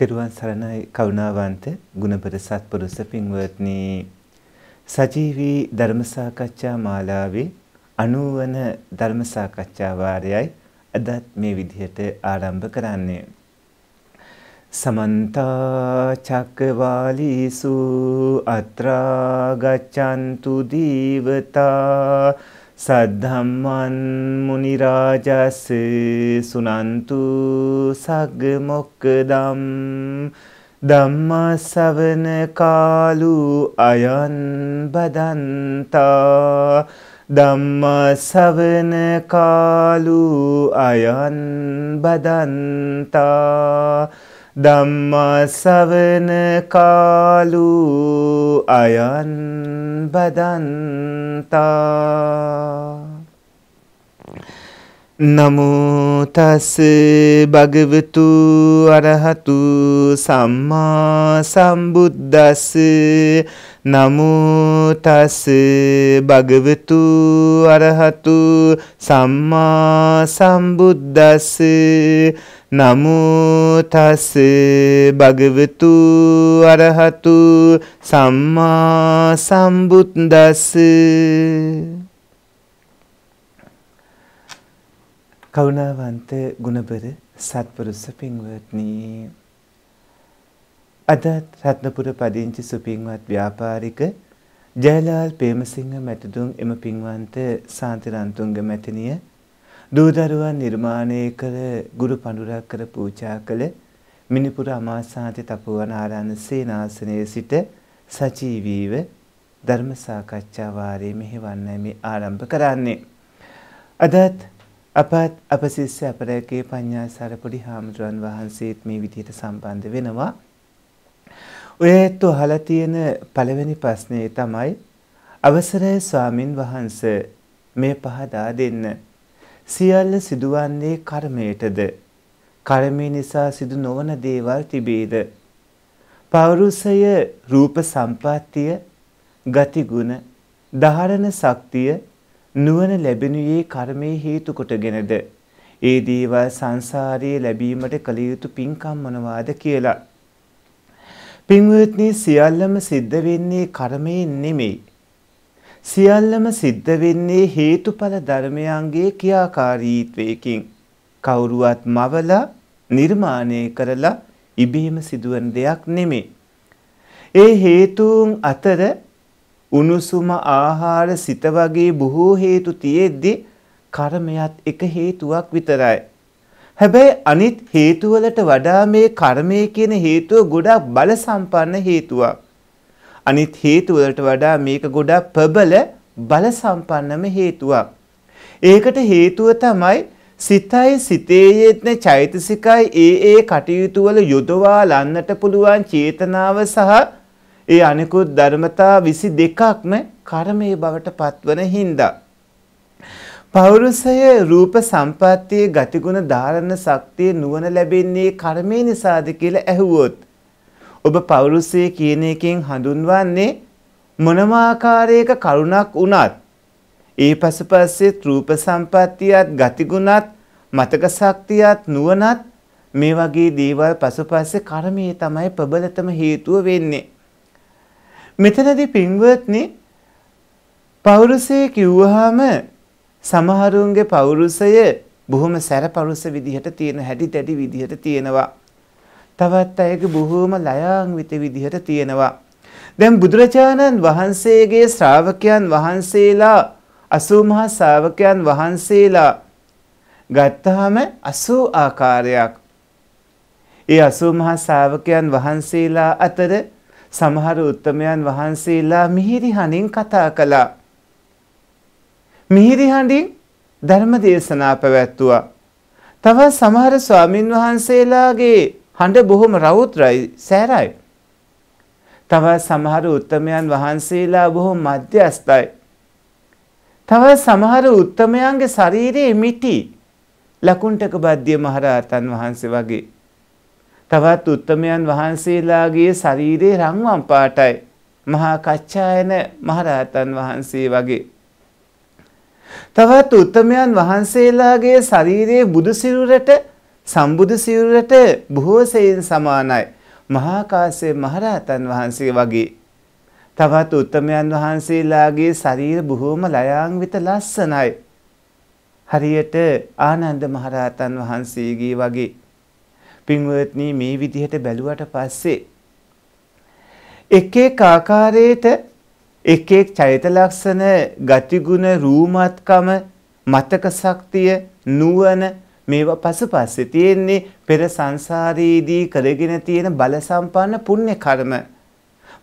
තෙරුවන් සරණයි කරුණාවන්ත ගුණපද සත්පුරුෂ පින්වත්නි සජීවී ධර්ම සාකච්ඡා මාලාවේ 90 වන ධර්ම සාකච්ඡා වාරයයි අදත් මේ විදිහට ආරම්භ කරන්නේ සමන්ත චක්කවාලීසු අත්‍රා ගච්ඡන්තු දීවතා සද්ධම්මන් මුනි රාජස් සුනන්තු සග්ග මොක්කදම් ධම්මසවන කාලු අයන් බදන්තා ධම්මසවන කාලු අයන් බදන්තා ධම්මාසවන කාලු අයන් බදන්තා නමුතස් භගවතු අරහතු සම්මා සම්බුද්දස් නමුතස් භගවතු අරහතු සම්මා සම්බුද්දස්සේ නමෝ තස් භගවතු අරහතු සම්මා සම්බුද්දස්ස කරුණාවන්ත ගුණබර සත්පුරුෂ පින්වත්නි අද රත්නපුර පදිංචි සුපින්වත් ව්‍යාපාරික ජයලාල් පේමසිංහ මැතිතුන් එම පින්වන්ත සාන්තිරන්තුංග මැතිනිය දූදරුවන් නිර්මාණය කළ ගුරු පඬුරක් කර පූජා කළ මිනිපුර අමාසාති තපෝවන ආරාණ සේනාසනයේ සිට සජීවීව ධර්ම සාකච්ඡා වාරයේ මෙහෙවන්නයි මේ ආරම්භ කරන්නේ. අදත් අපත් අප ශිෂ්‍ය අපරකේ පඤ්ඤාසාර පොඩි හාමුදුරන් වහන්සේත් මේ විදිහට සම්බන්ධ වෙනවා. ඔයත් අහලා තියෙන පළවෙනි ප්‍රශ්නේ තමයි අවසරයි ස්වාමින් වහන්සේ මේ පහදා දෙන්න. සියල්ල සිදුවන්නේ කර්මයටද. කර්මය නිසා සිදු නොවන දේවල් තිබේද. පෞරුසය රූප සම්පත්තිය, ගතිගුණ, ධාරණ ශක්තිය නුවණ ලැබෙනුයේ කර්මයේ හේතු කොටගෙනද. ඒ දේවල් සංසාරයේ ලැබීමට කළ යුතු පින්කම් මොනවාද කියලා. පින්වත්නි සියල්ලම සිද්ධ වෙන්නේ කර්මයෙන් නෙමෙයි. සියල්ලම සිද්ධ වෙන්නේ හේතුඵල ධර්මයන්ගේ ක්‍රියාකාරීත්වයකින්. කවුරුවත් මවලා නිර්මාණය කරලා ඉබේම සිදුවන දෙයක් නෙමේ. ඒ හේතුන් අතර උණුසුම ආහාර සිත වගේ බොහෝ හේතු තියෙද්දි කර්මයත් එක හේතුවක් විතරයි. හැබැයි අනිත් හේතුවලට වඩා මේ කර්මය කියන හේතුව ගොඩක් බල සම්පන්න හේතුවක්. අනිත් හේතු වලට වඩා මේක ගොඩාක් ප්‍රබල බල සම්පන්නම හේතුවක්. ඒකට හේතුව තමයි සිතයි සිතේ යෙත්න චෛතසිකයි ඒ ඒ කටයුතු වල යොදවා ලන්නට පුළුවන් චේතනාව සහ ඒ අනිකුත් ධර්මතා 22ක්ම කර්මයේ බවට පත්වන හින්දා පෞරුෂය රූප සම්පත්තියේ ගතිගුණ ධාරණ ශක්තිය නුවණ ලැබෙන්නේ කර්මේ නිසාද කියලා ඇහුවොත් ඔබ පෞරුෂය කියන එකෙන් හඳුන්වන්නේ මොනම ආකාරයක කරුණක් වුණත් ඒ පසුපස්සේ රූප සම්පත්තියත් ගතිගුණත් මතක ශක්තියත් නුවණත් මේ වගේ දේවල් පසුපස්සේ කර්මයේ තමයි ප්‍රබලතම හේතුව වෙන්නේ. මෙතනදී පින්වත්නි පෞරුෂය කිව්වහම සමහරුන්ගේ පෞරුෂය බොහොම සැරපරුස විදිහට තියෙන හැටි දැඩි විදිහට තියෙනවා. තවත් අයක බොහෝම ලයාන්විත විදිහට තියෙනවා. දැන් බුදුරජාණන් වහන්සේගේ ශ්‍රාවකයන් වහන්සේලා අසූමහා ශ්‍රාවකයන් වහන්සේලා ගත්තාම අසූ ආකාරයක්. ඒ අසූමහා ශ්‍රාවකයන් වහන්සේලා අතර සමහර උත්තමයන් වහන්සේලා මිහිරිහඬින් කතා කළා. මිහිරිහඬින් ධර්ම දේශනා පැවැත්තුවා. තවත් සමහර ස්වාමින් වහන්සේලාගේ හඬ බොහොම රෞද්‍රයි සෑරයි. තව සමහර උත්තමයන් වහන්සේලා බොහොම මධ්‍යස්ථයි. තව සමහර උත්තමයන්ගේ ශරීරයේ මිටි ලකුණ්ඩක බද්ධිය මහරහතන් වහන්සේ වගේ. තවත් උත්තමයන් වහන්සේලාගේ ශරීරයේ රංවම් පාටයි. මහා කච්චායන මහරහතන් වහන්සේ වගේ. තවත් උත්තමයන් වහන්සේලාගේ ශරීරයේ බුදු සිරුරට සම්බුදු සිවුරට බොහෝ සෙයින් සමානයි. මහා කාශ්‍යප මහරහතන් වහන්සේ වගේ තවත් උත්තමයන් වහන්සේලාගේ ශරීර බොහෝම ලයාන්විත ලස්සනයි. හරියට ආනන්ද මහරහතන් වහන්සේගේ වගේ. පින්වත්නි මේ විදිහට බැලුවට පස්සේ එක එක ආකාරයට එක එක් චරිත ලක්ෂණ, ගතිගුණ, රූමත්කම, මතක ශක්තිය, නුවණ මේවා පසුපස්සේ තියෙන්නේ පෙර සංසාරයේදී කරගෙන තියෙන බල සම්පන්න පුණ්‍ය කර්ම.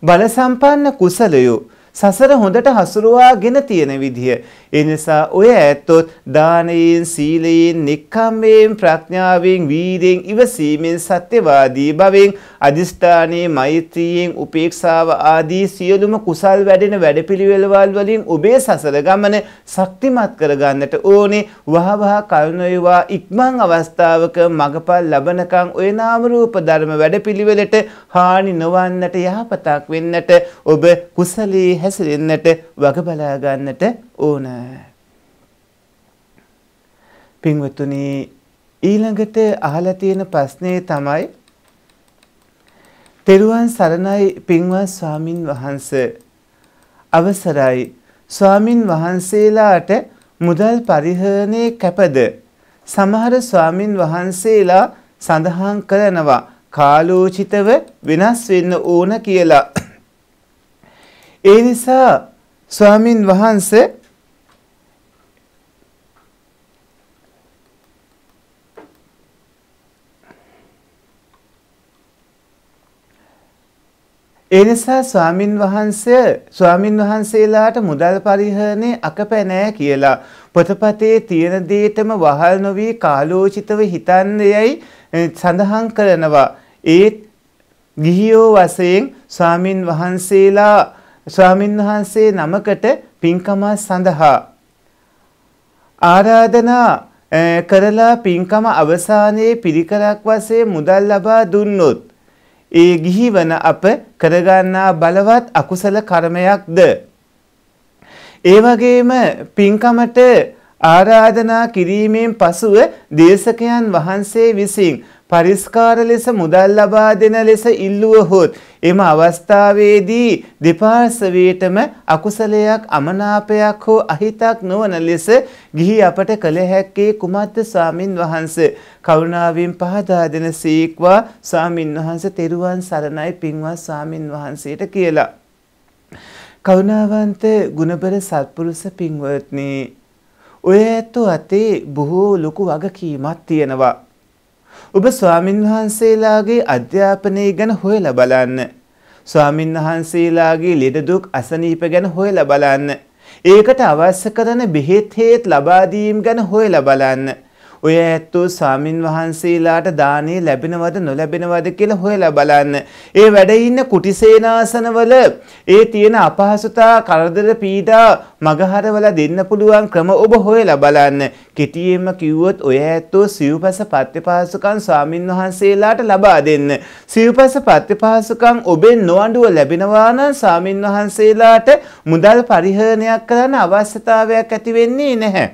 බල සම්පන්න කුසලයෝ සසර හොඳට හසුරුවාගෙන තියෙන විදිය. ඒ නිසා ඔය ඇත්තොත් දානයෙන්, සීලයෙන්, නික්කම්මයෙන්, ප්‍රඥාවෙන්, වීරයෙන්, ඉවසීමෙන්, සත්‍යවාදී බවෙන්, අදිස්ථානයේ, මෛත්‍රියෙන්, උපේක්ෂාව ආදී සියලුම කුසල් වැඩෙන වැඩපිළිවෙළවල් වලින් ඔබේ සසර ගමන ශක්තිමත් කරගන්නට ඕනේ. වහවහ කරුණේවා ඉක්මන් අවස්ථාවක මගපල් ලබනකම් ඔය නාම රූප ධර්ම වැඩපිළිවෙළට හානි නොවන්නට යහපතක් වෙන්නට ඔබ කුසලී හැසිරෙන්නට වග බලා ගන්නට ඕන. පින්වතුනි ඊළඟට අහලා තියෙන ප්‍රශ්නේ තමයි තෙරුවන් සරණයි පින්වත් ස්වාමින් වහන්සේ අවසරයි ස්වාමින් වහන්සේලාට මුදල් පරිහරණය කැපද සමහර ස්වාමින් වහන්සේලා සඳහන් කරනවා කාලෝචිතව වෙනස් වෙන්න ඕන කියලා ඒ නිසා ස්වාමින් වහන්සේ ඒ නිසා ස්වාමින් වහන්සේ ස්වාමින් වහන්සේලාට මුදල් පරිහරණේ අකපැ නෑ කියලා පොතපතේ තියෙන දේටම වහල් නොවී කාලෝචිතව හිතන්නේයි සඳහන් කරනවා. ඒත් ගිහියෝ වශයෙන් ස්වාමින් වහන්සේලා ස්වාමින්වහන්සේ නමකට පින්කම සඳහා ආරාධනා කරලා පින්කම අවසානයේ පිරිකරක් වශයෙන් මුදල් ලබා දුන්නොත් ඒ ගිහිවන අප කරගන්නා බලවත් අකුසල කර්මයක්ද ඒ වගේම පින්කමට ආරාධනා කිරීමෙන් පසුව දේශකයන් වහන්සේ විසින් පරිස්කාර ලෙස මුදල් ලබා දෙන ලෙස ඉල්ලුවහොත් එම අවස්ථාවේදී දෙපාර්ශවයටම අකුසලයක් අමනාපයක් හෝ අහිතක් නොවන ලෙස ගිහි අපට කළ හැක්කේ කුමද්ද ස්වාමින් වහන්ස කරුණාවෙන් පහදා දෙන සීක්වා ස්වාමින් වහන්ස තෙරුවන් සරණයි පින්වත් ස්වාමින් වහන්සේට කියලා. කරුණාවන්ත ගුණබර සත්පුරුෂ පින්වත්නි ඔය ඇත්තෝ අතේ බොහෝ ලොකු වගකීමක් තියෙනවා. ඔබ ස්වාමින්වහන්සේලාගේ අධ්‍යාපනය ගැන හොයලා බලන්න. ස්වාමින්වහන්සේලාගේ ලෙඩදුක් අසනීප ගැන හොයලා බලන්න. ඒකට අවශ්‍ය කරන බෙහෙත් හේත් ලබා දීම ගැන හොයලා බලන්න. ඔය ඇත්තෝ ස්වාමින් වහන්සේලාට දානේ ලැබෙනවද නොලැබෙනවද කියලා හොයලා බලන්න. ඒ වැඩ ඉන්න කුටිසේනාසනවල ඒ තියෙන අපහසුතා කරදර පීඩා මගහරවලා දෙන්න පුළුවන් ක්‍රම ඔබ හොයලා බලන්න. කෙටියෙන්ම කිව්වොත් ඔය ඇත්තෝ සිව්පස පත්‍යපහසුකම් ස්වාමින් වහන්සේලාට ලබා දෙන්න. සිව්පස පත්‍යපහසුකම් ඔබෙන් නොඅඬුව ලැබෙනවා නම් ස්වාමින් වහන්සේලාට මුදල් පරිහරණයක් කරන්න අවශ්‍යතාවයක් ඇති වෙන්නේ නැහැ.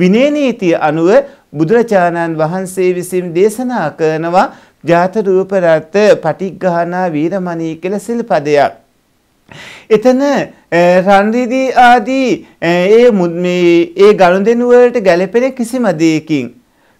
විනය නීතිය අනුව බුදුරජාණන් වහන්සේ විසින් දේශනා කරනවා ජාත රූප රත් පටිඝානා වීරමණී කියලා සිල්පදයක්. එතන රන්රිදී ආදී ඒ මේ ඒ ගනුදෙනු වලට ගැළපෙන කිසිම දෙයකින්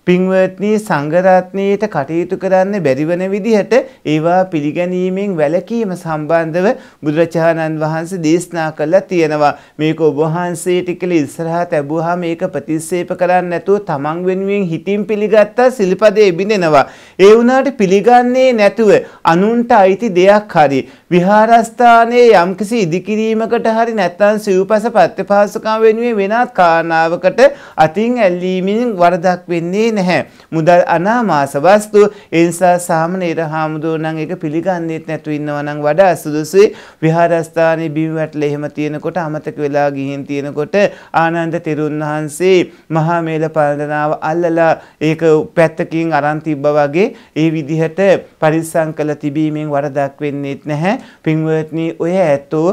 පින්වත්නි සංඝරත්නයේට කටයුතු කරන්න බැරිවන විදිහට ඒවා පිළිගැනීමෙන් වැළකීම සම්බන්ධව බුදුරජාණන් වහන්සේ දේශනා කළා තියෙනවා. මේක ඔබ වහන්සේට කියලා ඉස්සරහට ලැබුවාම මේක ප්‍රතික්ෂේප කරන්නේ නැතුව තමන් වෙනුවෙන් හිතින් පිළිගත්තා සිල්පදේ බිඳෙනවා. ඒ වුණාට පිළිගන්නේ නැතුව අනුන්ට අයිති දෙයක් හරි විහාරස්ථානයේ යම්කිසි ඉදිකිරීමකට හරි නැත්නම් සිව්පස පත්‍යපාසකම් වෙනුවෙන් වෙනත් කාරණාවකට අතින් ඇල්ලීමෙන් වරදක් වෙන්නේ නැහැ. මුදල් අනාමාස වස්තු ඒ නිසා සාමනීර හාමුදුරුවෝ නම් ඒක පිළිගන්නේත් නැතු ඉන්නවා නම් වඩා සුදුසුයි. විහාරස්ථානයේ බිම් වැටලා එහෙම තියෙනකොට අමතක වෙලා ගිහින් තියෙනකොට ආනන්ද තෙරුන් වහන්සේ මහා මේල පරණාව අල්ලලා ඒක පැත්තකින් අරන් තිබ්බා වගේ ඒ විදිහට පරිස්සම් කළ තිබීමෙන් වරදක් වෙන්නේත් නැහැ. පින්වත්නි ඔය ඇතෝ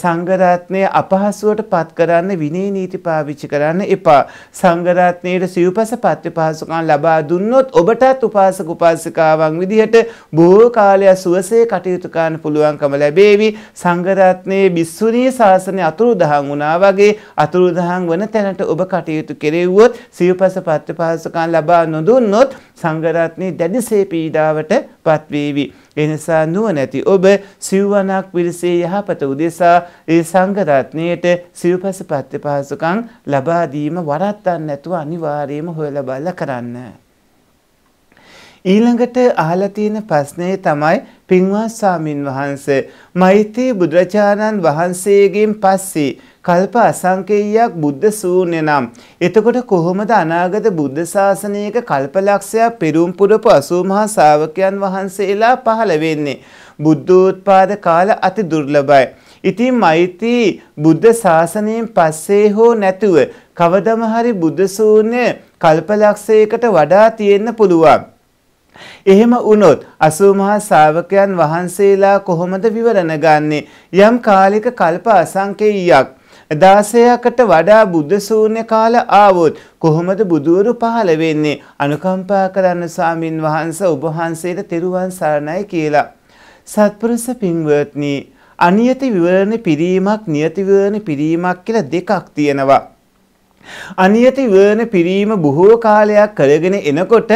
සංගරත්නය අපහසුවට පත් කරන්න විනේ නීති පාවිච්චි කරන්න එපා. සංගරත්නයට සිව්පස පත්‍ය පහසු අපහසුකම් ලබා දුන්නොත් ඔබටත් උපාසක උපාසිකාවන් විදිහට බොහෝ කාලයක් සුවසේ කටයුතු කරන්න පුළුවන්කම ලැබේවි. සංඝ රත්නයේ බිස්සුණී ශාසනය අතුරුදහන් වුණා වගේ අතුරුදහන් වන තැනට ඔබ කටයුතු කෙරෙව්වොත් සිව්පස පත්‍ය පහසුකම් ලබා නොදුන්නොත් සංඝ රත්නයේ දැඩිසේ පීඩාවට පත්වේවි. එනිසා නුවණැති ඔබ සිව්වනක් පිරිසේ යහපත උදෙසා ඒ සංඝ රත්නයේට සිව්පස ප්‍රත්‍යපහසුකම් ලබා දීම වරද්දන්න නැතුව අනිවාර්යයෙන්ම හොයලා බලලා කරන්න. ඊළඟට අහලා තියෙන ප්‍රශ්නේ තමයි පින්වත් සාමින් වහන්සේ මෛත්‍රී බුදුරජාණන් වහන්සේගෙන් පස්සේ කල්ප අසංකේයයක් බුද්ධ ශූන්‍ය නම් එතකොට කොහොමද අනාගත බුද්ධ ශාසනයක කල්පලක්ෂයක් පෙරුම් පුරපු අසූමහා ශ්‍රාවකයන් වහන්සේලා පහළ වෙන්නේ බුද්ධෝත්පාද කාල අති දුර්ලභයි ඉතින් මෛත්‍රී බුද්ධ ශාසනයෙන් පස්සේ හෝ නැතුව කවදම හරි බුද්ධ ශූන්‍ය කල්පලක්ෂයකට වඩා තියෙන්න පුළුවන් එහෙම වුණොත් අසූමහා ශ්‍රාවකයන් වහන්සේලා කොහොමද විවරණ ගන්නේ? යම් කාලයක කල්ප අසංකේයයක් දාසයකට වඩා බුද්ධ ශූන්‍ය කාල ආවොත් කොහොමද බුදුවරු පහළ වෙන්නේ? අනුකම්පා කරන්න ස්වාමින් වහන්සේ ඔබ වහන්සේට තෙරුවන් සරණයි කියලා. සත්පුරුෂ පින්වත්නි අනියති විවරණ පිරීමක් නියති විවරණ පිරීමක් කියලා දෙකක් තියෙනවා. අනියති වර්ණ පිරීම බොහෝ කාලයක් කරගෙන එනකොට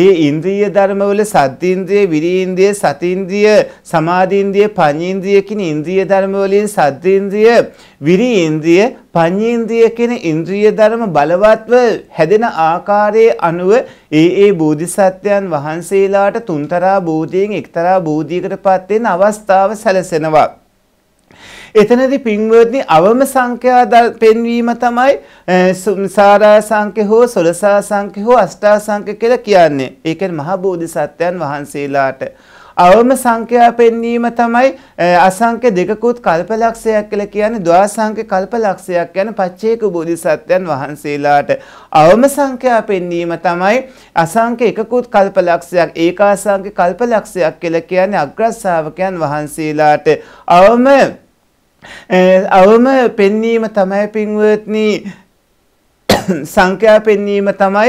ඒ ඉන්ද්‍රිය ධර්මවල සද්දේන්ද්‍රිය, විරීන්ද්‍රිය, සතින්ද්‍රිය, සමාධින්ද්‍රිය, පඤ්ඤේන්ද්‍රිය කියන ඉන්ද්‍රිය ධර්මවලින් සද්දේන්ද්‍රිය, විරීන්ද්‍රිය, පඤ්ඤේන්ද්‍රිය කියන ඉන්ද්‍රිය ධර්ම බලවත්ව හැදෙන ආකාරයේ අනුව ඒ ඒ බෝධිසත්වයන් වහන්සේලාට තුන්තරා බෝධියෙන් එක්තරා බෝධියකටපත් වෙන අවස්ථාව සැලසෙනවා. එතනදී පින්වත්නි අවම සංඛ්‍යා පෙන්වීම තමයි සාරා සංඛ්‍ය හෝ සොලසා සංඛ්‍ය හෝ අෂ්ටා සංඛ්‍ය කියලා කියන්නේ. ඒ කියන්නේ මහ බෝධිසත්වයන් වහන්සේලාට අවම සංඛ්‍යා පෙන්වීම තමයි අසංඛ්‍ය දෙකකුත් කල්පලක්ෂයක් කියලා කියන්නේ ද්වාසංඛ්‍ය කල්පලක්ෂයක් කියන පච්චේක බෝධිසත්වයන් වහන්සේලාට අවම සංඛ්‍යා පෙන්වීම තමයි අසංඛ්‍ය එකකුත් කල්පලක්ෂයක් ඒකාසංඛ්‍ය කල්පලක්ෂයක් කියලා කියන්නේ අග්‍රශ්‍රාවකයන් වහන්සේලාට අවම අවම පෙන්වීම තමයි පින්වත්නි සංඛ්‍යා පෙන්වීම තමයි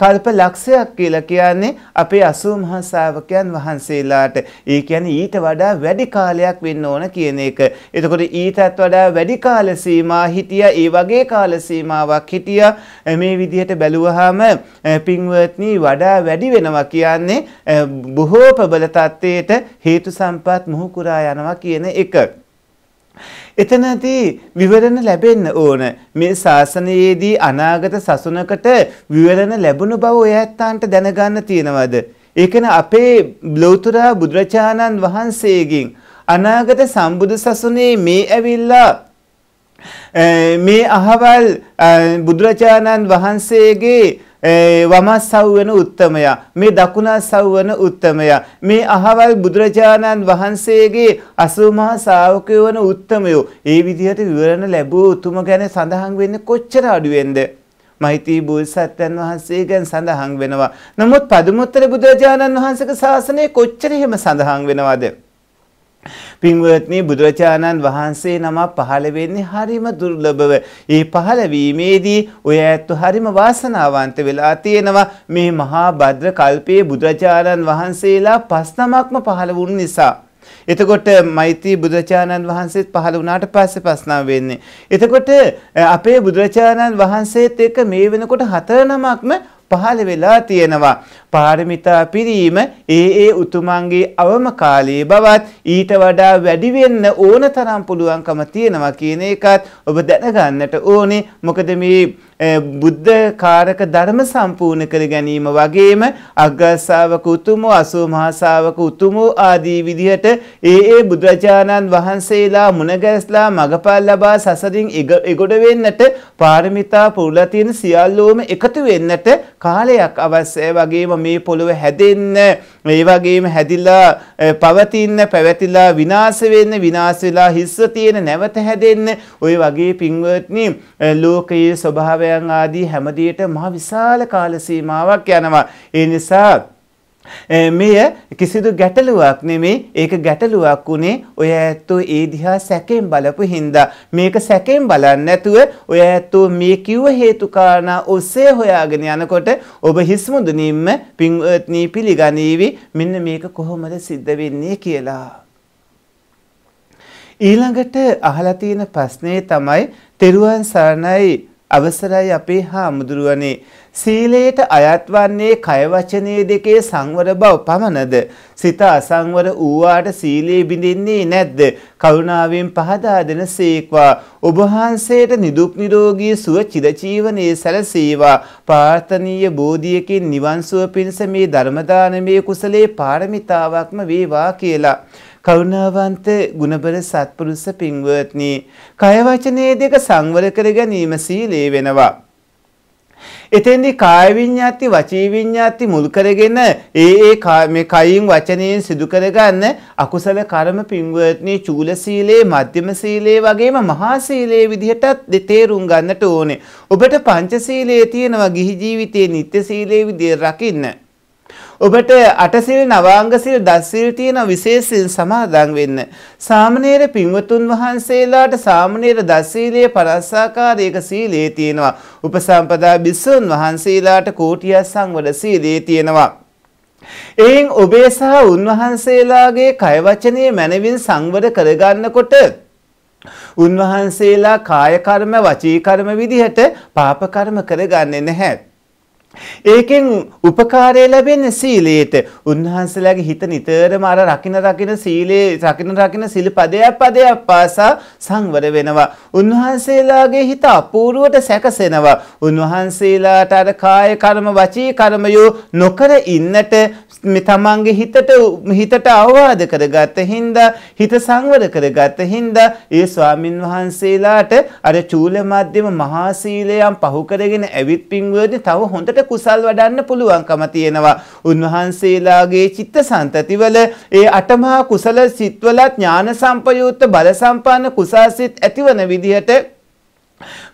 කල්ප ලක්ෂයක් කියලා කියන්නේ අපේ 80 මහා ශ්‍රාවකයන් වහන්සේලාට. ඒ කියන්නේ ඊට වඩා වැඩි කාලයක් වෙන්න ඕන කියන එක. එතකොට ඊටත් වඩා වැඩි කාල සීමා හිටියා, ඒ වගේ කාල සීමාවක් හිටියා. මේ විදිහට බැලුවහම පින්වත්නි වඩා වැඩි වෙනවා කියන්නේ බොහෝ ප්‍රබල තත්ත්වයට හේතු සම්පත් මුහුකුරා යනවා කියන එක. එතනදී විවරණ ලැබෙන්න ඕන. මේ ශාසනයේදී අනාගත සසුනකට විවරණ ලැබුණු බව ඔය ඇත්තන්ට දැනගන්න තියෙනවද? ඒකන අපේ ලෞතර බුදුරජාණන් වහන්සේගෙන් අනාගත සම්බුදු සසුනේ මේ ඇවිල්ලා මේ අහවල් බුදුරජාණන් වහන්සේගේ වමස්සව් වෙන උත්තමයා මේ දකුණස්සව් වෙන උත්තමයා මේ අහවල් බුදුරජාණන් වහන්සේගේ අසූමහා ශ්‍රාවකයෝ වන උත්තමයෝ ඒ විදිහට විවරණ ලැබුව උතුම ගැන සඳහන් වෙන්නේ කොච්චර අඩුවෙන්ද මෛත්‍රී බෝසත්යන් වහන්සේ ගැන සඳහන් වෙනවා. නමුත් පදුමුත්තර බුදුරජාණන් වහන්සේගේ ශාසනය කොච්චර එහෙම සඳහන් වෙනවද? පින්වත්නි බුදුරජාණන් වහන්සේ නමක් පහළ වෙන්නේ හරිම දුර්ලභව. ඒ පහළ වීමේදී ඔය ඇත්තු හරිම වාසනාවන්ත වෙලා තියෙනවා. මේ මහා භද්‍ර කල්පයේ බුදුරජාණන් වහන්සේලා පස් නමක්ම පහළ වුණ නිසා. එතකොට මෛත්‍රී බුදුරජාණන් වහන්සේත් පහළ වුණාට පස්සේ ප්‍රශ්නාව වෙන්නේ. එතකොට අපේ බුදුරජාණන් වහන්සේත් එක්ක මේ වෙනකොට හතර නමක්ම පහළ වෙලා තියෙනවා. පාරමිතා පිරීම ඒ ඒ උතුමන්ගේ අවම කාලයේ බවත් ඊට වඩා වැඩි වෙන්න ඕන තරම් පුළුවන්කම තියෙනවා කියන එකත් ඔබ දැනගන්නට ඕනේ. මොකද මේ බුද්ධ කාරක ධර්ම සම්පූර්ණ කර ගැනීම වගේම අග්ගස්සාවක උතුමු අසෝමහාසාවක උතුමු ආදී විදිහට ඒ ඒ බුදුරජාණන් වහන්සේලා මුණගැස්ලා මගපල් ලබා සසරින් එගොඩ වෙන්නට පාරමිතා පුරලා තියෙන සියල්ලෝම එකතු වෙන්නට කාලයක් අවශ්‍යය වගේම මේ පොළොව හැදෙන්න ඒ වගේම හැදිලා පවතින්න පැවැතිලා විනාශ වෙන්න විනාශ වෙලා හිස්ස තියෙන නැවත හැදෙන්න ওই වගේ පින්වත්නි ලෝකයේ ස්වභාවයන් ආදී හැමදේට මහ විශාල කාල සීමාවක් යනවා ඒ නිසා මෙය කිසිදු ගැටලුවක් නෙමෙයි ඒක ගැටලුවක් උනේ ඔය ඇත්තෝ ඒ දිහා සැකෙන් බලපු හින්දා මේක සැකෙන් බලන්නේ නැතුව ඔය ඇත්තෝ මේ කිව්ව හේතු කාරණා ඔස්සේ හොයාගෙන යනකොට ඔබ හිස් මුදුනින්ම පින්වත්නි පිළිගනීවි මෙන්න මේක කොහොමද සිද්ධ වෙන්නේ කියලා ඊළඟට අහලා තියෙන ප්‍රශ්නේ තමයි තෙරුවන් සරණයි අවසරයි අපේ හාමුදුරුවනේ සීලයට අයත් වන්නේ කය වචනයේ දෙකේ සංවර බව පමණද සිත අසංවර වූවාට සීලේ බිඳින්නේ නැද්ද කරුණාවෙන් පහදා දෙන සීක්වා ඔබ වහන්සේට නිදුක් නිරෝගී සුව චිරජීවනයේ සැලසේවා ප්‍රාර්ථනීය බෝධියකින් නිවන් සුව පිණිස මේ ධර්ම දානමේ කුසලේ පාරමිතාවක්ම වේවා කියලා කරුණාවන්ත ගුණබර සත්පුරුෂ පින්වත්නි කය වචනයේ දෙක සංවර කර ගැනීම සීලේ වෙනවා එතෙන්දි කාය විඤ්ඤාති වචී විඤ්ඤාති මුල් කරගෙන ඒ ඒ මේ කයින් වචනයෙන් සිදු කරගන්න අකුසල කර්ම පින්වත්නි චූල සීලේ මධ්‍යම සීලේ වගේම මහා සීලේ විදිහටත් තේරුම් ගන්නට ඕනේ. ඔබට පංච සීලයේ තියෙනවා ගිහි ජීවිතයේ නිත්‍ය සීලේ විදිහ රකින්න. ඔබට අටසිල් නවාංගසිල් දස්සිල් තියෙන විශේෂයෙන් සමාදන් වෙන්න. සාමණේර පින්වතුන් වහන්සේලාට සාමණේර දස්සීලයේ පරස්සාකාරයක සීලයේ තියෙනවා. උපසම්පදා බිස්සුන් වහන්සේලාට කෝටියස් සංවර සීලයේ තියෙනවා. එයින් ඔබේ සහ උන්වහන්සේලාගේ කය වචනේ මනවින් සංවර කරගන්නකොට උන්වහන්සේලා කාය කර්ම වචී කර්ම විදිහට පාප කර්ම කරගන්නේ නැහැ. ඒකෙන් උපකාරය ලැබෙන්නේ සීලයට. උන්වහන්සේලාගේ හිත නිතරම අර රකින්න රකින්න සීලේ රකින්න රකින්න සීල පදයක් පදයක් පාසා සංවර වෙනවා. උන්වහන්සේලාගේ හිත අපූර්වට සැකසෙනවා. උන්වහන්සේලාට අර කාය කර්ම වචී කර්මයෝ නොකර ඉන්නට තමන්ගේ හිතට හිතට අවවාද කරගත්ත හින්දා හිත සංවර කරගත්ත හින්දා ඒ ස්වාමින් වහන්සේලාට අර චූල මධ්‍යම මහා සීලයන් පහු කරගෙන ඇවිත් පින්වර්ණ තව හොඳට කුසල් වඩන්න පුළුවන්කම තියෙනවා. උන්වහන්සේලාගේ චිත්තසංතතිවල ඒ අටමහා කුසල සිත්වල ඥාන සම්පයුක්ත බල සම්පන්න කුසාසිත ඇතිවන විදිහට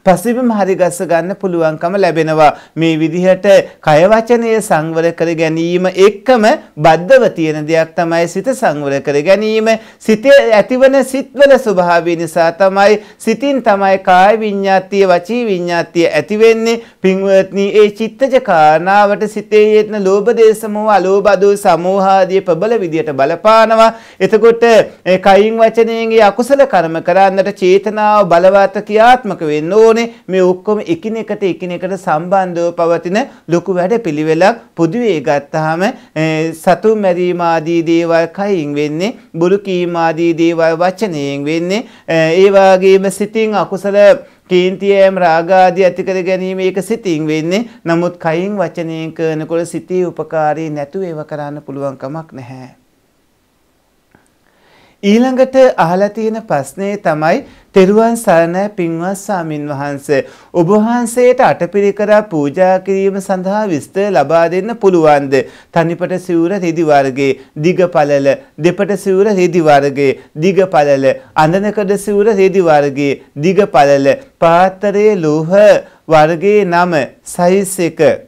පසිබිම හරි ගස්ස ගන්න පුළුවන්කම ලැබෙනවා. මේ විදිහට කය වචනය සංවර කර ගැනීම එක්කම බද්ධව තියෙන දෙයක් තමයි සිත සංවර කර ගැනීම. සිතේ ඇතිවන සිත්වල ස්වභාවය නිසා තමයි සිතින් තමයි කාය විඤ්ඤාතිය වචී විඤ්ඤාතිය ඇති වෙන්නේ. පින්වත්නි ඒ චිත්තජ කාරණාවට සිතේ යෙදෙන ලෝභ දේශ මොහ අලෝභ දෝ සමෝහාදී ප්‍රබල විදියට බලපානවා. එතකොට කයින් වචනයෙන් අකුසල කර්ම කරන්නට චේතනාව බලවත් ක්‍රියාත්මක වේ වෙන්න ඕනේ මේ ඔක්කොම එකිනෙකට එකිනෙකට සම්බන්ධව පවතින ලොකු වැඩ පිළිවෙලක් පොදුවේ ගත්තාම සතුන් මැරීම ආදී දේවල් කයින් වෙන්නේ බුරු කීම ආදී දේවල් වචනයෙන් වෙන්නේ ඒ වගේම සිතින් අකුසල කීන්තියම් රාගාදී ඇතිකර ගැනීම ඒක සිතින් වෙන්නේ නමුත් කයින් වචනයෙන් කරනකොට සිතේ උපකාරී නැතුව ඒව කරන්න පුළුවන් කමක් නැහැ ඊළඟට අහලා තියෙන ප්‍රශ්නේ තමයි තෙරුවන් සරණයි පින්වත් සාමින් වහන්සේ ඔබ වහන්සේට අටපිරිකරා පූජා කිරීම සඳහා විස්තර ලබා දෙන්න පුළුවන්ද? තනිපට සිවුර රිදි වර්ගයේ, දිග පළල, දෙපට සිවුර රිදි වර්ගයේ, දිග පළල, අඳනකඩ සිවුර රිදි වර්ගයේ, දිග පළල, පාත්‍රයේ ලෝහ වර්ගයේ නම සයිස් 1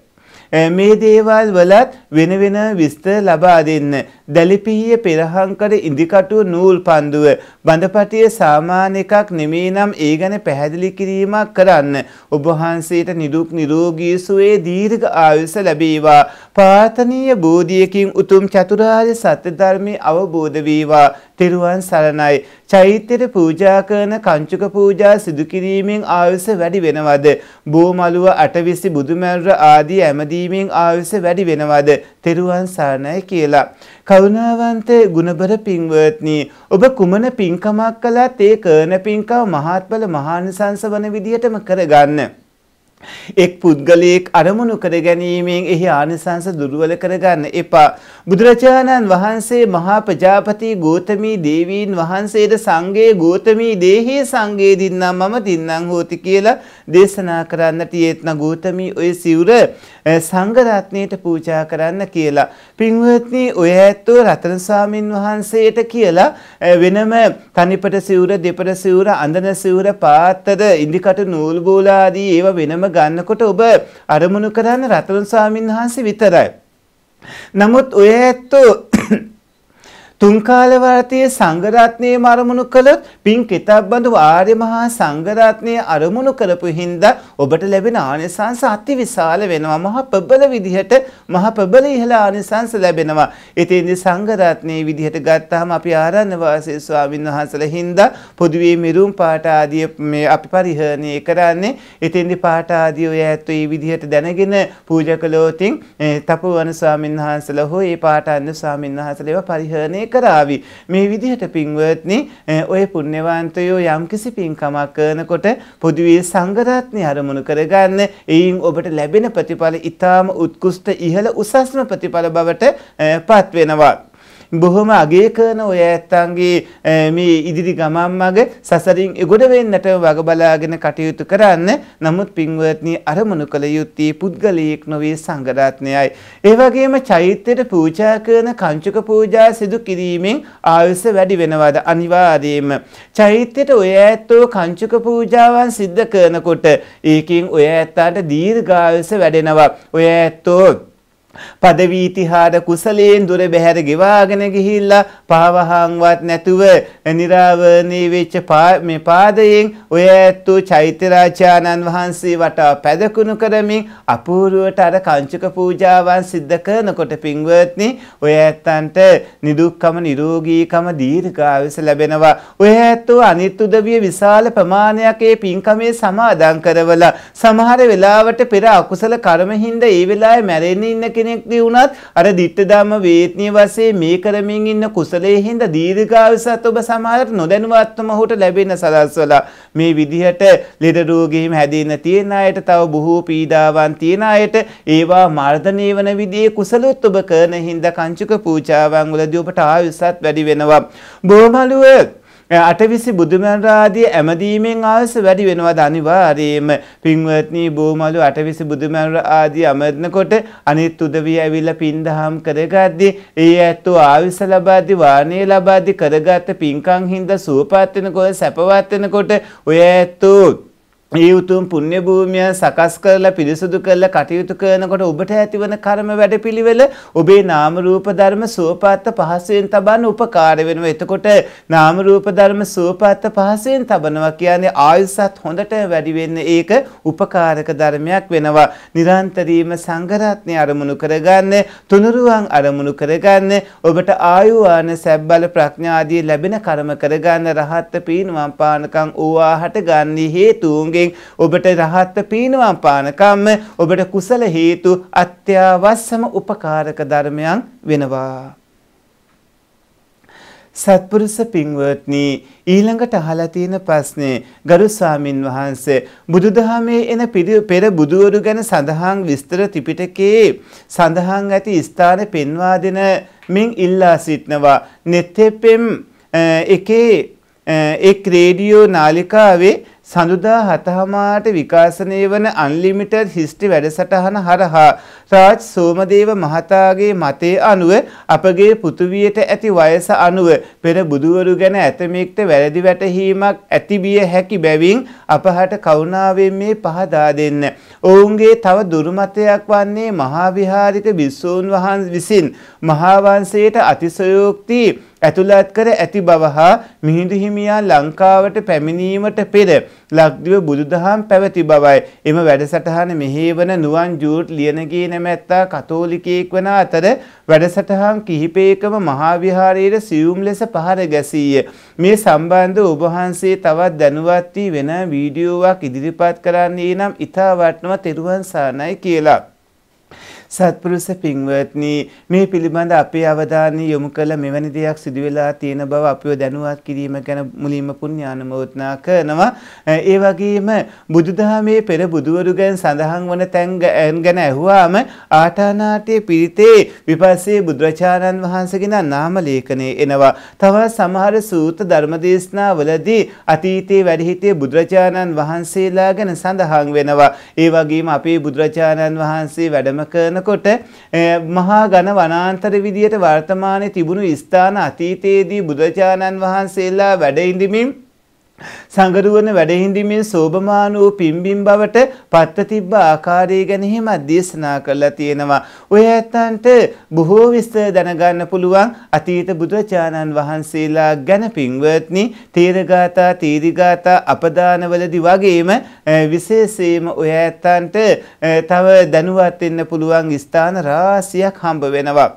මේ දේවල් වලත් වෙන වෙන විස්තර ලබා දෙන්න. දැලිපිහිය පෙරහංකර ඉදිකටුව නූල් පන්දුව. බඳපටිය සාමාන්‍ය එකක් නෙමේ නම් ඒ ගැන පැහැදිලි කිරීමක් කරන්න. ඔබ වහන්සේට නිදුක් නිරෝගී සුවයේ දීර්ඝ ආයුෂ ලැබේවා. පාතනීය බෝධියකින් උතුම් චතුරාර්ය සත්‍ය ධර්මයේ අවබෝධ වේවා. තෙරුවන් සරණයි. චෛත්‍යයට පූජා කරන කංචුක පූජා සිදු කිරීමෙන් ආයුෂ වැඩි වෙනවද? බෝමලුව අටවිසි බුදුමැල්ර ආදී ඇමදී ඉපදීමෙන් ආයුෂ වැඩි වෙනවද? තෙරුවන් සරණයි කියලා. කරුණාවන්ත ගුණබර පින්වත්නි, ඔබ කුමන පින්කමක් කළත් ඒ කරන පින්කම මහත්ඵල මහානිසංස වන විදියටම කරගන්න. එක් පුද්ගලයෙක් අරමුණු කර ගැනීමෙන් එහි ආනිසංස දුර්වල කරගන්න එපා. බුදුරජාණන් වහන්සේ මහා ප්‍රජාපති ගෝතමී දේවීන් වහන්සේට සංඝයේ ගෝතමී දේහේ සංඝයේ දින්නම් මම දින්නම් හෝති කියලා දේශනා කරන්න තියෙත්න ගෝතමී ඔය සිවුර සංඝරත්නයට පූජා කරන්න කියලා. පින්වත්නි ඔය ඇත්තෝ රතන ස්වාමින් වහන්සේට කියලා වෙනම තනිපට සිවුර දෙපට සිවුර අඳන සිවුර පාත්තද ඉදිකට නූල් බෝල ආදී ඒවා වෙනම ගන්නකොට ඔබ අරමුණු කරන්න රතන ස්වාමින් වහන්සේ විතරයි. නමුත් ඔය ඇත්තෝ තුන්කාලවර්තයේ සංගරත්නයේ මරමුණු කළොත් පින් කිතබ්බඳු ආර්ය මහා සංගරත්නයේ අරමුණු කරපු හින්දා ඔබට ලැබෙන ආනිසංස අතිවිශාල වෙනවා මහා ප්‍රබල විදිහට මහා ප්‍රබල ඉහළ ආනිසංස ලැබෙනවා. ඉතින්දි සංගරත්නයේ විදිහට ගත්තාම අපි ආරණ්‍ය වාසී ස්වාමීන් වහන්සේලා හින්දා පොදුවේ මිරුම් පාට ආදී මේ අපි පරිහරණය කරන්නේ. ඉතින්දි පාට ආදී ඔය ඇත්තෝ මේ විදිහට දැනගෙන පූජා කළොතින් තපුවන ස්වාමීන් වහන්සේලා හෝ ඒ පාට අන්න ස්වාමීන් වහන්සේලා පරිහරණය කරාවි. මේ විදිහට පින්වත්නි ඔය පුණ්‍යවන්තයෝ යම්කිසි පින්කමක් කරනකොට පොදුවේ සංඝරත්නය අරමුණු කරගන්න එයින් ඔබට ලැබෙන ප්‍රතිඵල ඊටාම උත්කෘෂ්ඨ ඉහළ උසස්ම ප්‍රතිඵල බවට පත් වෙනවා. බොහොම අගේ කරන ඔය ඇත්තන්ගේ මේ ඉදිරි ගමන් මග සසරින් එගොඩ වෙන්නට වග බලාගෙන කටයුතු කරන්න නමුත් පින්වත්නි අරමුණු කළ යුත්තේ පුද්ගලයෙක් නොවේ සංගරත්නයයි. ඒ වගේම චෛත්‍යයට පූජා කරන කංචුක පූජා සිදු කිරීමෙන් ආයුෂ වැඩි වෙනවාද අනිවාර්යයෙන්ම. චෛත්‍යයට ඔය ඇත්තෝ කංචුක පූජාවන් සිද්ධ කරනකොට ඒකින් ඔය ඇත්තාට දීර්ඝායුෂ වැඩෙනවා. ඔය ඇත්තෝ පදවීතිහාර කුසලයෙන් දුර බැහැර ගෙවාගෙන ගිහිල්ලා පවහාන්වත් නැතුව නිරාවරණී වෙච්ච මේ පාදයෙන් ඔය ඇත්තු චෛත්‍යරාජානන් වහන්සේ වටා පැදකුණු කරමින් අපූර්වට අර කංචක පූජාවන් සිද්ධ කරනකොට පින්වත්නි ඔය ඇත්තන්ට නිදුක්කම නිරෝගීකම දීර්ඝායුෂ ලැබෙනවා ඔය ඇත්තු අනිත් උදවිය විශාල ප්‍රමාණයක් ඒ පින්කමේ සමාදන් කරවලා සමහර වෙලාවට පෙර අකුසල කර්ම හින්දා ඒ වෙලාවේ මැරෙන්න ඉන්න කෙනෙක් දියුණත් අර දිට්ඨධම්ම වේත්නිය වශයෙන් මේ කරමින් ඉන්න කුසලයේ හිඳ දීර්ඝායසත් ඔබ සමහරට නොදැනුවත්වම ඔහුට ලැබෙන සලස්වලා මේ විදිහට ලෙඩ රෝගෙහිම හැදෙන්න තියෙන අයට තව බොහෝ පීඩාවන් තියෙන අයට ඒවා මර්ධනය වන විදිහේ කුසලොත් ඔබ කරන හිඳ කංචුක පූජාවන් වලදී ඔබට ආයුෂත් වැඩි වෙනවා බොහොමලුවේ අටවිසි බුදුමැන්රාදී ඇමදීමෙන් ආස වැඩි වෙනවා අනිවාර්යයෙන්ම පින්වත්නි බෝමලු අටවිසි බුදුමැන්ර ආදී අමදනකොට අනිත් උදවිය ඇවිල්ලා පින්දහම් කරගද්දී ඒ ඇත්තෝ ආවිස ලබාදී වාණේ ලබාදී කරගත් පින්කම් හින්දා සුවපත් වෙනකොට සැපවත් වෙනකොට ඔය ඇත්තෝ ඒ උතුම් පුණ්‍ය භූමිය සකස් කරලා පිරිසුදු කරලා කටයුතු කරනකොට ඔබට ඇතිවන කර්ම වැඩපිළිවෙල ඔබේ නාම රූප ධර්ම සෝපාත්ත පහසෙන් තබන්න උපකාර වෙනවා. එතකොට නාම රූප ධර්ම සෝපාත්ත පහසෙන් තබනවා කියන්නේ ආයුෂත් හොඳට වැඩි වෙන්නේ ඒක උපකාරක ධර්මයක් වෙනවා. නිරන්තරීම සංඝරත්නය අරමුණු කරගන්න, තුනුරුවන් අරමුණු කරගන්න, ඔබට ආයුවාන සැබ්බල ප්‍රඥා ලැබෙන කර්ම කරගන්න රහත් පීනුවම් පානකම් ඕවා හට ගන්න හේතුන්ගේ වශයෙන් ඔබට රහත් පීනුවම් පානකම්ම ඔබට කුසල හේතු අත්‍යවශ්‍යම උපකාරක ධර්මයන් වෙනවා. සත්පුරුෂ පින්වත්නි ඊළඟට අහලා තියෙන ප්‍රශ්නේ ගරු ස්වාමින් වහන්සේ බුදුදහමේ එන පෙර බුදවරු ගැන සඳහන් විස්තර ත්‍රිපිටකයේ සඳහන් ඇති ස්ථාන පෙන්වා දෙන මින් ඉල්ලා සිටනවා නෙතෙපෙම් එකේ එක් රේඩියෝ නාලිකාවේ සඳුදා හතහමාට විකාශනය වන අන්ලිමිටර් හිස්ටි වැඩසටහන හරහා රාජ් සෝමදේව මහතාගේ මතය අනුව අපගේ පුතුවියට ඇති වයස අනුව පෙර බුදුවරු ගැන ඇතමෙක්ට වැරදි වැටහීමක් ඇතිබිය හැකි බැවින් අපහට කරුණාවෙන් මේ පහදා දෙන්න. ඔවුන්ගේ තව දුර්මතයක් වන්නේ මහාවිහාරික භිස්සූන් වහන්ස විසින් මහාවන්සේට අතිසයෝක්තිී ඇතුළත් කර ඇති බව හා මිහිඳු හිමියා ලංකාවට පැමිණීමට පෙර ලක්දිව බුදුදහම් පැවති බවයි. එම වැඩසටහන මෙහෙවන නුවන් ජූට් ලියනගේ නැමැත්තා කතෝලිකයෙක් වන අතර වැඩසටහන් කිහිපයකම මහාවිහාරයේ සියුම් ලෙස පහර ගැසීය. මේ සම්බන්ධ ඔබහන්සේ තවත් දැනුවත් වී වෙන වීඩියෝවක් ඉදිරිපත් කරන්නේ නම් ඉතා වටනවා තෙරුවන් සානයි කියලා. සත්පුරුෂ පින්වත්නි මේ පිළිබඳ අපේ අවධානය යොමු කළ මෙවැනි දෙයක් සිදු වෙලා තියෙන බව අපිව දැනුවත් කිරීම ගැන මුලින්ම පුණ්‍යානුමෝදනා කරනවා. ඒ වගේම බුදුදහමේ පෙර බුදුවරු ගැන සඳහන් වන තැන් ගැන ඇහුවාම ආටානාටයේ පිරිතේ විපස්සේ බුදුරජාණන් වහන්සේගෙන නාම ලේඛනයේ එනවා. තවත් සමහර සූත්‍ර ධර්මදේශනාවලදී අතීතයේ වැඩහිටියේ බුදුරජාණන් වහන්සේලා ගැන සඳහන් වෙනවා. ඒ වගේම අපේ බුදුරජාණන් වහන්සේ වැඩම කරන වෙනකොට මහා ඝන වනාන්තර විදියට වර්තමානයේ තිබුණු ස්ථාන අතීතයේදී බුදුචානන් වහන්සේලා වැඩ ඉඳිමින් සංගරුවන වැඩහිඳීමෙන් සෝභමාන වූ පිම්බිම් බවට පත්ව තිබ්බ ආකාරය ගැන හිමත් දේශනා කරලා තියෙනවා. ඔය ඇත්තන්ට බොහෝ විස්තර දැනගන්න පුළුවන් අතීත බුදුරජාණන් වහන්සේලා ගැන පින්වත්නි තේරගාථා තීරිගාථා අපදානවලදී වගේම විශේෂයෙන්ම ඔය ඇත්තන්ට තව දැනුවත් වෙන්න පුළුවන් ස්ථාන රාශියක් හම්බ වෙනවා.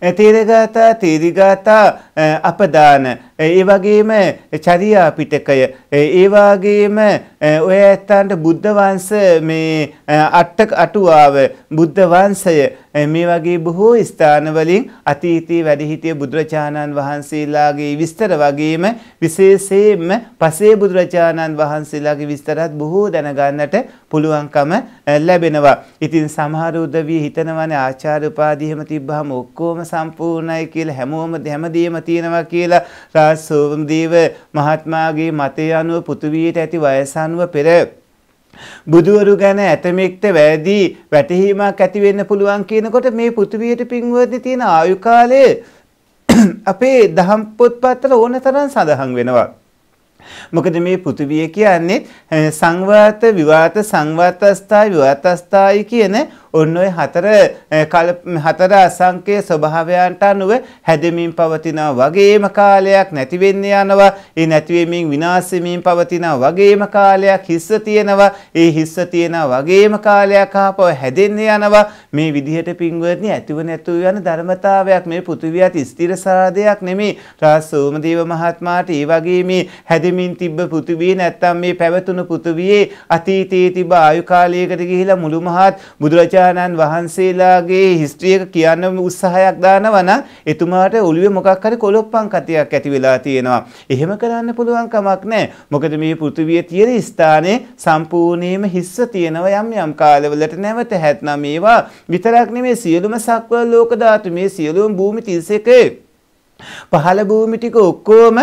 Eh, තේරගාත තේරිගාත eh, අපදාන eh, ඒ වගේම චරියා පිටකය ඒ වගේම ඔය ඇත්තන්ට බුද්ධ වංශ මේ අට්ටක අටුවාව බුද්ධ වංශය මේ වගේ බොහෝ ස්ථාන වලින් අතීතයේ වැඩ සිටිය බුදුරජාණන් වහන්සේලාගේ විස්තර වගේම විශේෂයෙන්ම පසේ බුදුරජාණන් වහන්සේලාගේ විස්තරත් බොහෝ දැනගන්නට පුළුවන්කම ලැබෙනවා. ඉතින් සමහර උදවිය හිතනවානේ ආචාර්ය උපාධි එහෙම තිබ්බහම ඔක්කොම සම්පූර්ණයි කියලා හැමෝම හැමදේම තියෙනවා කියලා රාජසෝමදේව මහත්මයාගේ මතය අනුව පෘථුවියට ඇති වයස අනුව පෙර බුදුවරු ගැන ඇතමෙක්ට වැදී වැටහීමක් ඇති වෙන්න පුළුවන් කියනකොට මේ පෘථුවියට පින්වත්නි තියෙන ආයු කාලය අපේ දහම් පොත්පත්වල ඕනතරම් සඳහන් වෙනවා. මොකද මේ පෘථිවිය කියන්නේ සංවාත විවාත සංවාත අස්ථායි විවාත අස්ථායි කියන ඔන්න ඔය හතර කල හතර අසංකේ ස්වභාවයන්ට අනුව හැදෙමින් පවතිනා වගේම කාලයක් නැති වෙන්න යනවා ඒ නැති වෙමින් විනාශ වෙමින් පවතිනා වගේම කාලයක් හිස්ස තියෙනවා ඒ හිස්ස තියෙනා වගේම කාලයක් ආපහු හැදෙන්න යනවා මේ විදිහට පින්වත්නි ඇතුව නැතුව යන ධර්මතාවයක් මේ පෘථිවියත් ස්ථිර සාදයක් නෙමේ රාසෝමදේව මහත්මයාට ඒ වගේ මේ හැදෙමින් වෙමින් තිබ්බ පෘථිවිය නැත්තම් මේ පැවතුණු පෘථිවියේ අතීතයේ තිබ ආයු කාලයකට ගිහිලා මුළු මහත් බුදුරජාණන් වහන්සේලාගේ හිස්ටරි එක කියන්න උත්සාහයක් දානවා නම් එතුමාට ඔළුවේ මොකක් හරි කොලොප්පන් කතියක් ඇති වෙලා තියෙනවා. එහෙම කරන්න පුළුවන් කමක් නැහැ. මොකද මේ පෘථිවිය තියෙන ස්ථානයේ සම්පූර්ණයෙන්ම හිස්ස තියෙනවා යම් යම් කාලවලට නැවත හැත්නම් ඒවා විතරක් නෙමේ සියලුම සක්වල ලෝක ධාතු මේ සියලුම භූමි 31 පහළ භූමි ටික ඔක්කොම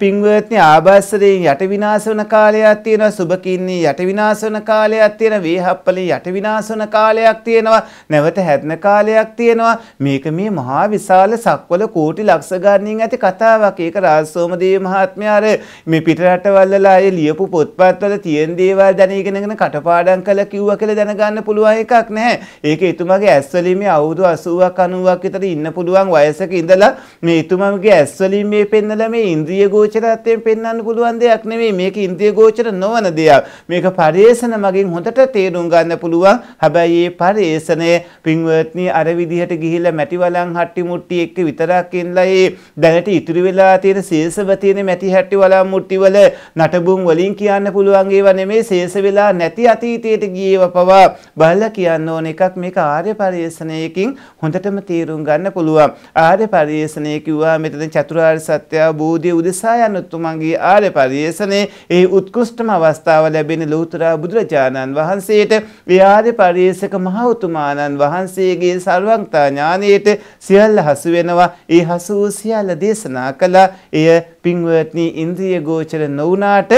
පින්වත්නි ආභාසරයෙන් යට විනාශ වෙන කාලයක් තියෙනවා සුබකින්නේ යට විනාශ වෙන කාලයක් තියෙනවා වේහප්පලේ යට විනාශ වෙන කාලයක් තියෙනවා නැවත හැදෙන කාලයක් තියෙනවා මේක මේ මහා විශාල සක්වල කෝටි ලක්ෂ ගණනින් ඇති කතාවක් ඒක රාජසෝම දේව මහත්මයා අර මේ පිටරටවල්වල අය ලියපු පොත්පත්වල තියෙන දේවල් දැනගෙනගෙන කටපාඩම් කළා කිව්වා කියලා දැනගන්න පුළුවන් එකක් නැහැ ඒක එතුමාගේ ඇස්වලින් මේ අවුරුදු 80ක් 90ක් විතර ඉන්න පුළුවන් වයසක ඉඳලා මේ එතුමගේ ඇස්වලින් මේ පෙන්නලා මේ ඉන්ද්‍රිය ගෝචරත්වයෙන් පෙන්වන්න පුළුවන් දෙයක් නෙමෙයි. මේක ඉන්ද්‍රිය ගෝචර නොවන දෙයක්. මේක පරේසන මගින් හොඳට තේරුම් ගන්න පුළුවන්. හැබැයි මේ පරේසනය පින්වත්නි අර විදිහට ගිහිල්ලා මැටි වලන් හට්ටි මුට්ටි එක්ක විතරක් ඉන්නලා ඒ දැනට ඉතුරු වෙලා තියෙන ශේෂව තියෙන මැටි හැටි වලන් මුට්ටි වල නටබුන් වලින් කියන්න පුළුවන් ඒවා නෙමෙයි ශේෂ වෙලා නැති අතීතයට ගියේව පවා බලලා කියන්න ඕන එකක් මේක ආර්ය පරේසනයකින් හොඳටම තේරුම් ගන්න පුළුවන්. ආර්ය පරේසනය කිව්වා මෙතන චතුරාර්ය සත්‍ය අවබෝධය උදෙසා යන උතුමන්ගේ ආර්ය පරිේශනේ ඒ උත්කෘෂ්ඨම අවස්ථාව ලැබෙන ලෞතර බුදුරජාණන් වහන්සේට ඒ ආර්ය පරිේශක මහ උතුමාණන් වහන්සේගේ සර්වඥතා ඥානයේට සියල්ල හසු වෙනවා ඒ හසු සියල්ල දේශනා කළා එය පින්වත්නි ඉන්ද්‍රිය ගෝචර නොවුනාට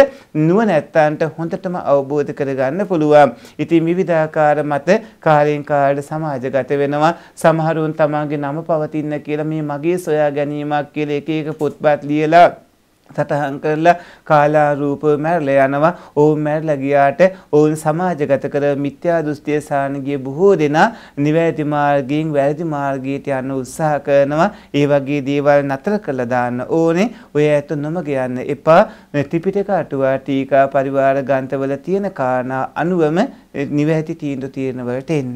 නුවණැත්තන්ට හොඳටම අවබෝධ කරගන්න පුළුවන්. ඉතින් විවිධාකාර මත කාලෙන් කාලට සමාජගත වෙනවා. සමහරුන් තමන්ගේ නම පවතින්න කියලා මේ මගේ සොයා ගැනීමක් කියලා එක එක පොත්පත් ලියලා සටහන් කරලා කාලාරූප මැරලා යනවා ඔවුන් මැරලා ගියාට ඔවුන් සමාජගත කර මිත්‍යා දෘෂ්ටිය සානගිය බොහෝ දෙනා නිවැරදි මාර්ගයෙන් වැරදි මාර්ගයට යන්න උත්සාහ කරනවා ඒ වගේ දේවල් නතර කරලා දාන්න ඕනේ ඔය ඇත්ත නොමග යන්න එපා ත්‍රිපිටක අටුවා ටීකා පරිවාර ග්‍රන්ථවල තියෙන කාරණා අනුවම නිවැරදි තීන්දුව తీරන වලට එන්න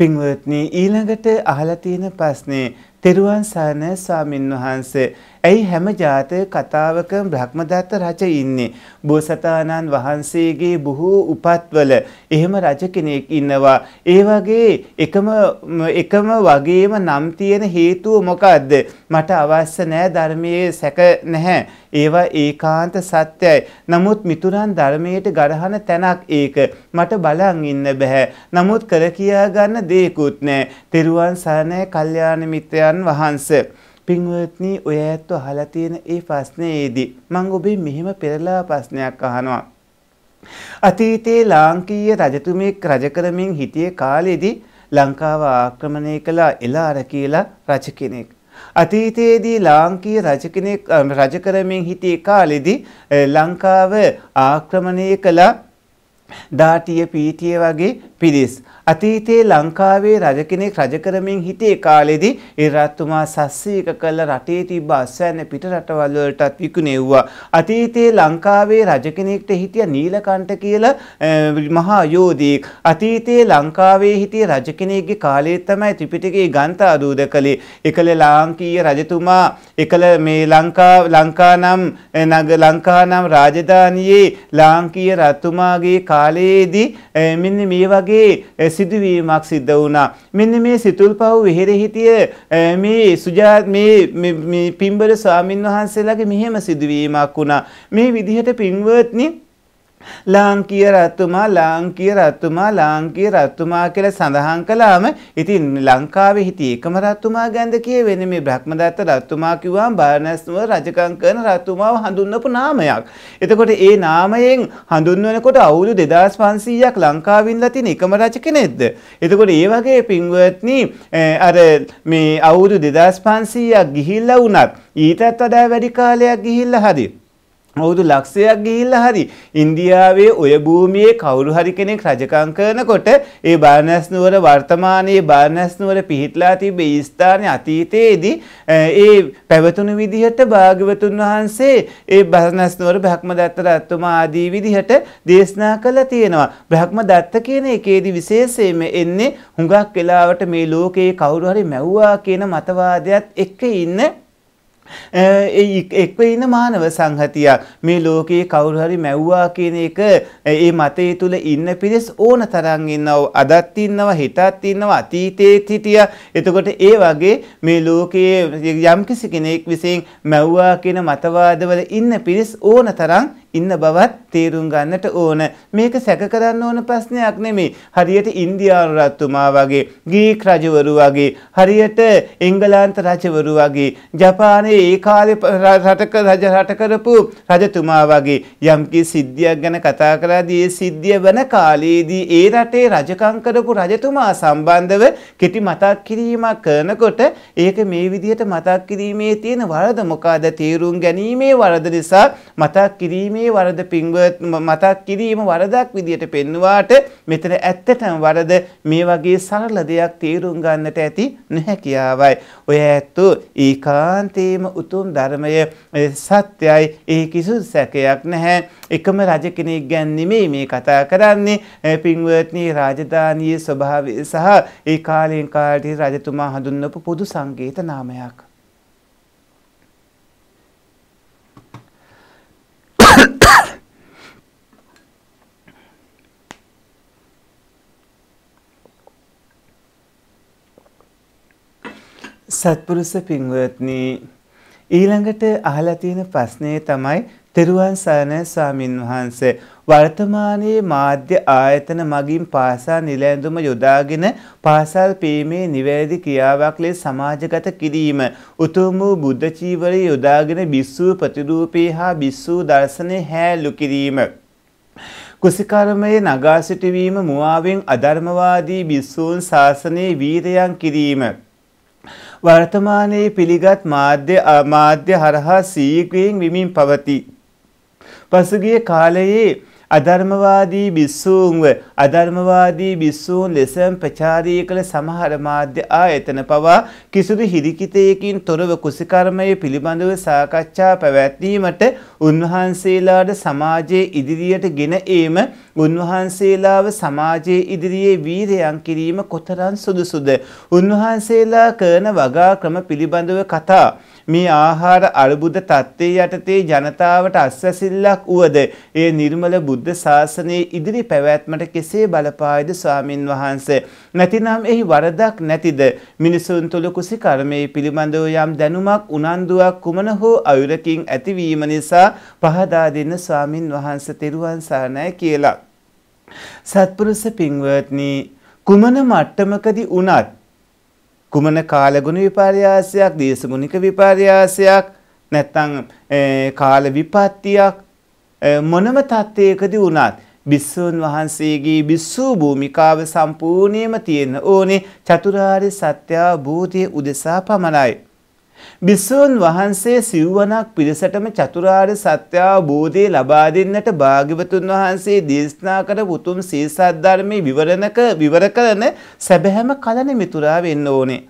පින්වත්නි ඊළඟට අහලා තියෙන ප්‍රශ්නේ තෙරුවන් සරණයි ස්වාමින් වහන්සේ ඇයි හැම ජාතක කතාවකම බ්‍රහ්මදත්ත රජ ඉන්නේ. බෝසතාණන් වහන්සේගේ බොහෝ උපත්වල එහෙම රජ කෙනෙක් ඉන්නවා. ඒ වගේ එකම එකම වගේම නම් තියෙන හේතුව මොකද්ද? මට අවශ්‍ය නෑ ධර්මයේ සැක නැහැ. ඒවා ඒකාන්ත සත්‍යයි. නමුත් මිතුරන් ධර්මයට ගරහන තැනක් ඒක. මට බලන් ඉන්න බෑ. නමුත් කර කියා ගන්න දෙයක්වත් නෑ. තෙරුවන් සරණයි කල්යාණ මිත්‍රයන් වහන්සේ පින්වත්නී ඔය ඇත්තු අහලා තියෙන ඒ ප්‍රශ්නයේදී මං ඔබේ මෙහෙම පෙරලා ප්‍රශ්නයක් අහනවා. අතීතයේ ලාංකීය රජතුමෙක් රජ කරමින් හිටියේ කාලෙදී ලංකාව ආක්‍රමණය කළ එලාර කියලා රජ කෙනෙක්. අතීතයේදී ලාංකීය රජ කෙනෙක් රජ කරමින් හිටියේ කාලෙදී ලංකාව ආක්‍රමණය කළ දාටිය පීටිය වගේ පිරිස් අතීතයේ ලංකාවේ රජ කෙනෙක් රජ කරමින් හිටියේ කාලෙදී ඒ රජතුමා සස්සීක කළ රටේ තිබ්බ අස්වැන්න පිට රටවල් වලටත් විකුණෙව්වා. අතීතයේ ලංකාවේ රජ කෙනෙක්ට හිටිය නීලකණ්ඨ කියලා මහා යෝධියෙක්. අතීතයේ ලංකාවේ හිටිය රජ කෙනෙක්ගේ කාලේ තමයි ත්‍රිපිටකයේ ග්‍රන්ථ ආරූඪ කළේ. එකල ලාංකීය රජතුමා එකල මේ ලංකා ලංකා නම් නග ලංකා නම් රාජධානියේ ලාංකීය රජතුමාගේ කාලයේදී මෙන්න මේ වගේ සිදුවීමක් සිද්ධ වුණා. මෙන්න මේ සිතුල්පව් විහෙරෙහිතිය මේ සුජාත් මේ පින්බර ස්වාමින්වහන්සේලාගේ මෙහෙම සිදුවීමක් වුණා. මේ විදිහට පින්වත්නි ලාංකීය රත්තුමා ලාංකීය රත්තුමා ලාංකීය රත්තුමා කියලා සඳහන් කළාම ඉතින් ලංකාවේ හිටිය එකම රත්තුමා ගැනද කියවෙන්නේ මේ බ්‍රහ්මදත්ත රත්තුමා කිව්වම බාරණස්ව රජකම් කරන රත්තුමාව හඳුන්වපු නාමයක්. එතකොට ඒ නාමයෙන් හඳුන්වනකොට අවුරුදු 2500ක් ලංකාවින් ලතින එකම රජ කෙනෙක්ද? එතකොට ඒ වගේ පින්වත්නි අර මේ අවුරුදු 2500ක් ගිහිල්ලා වුණත් ඊටත් වඩා වැඩි කාලයක් ගිහිල්ලා හරි ඔවුදු ලක්ෂයක් ගිහිල්ල හරි ඉන්දියාවේ ඔය භූමියේ කවුරු හරි කෙනෙක් රජකං කරනකොට ඒ බානැස්නුවර වර්තමානයේ බානැස්නුවර පිහිටලා තිබේ ස්ථානය අතීතයේදී ඒ පැවතුණු විදිහට භාග්‍යවතුන් වහන්සේ ඒ බානැස්නුවර බ්‍රහ්ම දත්ත රත්තුමා ආදී විදිහට දේශනා කළා තියෙනවා බ්‍රහ්ම දත්ත කියන එකේදී විශේෂයෙන්ම එන්නේ හුඟක් වෙලාවට මේ ලෝකයේ කවුරු හරි මැව්වා කියන මතවාදයත් එක්ක ඉන්න එක්ව ඉන්න මානව සංහතියක් මේ ලෝකයේ කවුරු හරි මැව්වා කියන එක ඒ මතය තුල ඉන්න පිරිස් ඕන තරම් ඉන්නව අදත් ඉන්නව හිතත් ඉන්නව අතීතයේත් හිටියා එතකොට ඒ වගේ මේ ලෝකයේ යම්කිසි කෙනෙක් විසින් මැව්වා කියන මතවාදවල ඉන්න පිරිස් ඕන තරම් ඉන්න බවත් තේරුම් ගන්නට ඕන. මේක සැක කරන්න ඕන ප්‍රශ්නයක් නෙමේ. හරියට ඉන්දියානු රජතුමා වගේ, ග්‍රීක රජවරු වගේ, හරියට එංගලන්ත රජවරු වගේ, ජපානයේ ඒ කාලේ රටක රජ රට කරපු රජතුමා වගේ යම්කි සිද්ධියක් ගැන කතා කරද්දී ඒ සිද්ධිය වන කාලයේදී ඒ රටේ රජකම් කරපු රජතුමා සම්බන්ධව කෙටි මතක් කිරීමක් කරනකොට ඒක මේ විදිහට මතක් කිරීමේ තියෙන වරද මොකද තේරුම් ගැනීමේ වරද නිසා මතක් කිරීමේ වරද පින්වත් මතක් කිරීම වරදක් විදියට පෙන්වාට මෙතන ඇත්තටම වරද මේ වගේ සරල දෙයක් තේරුම් ගන්නට ඇති නොහැකියාවයි. ඔය ඇත්තෝ ඒකාන්තේම උතුම් ධර්මය සත්‍යයි ඒ කිසු සැකයක් නැහැ. එකම රජ කෙනෙක් ගැන නෙමෙයි මේ කතා කරන්නේ පින්වත්නි රාජධානියේ ස්වභාවය සහ ඒ කාලෙන් කාලට රජතුමා හඳුන්වපු පොදු සංකේත නාමයක්. සත්පුරුෂ පින්වත්නි ඊළඟට අහලා තියෙන ප්‍රශ්නේ තමයි තෙරුවන් සරණ ස්වාමින් වහන්සේ වර්තමානයේ මාධ්‍ය ආයතන මගින් පාසා නිලැඳුම යොදාගෙන පාසල් පීමේ නිවැරදි ක්‍රියාවක් ලෙස සමාජගත කිරීම උතුම් වූ බුද්ධ චීවරය යොදාගෙන බිස්සූ ප්‍රතිරූපී හා බිස්සූ දර්ශනය හැලු කිරීම කුසිකර්මයේ නගා සිටවීම මුවාවෙන් අධර්මවාදී බිස්සූන් ශාසනයේ වීරයන් කිරීම වර්තමානයේ පිළිගත් මාධ්‍ය මාධ්‍ය හරහා සීක්‍රයෙන් විමින් පවතී. පසුගිය කාලයේ අධර්මවාදී බිස්සූන්ව අධර්මවාදී බිස්සූන් ලෙසම් ප්‍රචාරය කළ සමහර මාධ්‍ය ආයතන පවා කිසිදු හිරිකිතයකින් තොරව කුසිකර්මය පිළිබඳව සාකච්ඡා පැවැත්වීමට උන්වහන්සේලාට සමාජයේ ඉදිරියට ගෙන ඒම උන්වහන්සේලාව සමාජයේ ඉදිරියේ වීරයන් කිරීම කොතරම් සුදුසුද උන්වහන්සේලා කරන වගා ක්‍රම පිළිබඳව කතා මේ ආහාර අර්බුද තත්ත්වයේ යටතේ ජනතාවට අස්වැසිල්ලක් වුවද ඒ නිර්මල බුද්ධ ශාසනයේ ඉදිරි පැවැත්මට කෙසේ බලපායිද ස්වාමින් වහන්සේ නැතිනම් එහි වරදක් නැතිද මිනිසුන් තුළ කුසි කර්මයේ පිළිබඳව යම් දැනුමක් උනන්දුවක් කුමන හෝ අයුරකින් ඇතිවීම නිසා පහදා දෙන්න ස්වාමින් වහන්සේ තෙරුවන් සරණයි කියලා සත්පුරුෂ පින්වත්නි කුමන මට්ටමකදී වුණත් කුමන කාලගුණ විපර්යාසයක්, දේශගුණික විපර්යාසයක්, නැත්තම් කාල විපත්තියක් මොනම තත්ත්වයකදී වුණත් බිස්සූන් වහන්සේගේ බිස්සූ භූමිකාව සම්පූර්ණයෙන්ම තියෙන්න ඕනේ චතුරාර්ය සත්‍ය භූතයේ උදෙසා පමණයි. භිස්සූන් වහන්සේ සිව්වනක් පිරිසටම චතුරාර්ය සත්‍ය අවබෝධය ලබා දෙන්නට භාග්‍යවතුන් වහන්සේ දේශනා කර උතුම් සීසද්ධර්මයේ විවරණක විවර කරන සැබෑම කලණ මිතුරා වෙන්න ඕනේ.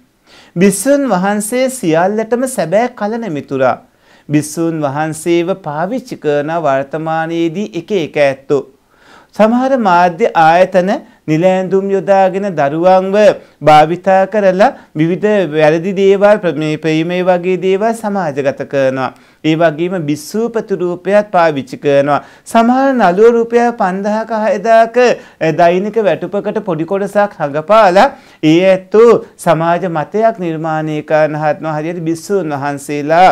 භිස්සූන් වහන්සේ සියල්ලටම සැබෑ කලණ මිතුරා. භිස්සූන් වහන්සේව පාවිච්චි කරන වර්තමානයේදී එක එක ඇත්තෝ. සමහර මාධ්‍ය ආයතන නිල ඇඳුම් යොදාගෙන දරුවන්ව භාවිතා කරලා විවිධ වැරදි දේවල් මේ ප්‍රේමය වගේ දේවල් සමාජගත කරනවා. ඒ වගේම බිස්සූපතු රූපයත් පාවිච්චි කරනවා. සමහර නළුව රුපියල් 5000ක 6000ක දෛනික වැටුපකට පොඩි කොටසක් හඟපාලා ඒ ඇත්තෝ සමාජ මතයක් නිර්මාණය කරන හත්නවා හරියට බිස්සුන් වහන්සේලා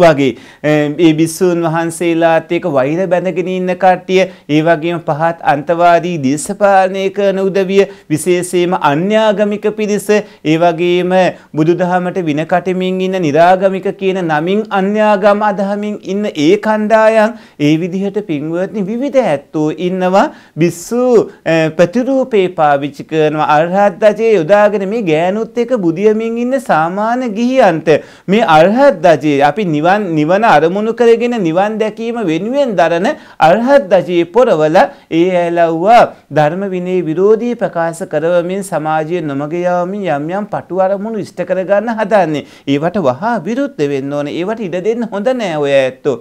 වගේ ඒ බිස්සූන් වහන්සේලාත් එක්ක වෛර බැඳගෙන ඉන්න කට්ටිය ඒ වගේම පහත් අන්තවාදී දේශපාලනය කරන උදවිය විශේෂයෙන්ම අන්‍යාගමික පිරිස ඒ වගේම බුදුදහමට වින කටමින් ඉන්න निराගමික කියන නමින් අන්‍යාගම අදහමින් ඉන්න ඒ කණ්ඩායම් ඒ විදිහට පින්වත්නි විවිධ ඇත්තෝ ඉන්නවා බිස්සු ප්‍රතිරූපේ පාවිච්චි කරනවා අරහත් දජේ යොදාගෙන මේ ගෑනුත් එක්ක බුදියමින් ඉන්න සාමාන්‍ය ගිහියන්ට මේ අරහත් දජේ අපි නිවන් නිවන අරමුණු කරගෙන නිවන් දැකීම වෙනුවෙන් දරන අරහත් දජයේ පොරවල ඒ ඇලව්වා ධර්ම විනේ විරෝධී ප්‍රකාශ කරවමින් සමාජයේ නොමග යාවමින් යම් යම් පටු අරමුණු ඉෂ්ට කරගන්න හදන්නේ. ඒවට වහා විරුද්ධ වෙන්න ඕනේ. ඒවට ඉඩ දෙන්න හොඳ නෑ ඔය ඇත්තෝ.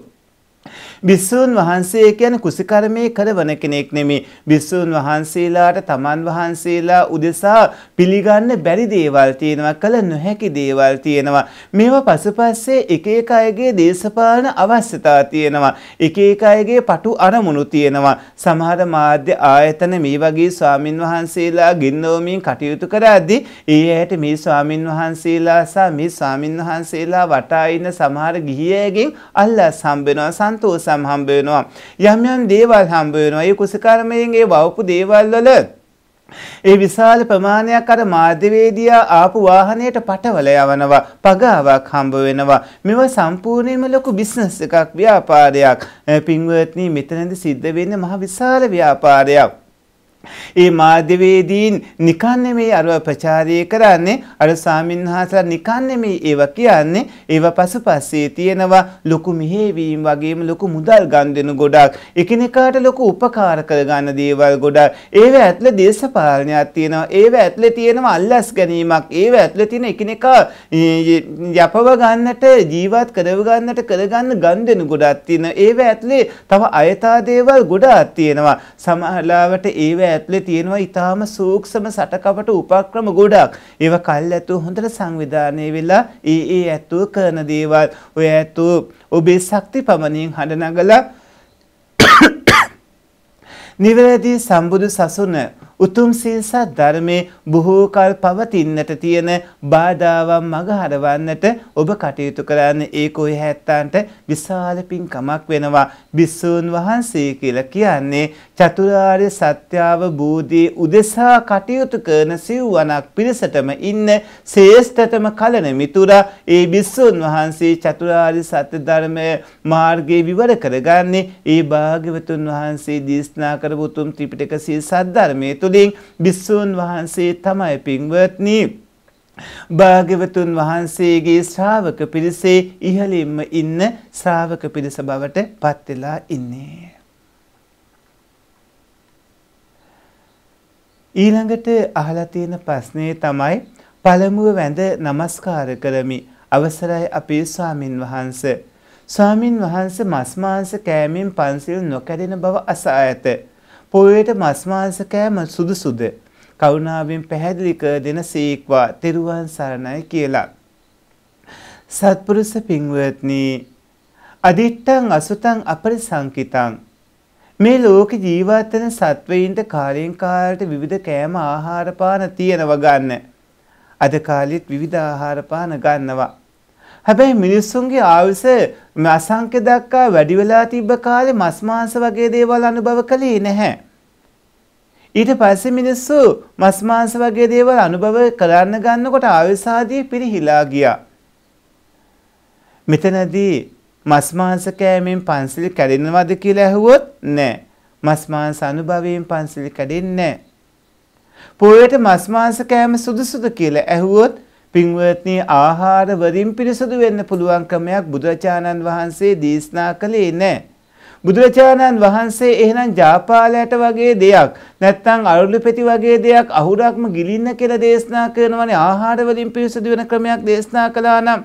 භිස්සූන් වහන්සේ කියන කුසිකර්මය කරවන කෙනෙක් නෙමේ. භිස්සූන් වහන්සේලාට තමන් වහන්සේලා උදෙසා පිළිගන්න බැරි දේවල් තියෙනවා කළ නොහැකි දේවල් තියෙනවා. මේවා පසුපස්සේ එක එක අයගේ දේශපාලන අවශ්‍යතා තියෙනවා. එක එක අයගේ පටු අරමුණු තියෙනවා. සමහර මාධ්‍ය ආයතන මේ වගේ ස්වාමින් වහන්සේලා ගින්නෝමින් කටයුතු කරද්දී ඒ ඇයට මේ ස්වාමින් වහන්සේලා සහ මේ ස්වාමින් වහන්සේලා වටා ඉන්න සමහර ගිහියගෙන් අල්ලා සම්බෙනවා සන්තෝෂ සම් හම්බ වෙනවා. යම් යම් දේවල් හම්බ වෙනවා. ඒ කුසකර්මයෙන් ඒ වවපු දේවල් වල ඒ විශාල ප්‍රමාණයක් අර මාධ්‍යවේදියා ආපු වාහනයට පටවල යවනවා පගාවක් හම්බ වෙනවා මේවා සම්පූර්ණයෙන්ම ලොකු බිස්නස් එකක් ව්‍යාපාරයක් පින්වත්නි මෙතනදී සිද්ධ වෙන්නේ මහ විශාල ව්‍යාපාරයක් ඒ මාධ්‍යවේදීන් නිකන් නෙමෙයි අරව ප්‍රචාරය කරන්නේ අර සාමින්හාසලා නිකන් නෙමෙයි ඒවා කියන්නේ ඒවා පසුපස්සේ තියෙනවා ලොකු මෙහෙවීම් වගේම ලොකු මුදල් ගන් දෙන ගොඩක් එකිනෙකාට ලොකු උපකාර කරගන්න දේවල් ගොඩක් ඒව ඇතුළේ දේශපාලනයක් තියෙනවා ඒව ඇතුළේ තියෙනවා අල්ලස් ගැනීමක් ඒව ඇතුළේ තියෙන එකිනෙකා යපව ගන්නට ජීවත් කරව ගන්නට කරගන්න ගන් දෙන ගොඩක් තියෙන ඒව ඇතුළේ තව අයථා දේවල් ගොඩක් තියෙනවා සමහරවිට ඒව ඇතුලේ තියෙනවා ඊටාම සූක්ෂම සටකපට උපක්‍රම ගොඩක්. ඒව කල් ඇතුව හොඳට සංවිධානය වෙලා ඒ ඒ ඇතුව කරන දේවල් ඔය ඇතුව ඔබේ ශක්ති පමණින් හඬ නගලා නිවැරදි සම්බුදු සසුන උතුම් සිල්සත් ධර්මයේ බොහෝ කල් පවතින්නට තියෙන බාධාවන් මගහරවන්නට ඔබ කටයුතු කරන්න ඒක ඔය හැත්තන්ට විශාල පින්කමක් වෙනවා. බිස්සූන් වහන්සේ කියලා කියන්නේ චතුරාර්ය සත්‍යාව බෝධියේ උදෙසා කටයුතු කරන සිව්වනක් පිරිසටම ඉන්න ශ්‍රේෂ්ඨතම කලන මිතුරා ඒ බිස්සූන් වහන්සේ චතුරාර්ය සත්‍ය ධර්මය මාර්ගයේ විවර කරගන්නේ ඒ භාග්‍යවතුන් වහන්සේ දේශනා කරපු උතුම් ත්‍රිපිටක සීල් සද්ධර්මයේ තුල තුළින් බිස්සූන් වහන්සේ තමයි පින්වත්නී. භාග්‍යවතුන් වහන්සේගේ ශ්‍රාවක පිරිසේ ඉහලින්ම ඉන්න ශ්‍රාවක පිරිස බවට පත්වෙලා ඉන්නේ. ඊළඟට අහලා තියෙන ප්‍රශ්නේ තමයි පළමුව වැඳ নমස්කාර කරමි අවසරයි අපේ ස්වාමින් වහන්ස. ස්වාමින් වහන්ස මස් මාංශ කෑමෙන් පන්සිල් නොකඩෙන බව අසා ඇත. පොයට මස් මාංශ කෑම සුදුසුද? කරුණාවෙන් පැහැදිලි කර දෙන සීක්වා තෙරුවන් සරණයි කියලා. සත්පුරුෂ පින්වත්නි අදිට්ටං අසුතං අපරිසංකිතං මේ ලෝක ජීවත් වෙන සත්වයින්ට කාලයෙන් කාලයට විවිධ කෑම ආහාර පාන තියෙනව ගන්න. අද කාලෙත් විවිධ ආහාර පාන ගන්නවා. හැබැයි මිනිස්සුන්ගේ ආයුෂ අසංඛ්‍ය දක්වා වැඩි වෙලා තිබ්බ කාලේ මස් මාංශ වගේ දේවල් අනුභව කළේ නැහැ. ඊට පස්සේ මිනිස්සු මස් මාංශ වගේ දේවල් අනුභව කරන්න ගන්නකොට ආයුෂ ආදී පිරිහිලා ගියා. මෙතනදී මස් මාංශ කෑමෙන් පන්සිල් කැඩෙනවද කියලා ඇහුවොත් නෑ. මස් මාංශ අනුභවයෙන් පන්සිල් කැඩෙන්නේ නෑ. පොයට මස් මාංශ කෑම සුදුසුද කියලා ඇහුවොත් පින්වත්නි ආහාර වරින් පිරිසුදු වෙන්න පුළුවන් ක්‍රමයක් බුදුරජාණන් වහන්සේ දේශනා කළේ නැහැ. බුදුරජාණන් වහන්සේ එහෙනම් ජාපාලයට වගේ දෙයක් නැත්නම් අරුළු පෙති වගේ දෙයක් අහුරක්ම ගිලින්න කියලා දේශනා කරනවානේ ආහාර වලින් පිරිසුදු වෙන ක්‍රමයක් දේශනා කළා නම්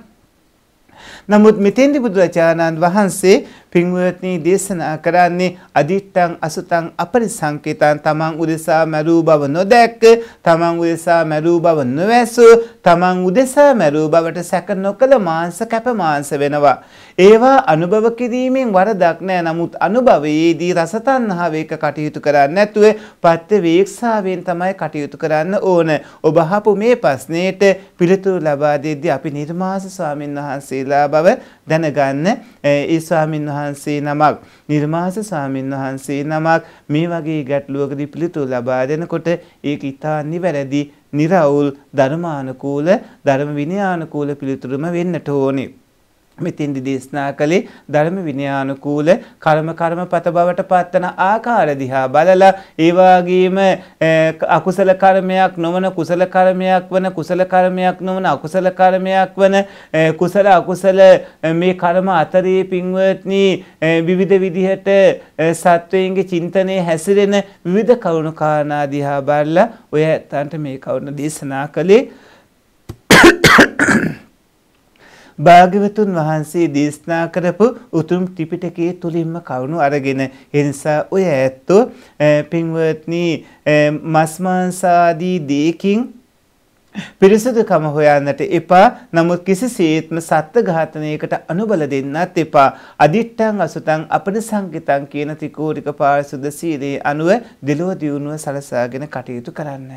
නමුත් මෙතෙන්දී බුදුරජාණන් වහන්සේ පින්වත්නි දේශනා කරන්නේ අදිත්තං අසුතං අපරිසංකිතං තමන් උදෙසා මැරූ බව නොදැක්ක තමන් උදෙසා මැරූ බව නොවැසු තමන් උදෙසා මැරූ බවට සැක නොකළ මාංශ කැප මාංශ වෙනවා ඒවා අනුභව කිරීමෙන් වරදක් නෑ නමුත් අනුභවයේදී රසතණ්හාව එක කටයුතු කරන්නේ නැතුව පත්‍ය වේක්ෂාවෙන් තමයි කටයුතු කරන්න ඕන ඔබ අහපු මේ ප්‍රශ්නෙට පිළිතුරු ලබා දෙද්දී අපි නිර්මාස ස්වාමින් වහන්සේලා බව දැනගන්න ඒ ස්වාමින් වහන්සේ නමක් නිර්මාස ස්වාමින් වහන්සේ නමක් මේ වගේ ගැටලුවකදී පිළිතුරු ලබා දෙනකොට ඒක ඉතා නිවැරදි, निराවුල්, ධර්මානුකූල, ධර්ම විනයානුකූල පිළිතුරුම වෙන්නට ඕනේ. මෙතින්දි දේශනා කළේ ධර්ම විනයානුකූල කර්ම කර්මපත බවට පත්වන ආකාර දිහා බලලා ඒ වගේම අකුසල කර්මයක් නොවන කුසල කර්මයක් වන කුසල කර්මයක් නොවන අකුසල කර්මයක් වන කුසල අකුසල මේ කර්ම අතරේ පින්වත්නි විවිධ විදිහට සත්වයන්ගේ චින්තනයේ හැසිරෙන විවිධ කරුණු කාරණා දිහා බලලා ඔය ඇත්තන්ට මේ කරුණ දේශනා කළේ Thank you. භාග්‍යවතුන් වහන්සේ දේශනා කරපු උතුම් ත්‍රිපිටකයේ තුලින්ම කරුණු අරගෙන එනිසා ඔය ඇත්තෝ පින්වත්නි මස් මාංශාදී දීකින් පිරිසුදුකම හොයන්නට එපා නමුත් කිසිසේත්ම සත්ත්ව ඝාතනයකට අනුබල දෙන්නත් එපා අදිට්ඨං අසුතං අපන සංගිතං කියන ත්‍රිකෝටික පාරිසුද්ධ සීලයේ අනුව දිලෝ දියුණුව සලසාගෙන කටයුතු කරන්න.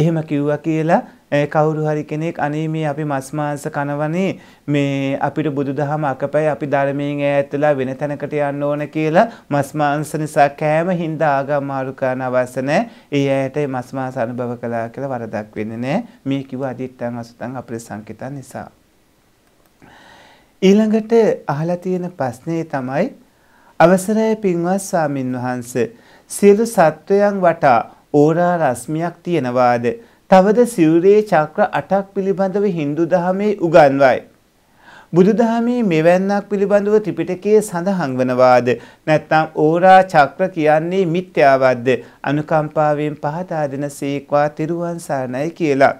එහෙම කිව්වා කියලා කවුරු හරි කෙනෙක් අනේ මේ අපි මස් මාංශ කනවනේ මේ අපිට බුදුදහම අකපැයි අපි ධර්මයෙන් ඈත් වෙලා වෙන තැනකට යන්න ඕන කියලා මස් මාංශ නිසා කෑම හින්දා ආගම් මාරු කරන අවශ්‍ය නැහැ. ඒ ඇයට මස් මාංශ අනුභව කළා කියලා වරදක් වෙන්නේ නැහැ. මේ කිව්ව අදිත්තං අසුතං අපේ සංකිතන් නිසා. ඊළඟට අහලා තියෙන ප්‍රශ්නේ තමයි අවසරයි පින්වත් ස්වාමින් වහන්සේ සියලු සත්වයන් වටා ඕරා රශ්මියක් තියනවාද තවද සිවුරේ චක්‍ර 8ක් පිළිබඳව Hindu දහමේ උගන්වයි. බුදුදහමේ මෙවැන්නක් පිළිබඳව ත්‍රිපිටකයේ සඳහන් වනවාද නැත්නම් ඕරා චක්‍ර කියන්නේ මිත්‍යාවද්ද අනුකම්පාවෙන් පහදා දෙන සීක්වා තිරුවන් සරණයි කියලා.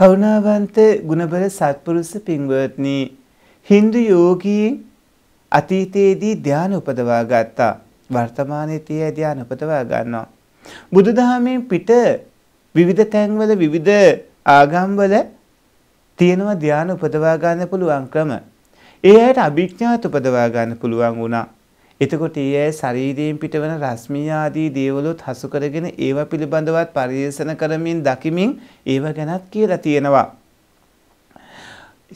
කරුණාවන්ත ගුණබල සත්පුරුෂ පින්වත්නි Hindu යෝගී අතීතයේදී ධ්‍යාන උපදවා ගත්තා. වර්තමානයේ තිය ධ්‍යාන උපදවා ගන්නවා. බුදුදහමෙන් පිට විවිධ තැන්වල විවිධ ආගම්වල තියෙනවා ධානය උපදවා ගන්න පුළුවන් ක්‍රම. ඒ අයට අභිඥාත උපදවා ගන්න පුළුවන් වුණා. එතකොට ඒ අය ශරීරයෙන් පිටවන රශ්මිය ආදී දේවලුත් හසු කරගෙන ඒවා පිළිබඳවත් පරිශන කරමින් දකිමින් ඒව ගැනත් කියලා තියෙනවා.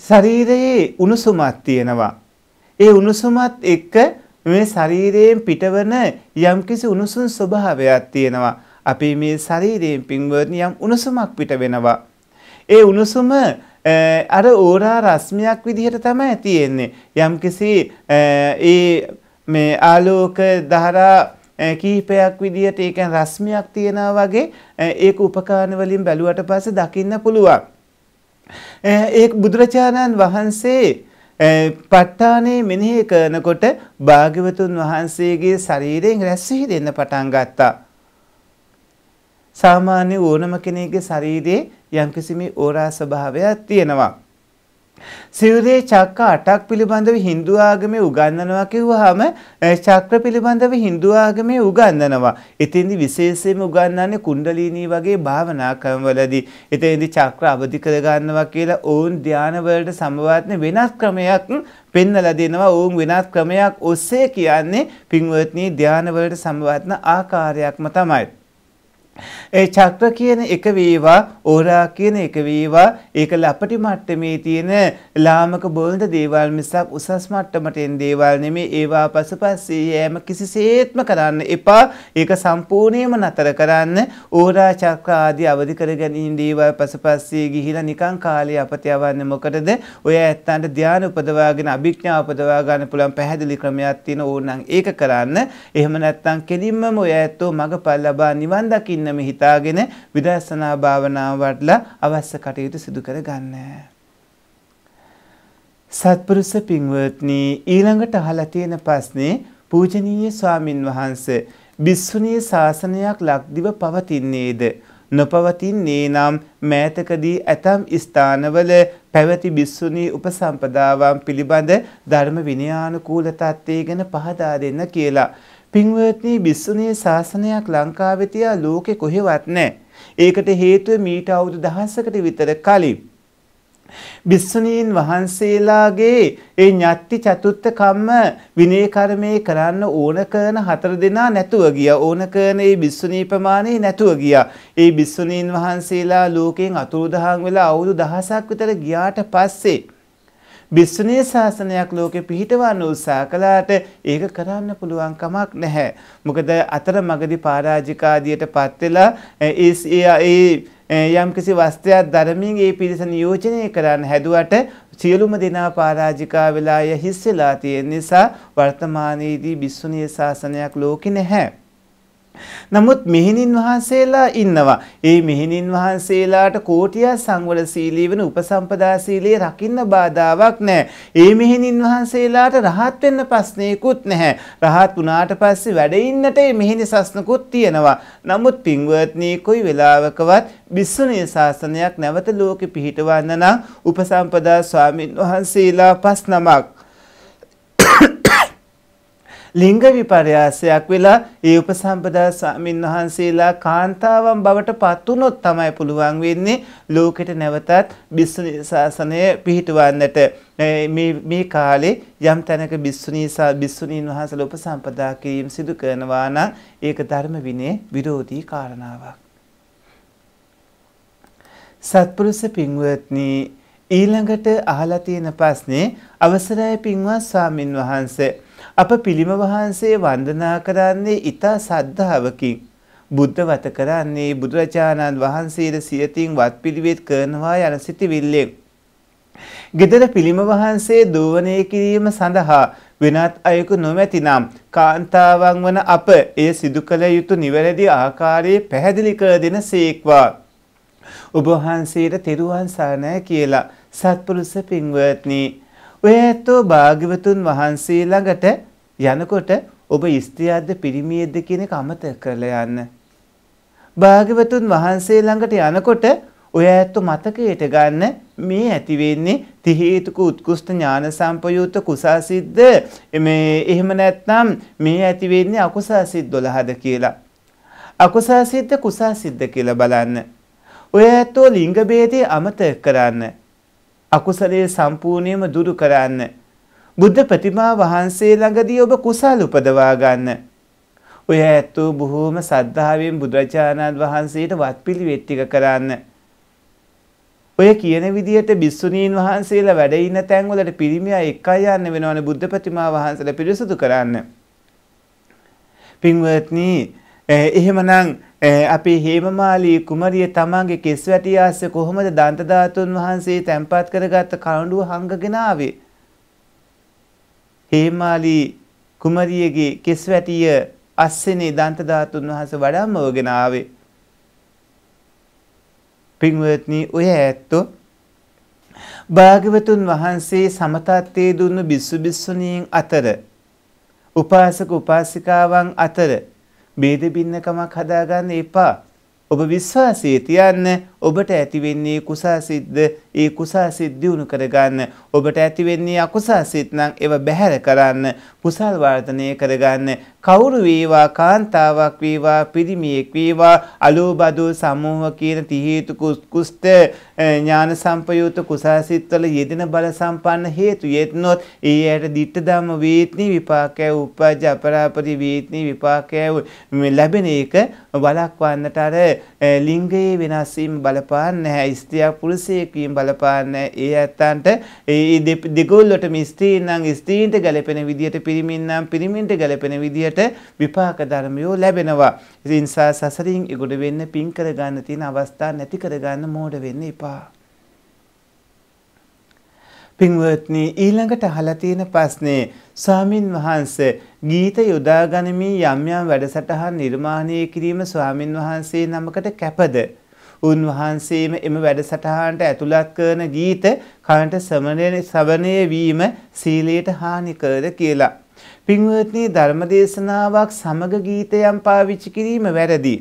ශරීරයේ උණුසුමක් තියෙනවා. ඒ උණුසුමත් එක්ක මේ ශරීරයෙන් පිටවන යම්කිසි උණුසුම් ස්වභාවයක් තියෙනවා. අපි මේ ශරීරයෙන් පින්වර්ණ යම් උණුසුමක් පිට වෙනවා. ඒ උණුසුම අර ඕරා රශ්මියක් විදිහට තමයි තියෙන්නේ. යම්කිසි ඒ මේ ආලෝක ධාරා කීපයක් විදිහට ඒ කියන්නේ රශ්මියක් තියනා වගේ ඒක උපකරණ වලින් බැලුවට පස්සේ දකින්න පුළුවන්. ඒක බුදුරජාණන් වහන්සේ ප ဋ ාණේ මෙනෙහි කරනකොට භාග්‍යවතුන් වහන්සේගේ ශරීරයෙන් රැස් වෙ දෙන්න පටන් ගත්තා. සාමාන්‍ය ඕනම කෙනෙකුගේ ශරීරයේ යම්කිසි මේ ඕරා ස්වභාවයක් තියෙනවා. සිවුරේ චක්ක 8ක් පිළිබඳව Hindu ආගමේ උගන්වනවා කිව්වහම චක්‍ර පිළිබඳව Hindu ආගමේ උගන්වනවා. එතෙන්දි විශේෂයෙන්ම උගන්වන්නේ කුණ්ඩලිනී වගේ භාවනා ක්‍රමවලදී. එතෙන්දි චක්‍ර අවදි කරගන්නවා කියලා ඕන් ධාන වලට සමවත්න වෙනස් ක්‍රමයක් පෙන්වලා දෙනවා ඕන් වෙනස් ක්‍රමයක් ඔස්සේ කියන්නේ පින්වත්නි ධාන වලට සමවත්න ආකාරයක්ම තමයි. ඒ චක්‍ර කියන එක වේවා ඕරා කියන එක වේවා ඒක ලපටි මට්ටමේ තියෙන ලාමක බෝලඳ දේවල් මිසක් උසස් මට්ටමට එන දේවල් නෙමේ ඒවා පසුපස්සේ යෑම කිසිසේත්ම කරන්න එපා ඒක සම්පූර්ණයෙන්ම නතර කරන්න ඕරා චක්‍ර ආදී අවදි කර ගැනීම දේවල් පසුපස්සේ ගිහිලා නිකං කාලේ අපත යවන්නේ මොකටද ඔය ඇත්තන්ට ධානය උපදවාගෙන අභිඥා උපදවා ගන්න පුළුවන් පැහැදිලි ක්‍රමයක් තියෙන ඕනනම් ඒක කරන්න එහෙම නැත්නම් කෙලින්ම ඔය ඇත්තෝ මගපල් ලබා නිවන් දකින්න මෙහෙන්නම හිතාගෙන විදර්ශනා භාවනාව වඩලා අවශ්‍ය කටයුතු සිදු කර ගන්න. සත්පුරුෂ පින්වත්නි ඊළඟට අහලා තියෙන ප්‍රශ්නේ පූජනීය ස්වාමින් වහන්සේ බිස්සුණී ශාසනයක් ලක්දිව පවතින්නේද නොපවතින්නේ නම් මෑතකදී ඇතම් ස්ථානවල පැවති බිස්සුණී උපසම්පදාවන් පිළිබඳ ධර්ම විනයානුකූල තත්ත්වය ගැන පහදා දෙන්න කියලා පින්වත්නී බිස්සුනේ ශාසනයක් ලංකාවේ තියා ලෝකෙ කොහෙවත් නැහැ. ඒකට හේතුව මීට අවුරුදු දහසකට විතර කලින් බිස්සුණීන් වහන්සේලාගේ ඒ ඥාති චතුත්ත කම්ම විනය කර්මයේ කරන්න ඕන කරන හතර දෙනා නැතුව ගියා ඕන කරන ඒ බිස්සුණී ප්‍රමාණය නැතුව ගියා ඒ බිස්සුණීන් වහන්සේලා ලෝකයෙන් අතුරුදහන් වෙලා අවුරුදු දහසක් විතර ගියාට පස්සේ භිස්සුණී ශාසනයක් ලෝකෙ පිහිටවන්න උත්සා කළාට ඒක කරන්න පුළුවන් කමක් නැහැ. මොකද අතර මගදී පරාජිකාදියට පත් වෙලා ඒ යම්කිසි වස්තයක් ධර්මයෙන් ඒ පිරිස නියෝජනය කරන්න හැදුවට සියලුම දෙනා පරාජිකා වෙලා ය හිස් වෙලා තියෙන නිසා වර්තමානයේදී භිස්සුණී ශාසනයක් ලෝකෙ නැහැ. නමුත් මෙහෙණින් වහන්සේලා ඉන්නවා. ඒ මෙහෙණින් වහන්සේලාට කෝටිය සංවර සීලී වෙන උපසම්පදා සීලයේ රකින්න බාධාවක් නැහැ. ඒ මෙහෙණින් වහන්සේලාට රහත් වෙන්න ප්‍රශ්නයකුත් නැහැ. රහත් වුණාට පස්සේ වැඩ ඉන්නට මේ මෙහෙණි සස්නකුත් තියෙනවා. නමුත් පින්වත්නි කොයි වෙලාවකවත් බිස්සුණිය ශාසනයක් නැවත ලෝකෙ පිහිටවන්න නම් උපසම්පදා ස්වාමින් වහන්සේලා පස් නමක් ලිංග විපර්යාසයක් වෙලා ඒ උපසම්පදා ස්වාමින් වහන්සේලා කාන්තාවන් බවට පත්වුණොත් තමයි පුළුවන් වෙන්නේ ලෝකෙට නැවතත් බිස්සුනි ශාසනය පිහිටුවන්නට. මේ කාලේ යම් තැනක බිස්සුනීසා බිස්සුනීන් වහන්සේලා උපසම්පදා කිරීම සිදු කරනවා නම් ඒක ධර්ම විනය විරෝධී කාරණාවක්. සත්පුරුෂ පින්වත්නි ඊළඟට අහලා තියෙන ප්‍රශ්නේ අවසරයි පින්වත් ස්වාමින් වහන්සේ අප පිළිම වහන්සේ වන්දනා කරන්නේ ඊතා සද්ධාවකින් බුද්ධ වත කරන්නේ බුදුරජාණන් වහන්සේට සියතින් වත් පිළිවෙත් කරනවා යන සිටිවිල්ලෙන් ගෙදර පිළිම වහන්සේ දෝවනය කිරීම සඳහා වෙනත් අයෙකු නොමැතිනම් කාන්තාවන් වන අප එය සිදු කළ යුතු නිවැරදි ආකාරයේ පැහැදිලි කර දෙන සේක්වා. ඔබ වහන්සේට තෙරුවන් සරණයි කියලා සත්පුරුෂ පින්වත්නි ඔය ඇත්තෝ භාග්‍යවතුන් වහන්සේ ළඟට යනකොට ඔබ ස්ත්‍රියක්ද පිරිමියෙක්ද කියන එක අමතක කරලා යන්න. භාග්‍යවතුන් වහන්සේ ළඟට යනකොට ඔය ඇත්තු මතකයට ගන්න මේ ඇති වෙන්නේ තිහේතුක උත්කෘෂ්ඨ ඥාන සම්පයුක්ත කුසල් සිද්ද මේ එහෙම නැත්නම් මේ ඇති වෙන්නේ අකුසල් සිද්ද 12ද කියලා. අකුසල් සිද්ද කුසල් සිද්ද කියලා බලන්න. ඔය ඇත්තෝ ලිංග ભેදේ අමතක කරන්න. අකුසලයේ සම්පූර්ණයෙන්ම දුරු කරන්න. බුද්ධ ප්‍රතිමා වහන්සේ ළඟදී ඔබ කුසල් උපදවා ගන්න. ඔය ඇත්තෝ බොහෝම සද්ධාවෙන් බුදුරජාණන් වහන්සේට වත්පිළිවෙත් ටික කරන්න. ඔය කියන විදිහට බිස්සුණීන් වහන්සේලා වැඩ ඉන්න තැන්වලට පිරිමියා එක්කයි යන්න වෙනවනේ බුද්ධ ප්‍රතිමා වහන්සේලා පිරිසුදු කරන්න. පින්වත්නි එහෙමනම් අපේ හේමමාලී කුමරිය තමන්ගේ කෙස් වැටි ආස්සේ කොහොමද දන්ත ධාතුන් වහන්සේ තැම්පත් කරගත්ත කණඩුව හංගගෙන ආවේ? හේමාලී කුමරියගේ කෙස් වැටිය අස්සෙනේ දන්ත ධාතුන් වහන්සේ වඩම්මවගෙන ආවේ. පින්වත්නි ඔය ඇත්තෝ භාග්‍යවතුන් වහන්සේ සමතත්තේ දුන්නු බිස්සු බිස්සුණීන් අතර උපාසක උපාසිකාවන් අතර බේද බින්නකමක් හදාගන්න එපා. ඔබ විශ්වාසයේ තියන්න ඔබට ඇතිවෙන්නේ කුසාසිද්ද ඒ කුසාසිත් දියුණු කරගන්න ඔබට ඇතිවෙන්නේ අකුසාසිත් නම් ඒව බැහැර කරන්න කුසල් වර්ධනය කරගන්න කවුරු වේවා කාන්තාවක් වේවා පිරිමියෙක් වේවා අලෝබදෝ සමූහ කියන තිහේතු කුස්කුෂ්ඨ ඥාන සම්පයුත කුසාසිත්වල යෙදෙන බල සම්පන්න හේතු යෙත්නොත් ඒ ඇයට ditta ධම්ම වේත්නි විපාකය උපජ අපරාපරි වේත්නි විපාකය ලැබෙන එක බලක්වන්නට අර ලිංගයේ වෙනස් වීම බල බලපාන්නේ නැහැ. ස්ත්‍රියක් පුරුෂයෙක් වීම බලපාන්නේ ඒ ඇත්තන්ට ඒ දෙගොල්ලොටම ස්ත්‍රීන් නම් ස්ත්‍රීන්ට ගැලපෙන විදියට පිරිමින් නම් පිරිමින්ට ගැලපෙන විදියට විපාක ධර්මයෝ ලැබෙනවා. ඒ නිසා සසරින් ඉගොඩ වෙන්න පින් කරගන්න තියෙන අවස්ථා නැති කරගන්න මෝඩ වෙන්න එපා. පින්වත්නි ඊළඟට අහලා තියෙන ප්‍රශ්නේ ස්වාමින් වහන්සේ ගීත යොදා ගනිමින් යම් යම් වැඩසටහන් නිර්මාණය කිරීම ස්වාමින් වහන්සේ නමකට කැපද උන්වහන්සේම එම වැඩසටහනට ඇතුළත් කරන ගීත කනට සමනය වීම සීලයට හානිකරද කියලා. පින්වත්නි ධර්මදේශනාවක් සමග ගීතයම් පාවිච්චි කිරීම වැරදි.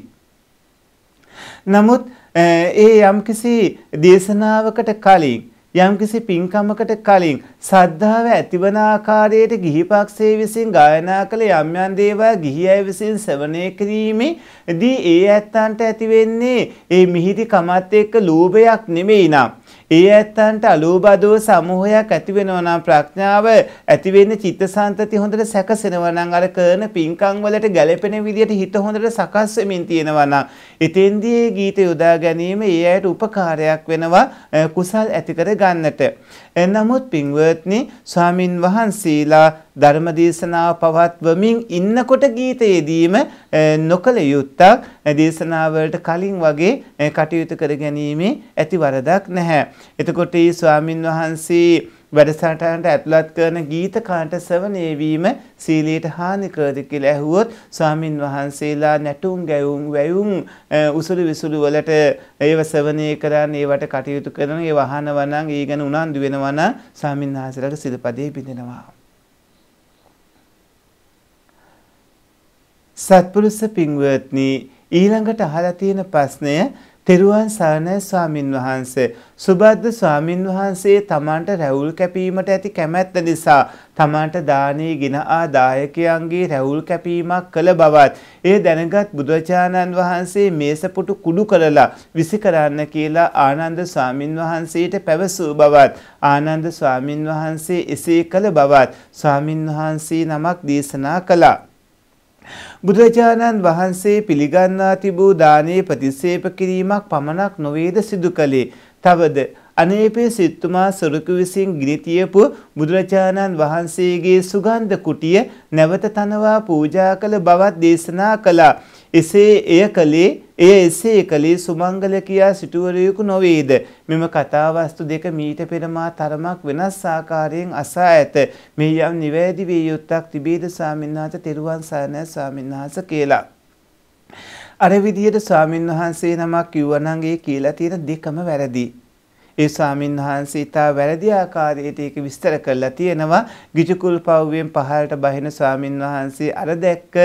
නමුත් ඒ යම්කිසි දේශනාවකට කලින් යම්කිසි පින්කමකට කලින් සද්ධාව ඇතිවන ආකාරයට ගිහිපක්ෂයේ විසින් ගායනා කළ යම් යම් දේවා ගිහි අය විසින් සවනය කිරීමේදී ඒ ඇත්තන්ට ඇතිවෙන්නේ ඒ මිහිදි කමත් එක්ක ලෝභයක් නෙමෙයි නම් ඒ ඇත්තන්ට අලෝබදෝ සමූහයක් ඇති වෙනවා නම් ප්‍රඥාව ඇති වෙන්නේ චිත්තසංතති හොඳට සැකසෙනවා නම් අර කරන පින්කම් වලට ගැළපෙන විදියට හිත හොඳට සකස් වෙමින් තියෙනවා නම් එතෙන්දී ගීත යොදා ගැනීම ඒ ඇයට උපකාරයක් වෙනවා කුසල් ඇති කර ගන්නට නමුත් පින්වත්නි ස්වාමින් වහන්සේලා ධර්ම දේශනාව පවත්වමින් ඉන්නකොට ගීතයේදීම නොකල යුත්තක් දේශනාවලට කලින් වගේ කටයුතු කර ගැනීමේ ඇති වරදක් නැහැ. එතකොට මේ ස්වාමින් වහන්සේ වැඩසටහනට ඇතුළත් කරන ගීත කාණ්ඩ සවනය වීම සීලයට හානිකරද කියලා ඇහුවොත් ස්වාමින් වහන්සේලා නැටුම් ගැයුම් වැයුම් උසුළු විසුළු වලට ඒව සවනය කරන්න ඒවට කටයුතු කරන ඒ වහනවා නම් ඒ ගැන උනන්දු වෙනවා නම් ස්වාමින් වහන්සේලාට සිල්පදේ බිඳිනවා සත්පුරුෂ පින්වත්නි ඊළඟට අහලා තියෙන ප්‍රශ්නය තෙරුවන් සරණයි ස්වාමින් වහන්සේ. සුබද්ද ස්වාමින් වහන්සේ තමන්ට රැවුල් කැපීමට ඇති කැමැත්ත නිසා තමන්ට දානී ගෙන ආ දායකයන්ගේ රැවුල් කැපීමක් කළ බවත් ඒ දැනගත් බුදුචානන් වහන්සේ මේසපුටු කුඩු කළලා විසි කරන්න කියලා ආනන්ද ස්වාමින් වහන්සේට පැවසූ බවත් ආනන්ද ස්වාමින් වහන්සේ එසේ කළ බවත් ස්වාමින් වහන්සේ නමක් දේශනා කළා. බුදුරජාණන් වහන්සේ පිළිගන්නා තිබූ දානයේ ප්‍රතිසේප කිරීමක් පමණක් නොවේද සිදු කළේ. තවද අනේපේ සිත්තුමා සොරකු විසින් ගිනිතියපු බුදුරජාණන් වහන්සේගේ සුගන්ධ කුටිය නැවත තනවා පූජා කළ බවත් දේශනා කළා. එසේ එය කළේ එය එසේ කළේ සුමංගල කියා සිටුවරයෙකු නොවේද. මෙම කතාවස්තු දෙක මීට පෙරමා තරමක් වෙනස් ආකාරයෙන් අසා ඇත. මේ යම් නිවැරදි වේ යුත්තක් තිබේද සාමින්නාත තෙරුවන් සරණයි සාමින්නාස කියලා. අර විදියට ස්වාමින්වහන්සේ නමක් කිව්වනන්ගේ කියලා තියෙන දෙකම වැරදි. ඒ ස්වාමීන් වහන්සේ ඉතා වැරදි ආකාරයට ඒක විස්තර කරලා තියෙනවා ගිජුකුල් පව්වෙන් පහළට බහින ස්වාමීන් වහන්සේ අර දැක්ක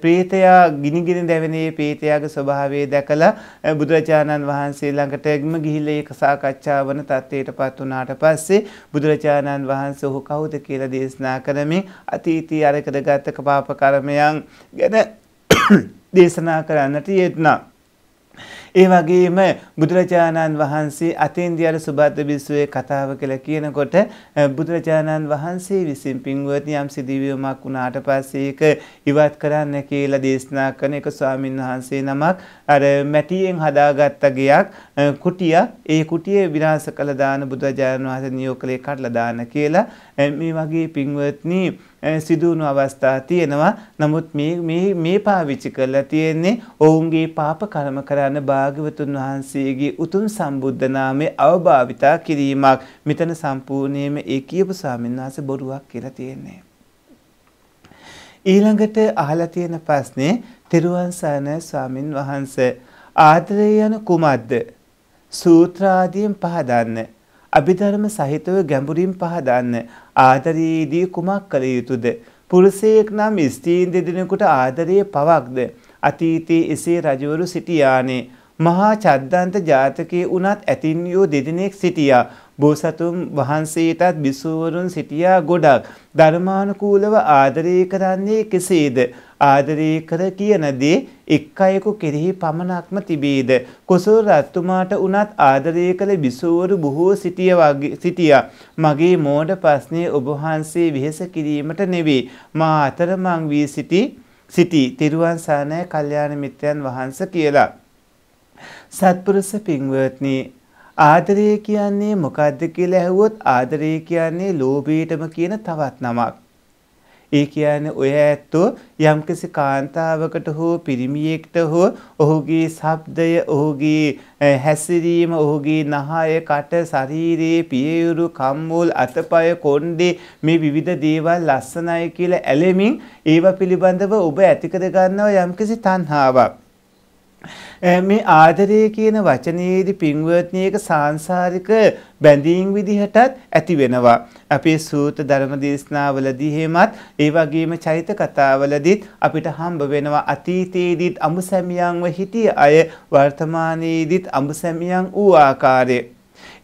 ප්‍රේතයා ගිනිගෙන දැවෙනේ ප්‍රේතයාගේ ස්වභාවය දැකලා බුදුරජාණන් වහන්සේ ළඟටම ගිහිල්ලා ඒක සාකච්ඡා වන තත්ත්වයටපත් වුණාට පස්සේ බුදුරජාණන් වහන්සේ ඔහු කවුද කියලා දේශනා කරමින් අතීතී අරකට ගත්ත පාප කර්මයන් ගැන දේශනා කරන්නට යෙදුණා ඒ වගේම බුදුරජාණන් වහන්සේ අතෙන්දියර සුභද්ද බිස්සුවේ කතාව කියලා කියනකොට බුදුරජාණන් වහන්සේ විසින් පින්වත්නි යම් සිදුවීමක් වුණාට පස්සේ ඒක ඉවත් කරන්න කියලා දේශනා කරන එක ස්වාමින් වහන්සේ නමක් අර මැටියෙන් හදාගත්ත ගයක් කුටියක් ඒ කුටිය විනාශ කළ දාන බුදුරජාණන් වහන්සේ නියෝකලේ කඩලා දාන කියලා මේ වගේ පින්වත්නි සිදුවුණු අවස්ථා තියෙනවා. නමුත් මේ පාවිච්චි කරලා තියෙන්නේ ඔවුන්ගේ පාප කර්ම කරන්න භාග්‍යවතුන් වහන්සේගේ උතුම් සම්බුද්ධ නාමය අවභාවිතා කිරීමක්. මෙතන සම්පූර්ණයෙන්ම ඒ කියපු ස්වාමීන් වහන්සේ බොරුවක් කියලා තියෙන්නේ. ඊළඟට අහලා තියෙන ප්‍රශ්නේ තෙරුවන් සරණ ස්වාමින් වහන්සේ ආදරය යන කුමක්ද? සූත්‍රාදීන් පහදන්න. අභිධර්ම සහිතව ගැඹුරින් පහදන්න ආදරයේදී කුමක් කළ යුතුද. පුරුෂයෙක් නම් ස්තීන් දෙදෙනෙකුට ආදරයේ පවක්ද. අතීතයේ එසේ රජවරු සිටියානේ. මහා චද්දන්ත ජාතකයේ වුණත් ඇතින්යෝ දෙදෙනෙක් සිටියා. බෝසතුන් වහන්සේටත් බිසූවරුන් සිටියා ගොඩක්. ධර්මානුකූලව ආදරය කරන්නේ කෙසේද? ආදරය කර කියන දේ එක් අයෙකු කෙරෙහි පමණක්ම තිබේද. කොසල් රත්තුමාට වුණත් ආදරය කළ බිසූවරු බොහෝ සිටිය සිටියා. මගේ මෝඩ ප්‍රශ්නය ඔබ වහන්සේ විහෙස කිරීමට නෙවේ. මා අතරමං වී සිටි සිටි තිරුවන් සානය කල්යාණ මිත්‍රයන් වහන්ස කියලා. සත්පුරුෂ පින්වත්නි ආදරය කියන්නේ මොකද්ද කියලා ඇහුවොත් ආදරය කියන්නේ ලෝභයටම කියන තවත් නමක්. ඒ කියන්නේ ඔය ඇත්තෝ යම්කිසි කාන්තාවකට හෝ පිරිමියෙක්ට හෝ ඔහුගේ ශබ්දය ඔහුගේ හැසිරීම ඔහුගේ නහය කට ශරීරයේ පියයුරු කම්මූල් අතපය කොණ්ඩේ මේ විවිධ දේවල් ලස්සනයි කියලා ඇලෙමින් ඒව පිළිබඳව ඔබ ඇතිකර ගන්නවා යම්කිසි තණ්හාවක් මේ ආදරය කියන වචනයේදී පින්වත්නියක සාංශාරික බැඳීම් විදිහටත් ඇති වෙනවා. අපේ සූත ධර්ම දේශනාවලදී හේමත් ඒ වගේම චරිත කතාවලදීත් අපිට හම්බ වෙනවා අතීතයේදීත් අඹසැමියන්ව හිටිය අය වර්තමානයේදීත් අඹසැමියන් වූ ආකාරය.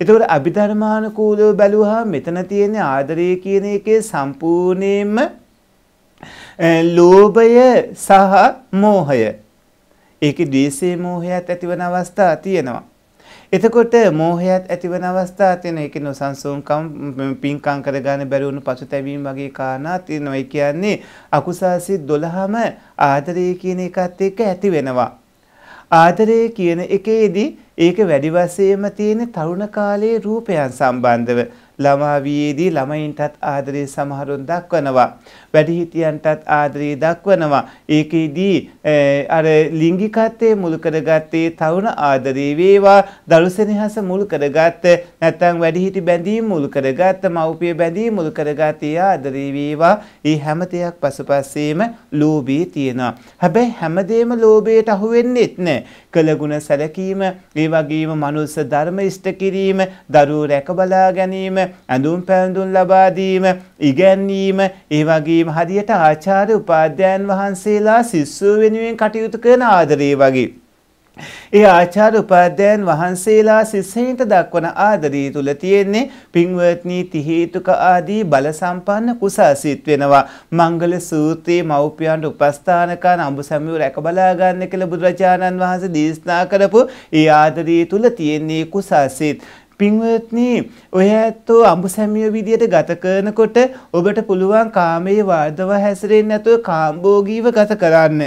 එතකොට අභිධර්මානුකූලව බැලුවා මෙතන තියෙන ආදරය කියන එකේ සම්පූර්ණයෙන්ම ලෝභය සහ මෝහය ඒකේ ද්වේෂය මෝහයත් ඇතිවන අවස්ථා තියෙනවා. එතකොට මෝහයත් ඇතිවන අවස්ථා තියෙන ඒකේ නොසන්සුන්කම් පින්කම් කරගන්න බැරි වුණු පසුතැවීම වගේ කාරණා තියෙනවා. ඒ කියන්නේ අකුසාසි 12ම ආදරය කියන එකත් එක්ක ඇති වෙනවා. ආදරය කියන එකේදී ඒක වැඩි වශයෙන්ම තියෙන තරුණ කාලයේ රූපයන් සම්බන්ධව ළමා වියේදී ළමයින්ටත් ආදරය සමහරුන් දක්වනවා වැඩිහිටියන්ටත් ආදරේ දක්වනවා. ඒකෙදී අර ලිංගිකත්වයේ මුල් කරගත්තේ තරුණ ආදරේ වේවා, දරුසෙනෙහස මුල් කරගත්ත නැත්නම් වැඩිහිටි බැඳීම් මුල් කරගත්ත මව්පිය බැඳීම් මුල් කරගත්තේ ආදරේ වේවා. ඒ හැම දෙයක් පසුපස්සේම ලෝභී තියෙනවා. හැබැයි හැමදේම ලෝභයට අහු වෙන්නේත් නැහැ. කළගුණ සැලකීම, ඒ වගේම මනුස්ස ධර්ම ඉෂ්ට කිරීම, දරුවෝ රැකබලා ගැනීම, ඇඳුම් පැළඳුම් ලබා දීම, ඉගැන්වීම, ඒ වගේ කිරීම හරියට ආචාර්ය උපාධ්‍යයන් වහන්සේලා සිස්සුව වෙනුවෙන් කටයුතු කරන ආදරේ වගේ. ඒ ආචාර්ය උපාධ්‍යයන් වහන්සේලා සිස්සයින්ට දක්වන ආදරේ තුල තියෙන්නේ පින්වත්නි තිහේතුක ආදී බල සම්පන්න කුසාසිත වෙනවා. මංගල සූත්‍රයේ මව්පියන්ට උපස්ථානකන අඹ සැමියෝ රැක බලා ගන්න කියලා බුදුරජාණන් වහන්සේ දේශනා කරපු ඒ ආදරේ තුල තියෙන්නේ කුසාසිත. පින්වත්නි ඔය ඇත්තෝ අඹු සැමියෝ විදියට ගත කරනකොට ඔබට පුළුවන් කාමයේ වර්ධව හැසිරෙන්නේ නැතුව කාම්භෝගීව ගත කරන්න.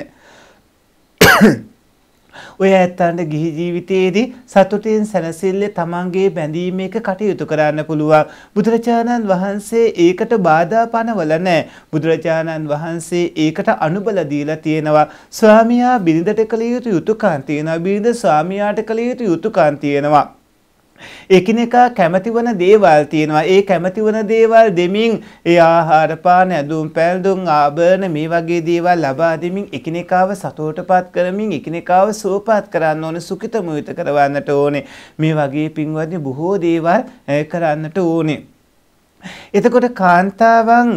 ඔය ඇත්තන්ට ගිහි ජීවිතයේදී සතුටින් සැනසිල්ල තමන්ගේ බැඳීම එක කටයුතු කරන්න පුළුවන්. බුදුරජාණන් වහන්සේ ඒකට බාධා පනවල නෑ. බුදුරජාණන් වහන්සේ ඒකට අනුබල දීලා තියෙනවා. ස්වාමියා බිරිඳට කළ යුතු යුතුයකම් තියෙනවා. බිරිඳ ස්වාමියාට කළ යුතු යුතුයකම් තියෙනවා. එකිනෙකා කැමතිවන දේවල් තියෙනවා. ඒ කැමතිවන දේවල් දෙමින් ඒ ආහාර පාන, ඇඳුම් පැළඳුම්, ආභරණ මේ වගේ දේවල් ලබා දෙමින් එකිනෙකාව සතුටටපත් කරමින් එකිනෙකාව සුවපත් කරන්න ඕනේ, සුඛිත මුවිත කරවන්නට ඕනේ. මේ වගේ පින්වත්නි බොහෝ දේවල් කරන්නට ඕනේ. එතකොට කාන්තාවන්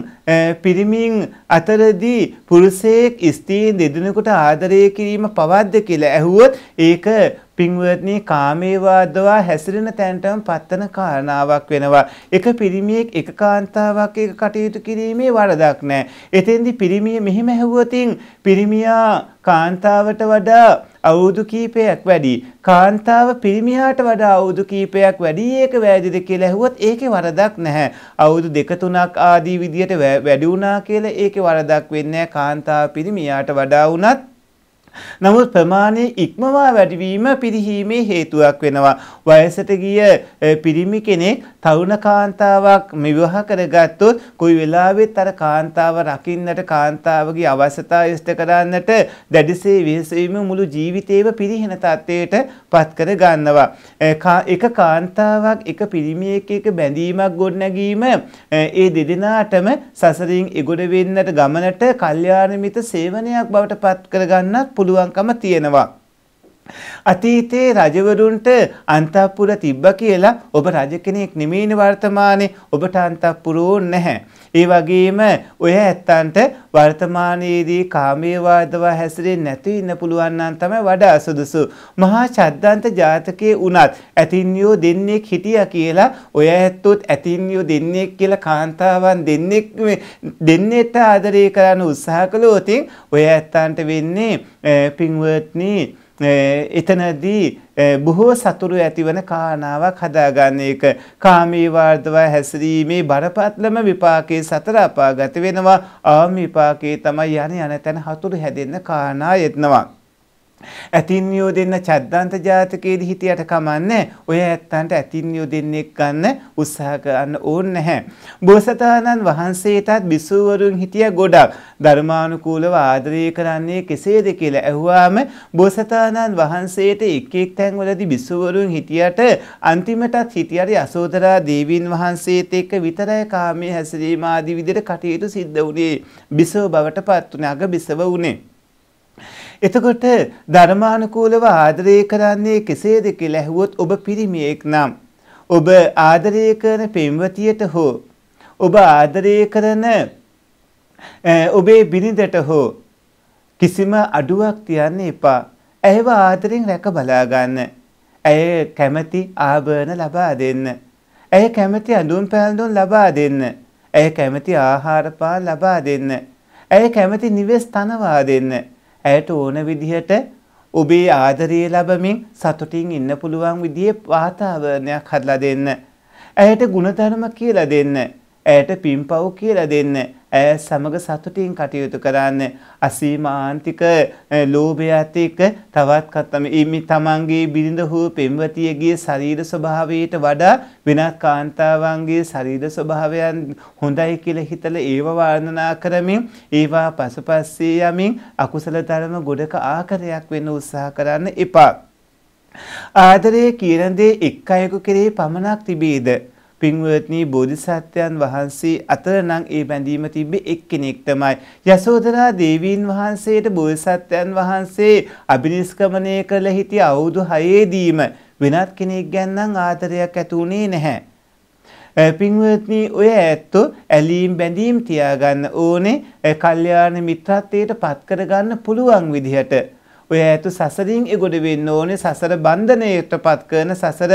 පිරිමින් අතරදී පුරුෂයෙක් ස්ත්‍රීන් දෙදෙනෙකුට ආදරය කිරීම පවද්ද කියලා ඇහුවොත් ඒක පින්වත්නි කාමේ වාදවා හැසිරෙන තැනටම පත්තන කාරණාවක් වෙනවා. එක පිරිමියෙක් එක කාන්තාවක් එක කටයුතු කිරීමේ වරදක් නැහැ. එතෙන්දී පිරිමිය මෙහෙම ඇහුවොතින් පිරිමියා කාන්තාවට වඩා අවුරුදු කීපයක් වැඩි. කාන්තාව පිරිමියාට වඩා අවුරුදු කීපයක් වැඩි ඒක වැරදිද කියලා ඇහුවොත් ඒකේ වරදක් නැහැ. අවුරුදු දෙක තුනක් ආදී විදියට වැඩි වුණා කියලා ඒකේ වරදක් වෙන්නේ නැහැ. කාන්තාව පිරිමියාට වඩා වුණත් නමුත් ප්‍රමාණය ඉක්මවා වැඩිවීම පිරිහීමේ හේතුවක් වෙනවා. වයසට ගිය පිරිමි කෙනෙක් තරුණ කාන්තාවක් විවාහ කරගත්තොත් කොයි වෙලාවෙත් අර කාන්තාව රකින්නට කාන්තාවගේ අවශ්‍යතා ඉෂ්ට කරන්නට දැඩිසේ වෙහසීම මුළු ජීවිතේම පිරිහෙන තත්ත්වයට පත් කර ගන්නවා. එක කාන්තාවක් එක පිරිමියෙක් එක බැඳීමක් ගොඩනැගීම ඒ දෙදෙනාටම සසරින් එගොඩ වෙන්නට ගමනට කල්යාණ මිත සේවනයක් බවට පත් කරගන්නත් පුළුවන්. පුළුවන්කම තියෙනවා. අතීතයේ රජවරුන්ට අන්තපුර තිබ්බ කියලා ඔබ රජ කෙනෙක් නෙමෙයිනේ වර්තමානයේ ඔබට අන්තපුර ඕනේ නැහැ. ඒ වගේම ඔය ඇත්තන්ට වර්තමානයේදී කාමයේ වාදවා හැසිරෙන්නේ නැති ඉන්න පුළුවන් නම් තමයි වඩා සුදුසු. මහා ඡද්දන්ත ජාතකයේ උනත් ඇතින්යෝ දෙන්නේ හිටියා කියලා ඔය ඇත්තොත් ඇතින්යෝ දෙන්නේ කියලා කාන්තාවන් දෙන්නේ දෙන්නේට ආදරය කරන්න උත්සාහ කළොත් ඔය ඇත්තන්ට වෙන්නේ පින්වත්නි එතනදී බොහෝ සතුරු ඇතිවන කාරණාවක් හදාගන්න එක කාමී වර්ධව හැසිරීමේ බරපතලම විපාකයේ සතර අපාගත වෙනවා ආම විපාකයේ තමයි යන්නේ අනතන හතුරු හැදෙන්න කාරණා යෙදෙනවා ඇතින්යෝ දෙන්න චද්දන්ත ජාතකයේදී හිටියට කමන්නේ ඔය ඇත්තන්ට ඇතින්යෝ දෙන්නෙක් ගන්න උත්සාහ කරන්න ඕනේ නැහැ. බෝසතාණන් වහන්සේටත් බිසෝවරුන් හිටිය ගොඩක් ධර්මානුකූලව ආදරය කරන්නේ කෙසේද කියලා ඇහුවාම බෝසතාණන් වහන්සේට එක් එක් තැන්වලදී බිසෝවරුන් හිටියට අන්තිමටත් හිටියට යසෝදරා දේවීන් වහන්සේත් එක්ක විතරයි කාමයේ හැසිරීම ආදී විදිහට කටයුතු සිද්ධ වුණේ. බිසව බවට පත් වුණා. අග බිසව වුණේ. එතකොට ධර්මානුකූලව ආදරය කරන්නේ කෙසේද කියලා ඇහුවොත් ඔබ පිරිමියෙක් නම් ඔබ ආදරය කරන පෙම්වතියට හෝ ඔබ ආදරය කරන ඔබේ බිරිඳට හෝ කිසිම අඩුවක් තියන්න එපා. ඇයව ආදරෙන් රැක බලා ගන්න. ඇය කැමැති ආභරණ ලබා දෙන්න. ඇය කැමැති අඳුම් පැළඳුම් ලබා දෙන්න. ඇය කැමැති ආහාර පාන ලබා දෙන්න. ඇය කැමැති නිවෙස් තනවා දෙන්න. ඇයට ඕන විදිහට ඔබේ ආදරය ලබමින් සතුටින් ඉන්න පුළුවන් විදිහේ වාතාවරණයක් හදලා දෙන්න. ඇයට ಗುಣධර්ම කියලා දෙන්න. ඇයට පින්පව් කියලා දෙන්න. ඇය සමග සතුටින් කටයුතු කරන්න අසීමාන්තික ලෝභය ඇතික තවත් කත්තම ඉමි තමන්ගේ බිරිඳ හෝ පෙම්වතියගේ ශරීර ස්වභාවයට වඩා වෙනත් කාන්තාවන්ගේ ශරීර ස්වභාවයන් හොඳයි කියලා හිතලා ඒව වර්ණනා කරමින් ඒවා පසුපස්සේ යමින් අකුසල ධර්ම ගොඩක ආකාරයක් වෙන්න උත්සාහ කරන්න එපා ආදරය කියන දේ එක් අයෙකු කෙරෙහි පමණක් තිබේද පින්වත්නී බෝධිසත්වයන් වහන්සේ අතර නම් ඒ බැඳීම තිබ්බේ එක්කෙනෙක් තමයි. යසෝදරා දේවීන් වහන්සේට බෝධිසත්වයන් වහන්සේ අභිනිෂ්ක්‍මණය කළ හිටිය අවුරුදු 6 වෙනත් කෙනෙක් ගැන නම් ආදරයක් ඇති නැහැ. පින්වත්නි ඔය ඇත්තෝ ඇලීම් බැඳීම් තියාගන්න ඕනේ කල්යාණ මිත්‍රත්වයට පත් කරගන්න පුළුවන් විදිහට. ඔය ඇතු සසරින් එගොඩ වෙන්න ඕනේ සසර බන්ධනයට පත් කරන සසර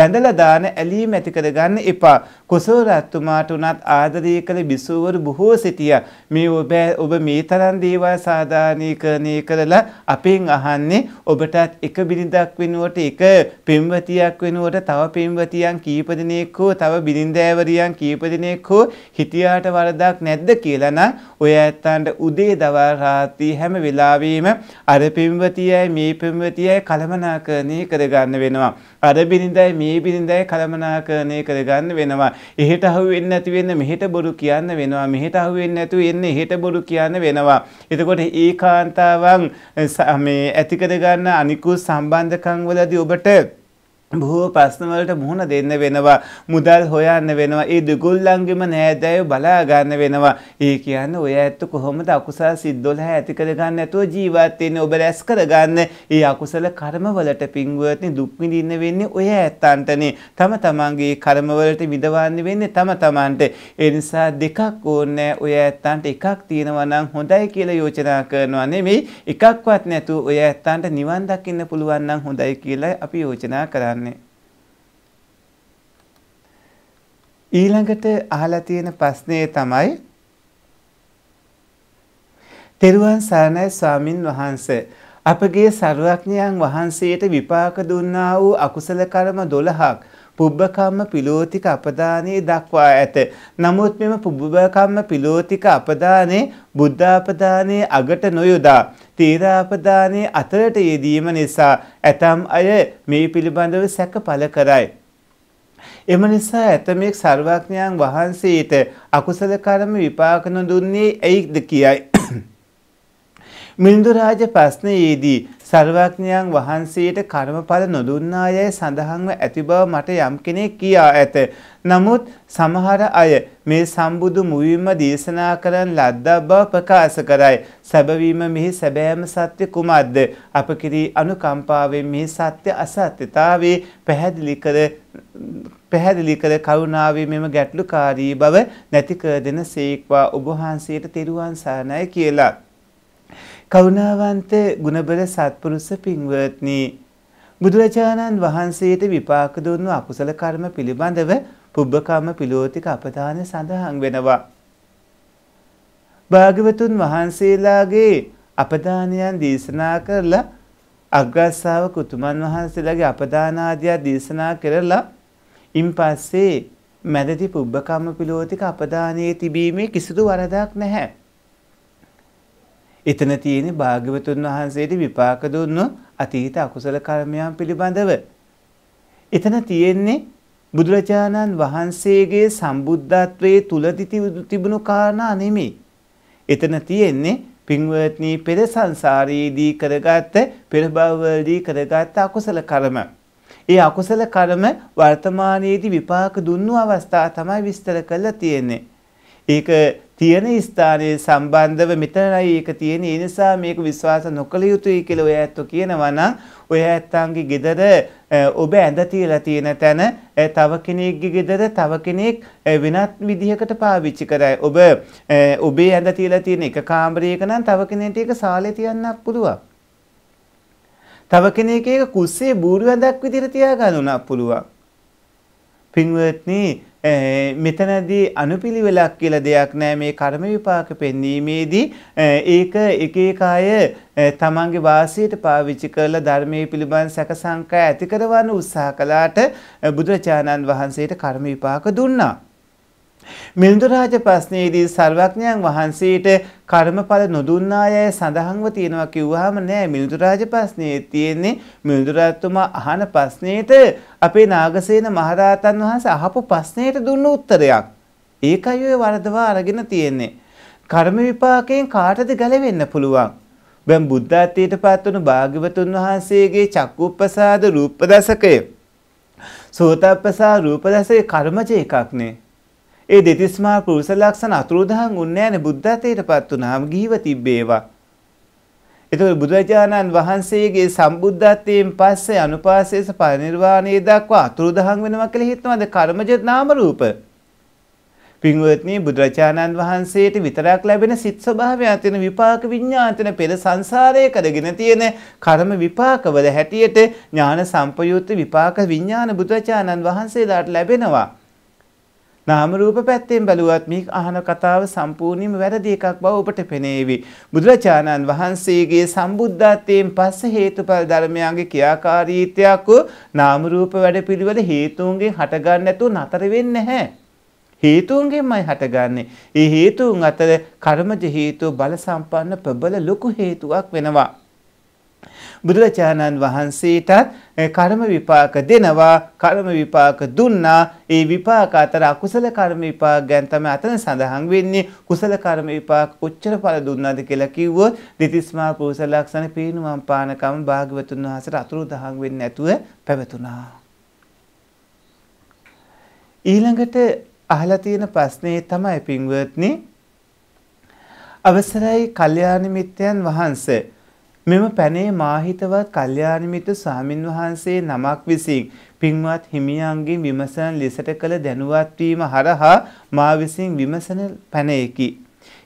බැඳලා දාන ඇලීම ඇති කරගන්න එපා. කොසල් රජතුමාට උනත් ආදරය කළ බිසෝවරු බොහෝ සිටියා. මේ ඔබ ඔබ මේ තරම් දේවල් සාධාරණීකරණය කරලා අපෙන් අහන්නේ ඔබටත් එක බිරිඳක් වෙනුවට එක පෙම්වතියක් වෙනුවට තව පෙම්වතියන් කීප දිනෙක හෝ තව බිරිඳෑවරියන් කීප දිනෙක හෝ හිටියාට වරදක් නැද්ද කියලා නම් ඔය ඇත්තන්ට උදේ දවල් රාත්‍රී හැම වෙලාවෙම අර පෙම් පිම්වතියයි මේ පිම්වතියයි කළමනාකරණය කරගන්න වෙනවා. අර බිරිඳයි මේ බිරිඳයි කළමනාකරණය කරගන්න වෙනවා. එහෙට අහු වෙන්නේ නැති වෙන්න මෙහෙට බොරු කියන්න වෙනවා. මෙහෙට අහු වෙන්නේ නැතු එන්න එහෙට බොරු කියන්න වෙනවා. එතකොට ඒකාන්තාවන් මේ ඇති කරගන්න අනිකුත් සම්බන්ධකම් වලදී ඔබට බොහෝ ප්‍රශ්නවලට මුහුණ දෙන්න වෙනවා මුදල් හොයන්න වෙනවා ඒ දෙගොල්ලන්ගෙම නෑදෑයෝ බලා ගන්න වෙනවා ඒ කියන්නේ ඔය ඇත්ත කොහොමද අකුසල් සිද්දොල ඇති කරගන්න නැතුව ජීවත් වෙන්නේ ඔබ රැස් කරගන්න ඒ අකුසල කර්මවලට පිංගුවත්නි දුක් විඳින්න වෙන්නේ ඔය ඇත්තන්ටනේ තම තමන්ගේ කර්මවලට විඳවන්න වෙන්නේ තම තමන්ට ඒ නිසා දෙකක් ඕනේ ඔය ඇත්තන්ට එකක් තියෙනවා නම් හොඳයි කියලා යෝජනා කරනවා නෙමෙයි එකක්වත් නැතුව ඔය ඇත්තන්ට නිවන් දකින්න පුළුවන් නම් හොඳයි කියලා අපි යෝජනා කරා කරන්නේ. ඊළඟට අහලා තියෙන ප්‍රශ්නේ තමයි තෙරුවන් සරණයි ස්වාමින් වහන්සේ අපගේ සරුවක්ඥයන් වහන්සේට විපාක දුන්නා වූ අකුසල කර්ම 12ක් පුබ්බකම්ම පිලෝතික අපදානයේ දක්වා ඇත. නමුත් මෙම පුබ්බකම්ම පිලෝතික අපදානයේ බුද්ධාපදානයේ අගට නොයොදා තීරාපදානයේ අතරට යෙදීම නිසා ඇතම් අය මේ පිළිබඳව සැක පළ කරයි. එම නිසා ඇතමෙක් සර්වඥයන් වහන්සේට අකුසල කර්ම විපාක නොදුන්නේ ඇයිද කියයි. මිලිඳු රාජ ප්‍රශ්නයේදී සර්වඥයන් වහන්සේට කර්මඵල නොදුන්නා අය සඳහන්ව ඇති බව මට යම් කෙනෙක් කියා ඇත. නමුත් සමහර අය මේ සම්බුදු මුවින්ම දේශනා කරන ලද්දා බව ප්‍රකාශ කරයි. සැබවීම මෙහි සැබෑම සත්‍ය කුමක්ද? අප කිරී අනුකම්පාවෙන් මෙහි සත්‍ය අසත්‍යතාවේ පැහැදිලි කර පැහැදිලි කර කරුණාවේ මෙම ගැටලුකාරී බව නැති කර දෙන සීක්වා ඔබ වහන්සේට තෙරුවන් සරණයි කියලා කරුණාවන්ත ගුණබල සත්පුරුෂ පින්වත්නි බුදුරජාණන් වහන්සේට විපාක දුන්නු අකුසල කර්ම පිළිබඳව පුබ්බකම්ම පිලෝතික අපදාන සඳහන් වෙනවා. භාග්‍යවතුන් වහන්සේලාගේ අපදානයන් දේශනා කරලා අග්‍රස්සාව කුතුමන් වහන්සේලාගේ අපදාන ආදිය දේශනා කරලා ඉන් පස්සේ මැදදී පුබ්බකම්ම පිලෝතික අපදානයේ තිබීමේ කිසිදු වරදක් නැහැ. එතන තියෙන භාග්‍යවතුන් වහන්සේට විපාක දුන්නු අතීත අකුසල කර්මයන් පිළිබඳව. එතන තියෙන්නේ බුදුරජාණන් වහන්සේගේ සම්බුද්ධත්වයේ තුල තිබුණු කාරණා නෙමෙයි. එතන තියෙන්නේ පින්වත්නි පෙර සංසාරයේදී කරගත්ත පෙර භවවලදී කරගත්ත අකුසල කර්ම. ඒ අකුසල කර්ම වර්තමානයේදී විපාක දුන්නු අවස්ථා තමයි විස්තර කරලා තියෙන්නේ. ඒක තියෙන ස්ථානයේ සම්බන්ධව මෙතනයි ඒක තියෙන ඒ නිසා මේක විශ්වාස නොකළ යුතුයි කියලා ඔය ඇත්තෝ කියනවා නම් ඔය ඇත්තන්ගේ ගෙදර ඔබ ඇඳ තියලා තියෙන තැන තව කෙනෙක්ගේ ගෙදර තව කෙනෙක් වෙනත් විදිහකට පාවිච්චි කරයි. ඔබ ඔබේ ඇඳ තියලා තියෙන එක කාමරයක නම් තව කෙනෙක්ට ඒක සාලේ තියන්නත් පුළුවන්. තව කෙනෙක් ඒක කුස්සේ බූරු ඇඳක් විදිහට තියාගන්නත් පුළුවන්. පින්වත්නි Eh, මෙතනදී අනුපිළිවෙලක් කියලා දෙයක් නෑ මේ කර්ම විපාක පෙන්වීමේදී eh, ඒක එක එක අය eh, තමන්ගේ වාසියට පාවිච්චි කරලා ධර්මයේ පිළිබඳ සැක සංකා ඇති කරවන්න උත්සාහ කළාට බුදුරජාණන් වහන්සේට කර්ම විපාක දුන්නා. මිල්දුරාජ ප්‍රශ්නයේදී සර්වඥයන් වහන්සේට කර්මඵල නොදුන්නා අය සඳහන්ව තියෙනවා කිව්වහම නෑ මිල්දුරාජ ප්‍රශ්නයේ තියෙන්නේ මිල්දුරාජතුමා අහන ප්‍රශ්නෙට අපේ නාගසේන මහරහතන් වහන්සේ අහපු ප්‍රශ්නෙට දුන්න උත්තරයක්. ඒකයි ඔය වරදවා අරගෙන තියෙන්නේ. කර්ම විපාකයෙන් කාටද ගැලවෙන්න පුළුවන්? දැන් බුද්ධත්වයට පත්වන භාග්‍යවතුන් වහන්සේගේ චක්කුප්පසාද රූපදසකය සෝතප්පසා රූපදසකේ කර්මජ එකක්නේ ඒ දෙතිස්මා පුරුෂ ලක්ෂණ අතුරුදහන් උන්නෑනේ බුද්ධත්වයටපත් වුණාම ගිහිව තිබ්බේවා. එතකොට බුදුරජාණන් වහන්සේගේ සම්බුද්ධත්වයෙන් පස්සේ අනුපාසයේස පරිනිර්වාණය දක්වා අතුරුදහන් වෙනවා කියලා හිතනවාද කර්මජ නාම රූප? පින්වත්නි බුදුරජාණන් වහන්සේට විතරක් ලැබෙන සිත් ස්වභාවයන් තියෙන විපාක විඤ්ඤාතන පෙර සංසාරයේ කරගෙන තියෙන කර්ම විපාකවල හැටියට ඥාන සම්පයුත්ත විපාක විඤ්ඤාණ බුදුරජාණන් වහන්සේලාට ලැබෙනවා. නාම රූප පැත්තෙන් බැලුවත් මේ අහන කතාව සම්පූර්ණයෙන්ම වැරදි එකක් බව ඔබට පෙනේවි. බුදුරජාණන් වහන්සේගේ සම්බුද්ධත්වයෙන් පස්සේ හේතුඵල ධර්මයන්ගේ ක්‍රියාකාරීත්වයක් නාම රූප වැඩපිළිවෙල හේතුන්ගෙන් හටගන්නේ නැතුව නතර වෙන්නේ නැහැ. හේතුන්ගෙන්මයි හටගන්නේ. ඒ හේතුන් අතර කර්මජ හේතු බල සම්පන්න ප්‍රබල ලොකු හේතුවක් වෙනවා. බුදුරජාණන් වහන්සේටත් කර්ම විපාක දෙනවා කර්ම විපාක දුන්නා ඒ විපාක අතර අකුසල කර්ම විපාක ගැන තමයි අතන සඳහන් වෙන්නේ කුසල කර්ම විපාක කොච්චර ඵල දුන්නාද කියලා කිව්වොත් දෙතිස්මා පුරුෂ ලක්ෂණ පීනුවම් පානකම් භාග්‍යවතුන් වහන්සේට අතුරු දහන් වෙන්නේ නැතුව පැවතුණා ඊළඟට අහලා තියෙන ප්‍රශ්නේ තමයි පින්වත්නි අවසරයි කල්යාණ මිත්‍යයන් වහන්සේ මෙම පැනේ මාහිතවත් කල්්‍යානමිත ස්වාමින් වහන්සේ නමක් විසින් පින්වත් හිමියන්ගේ විමසන ලෙසට කළ දැනුවත්වීම හරහා මා විසින් විමසන පැනයකි.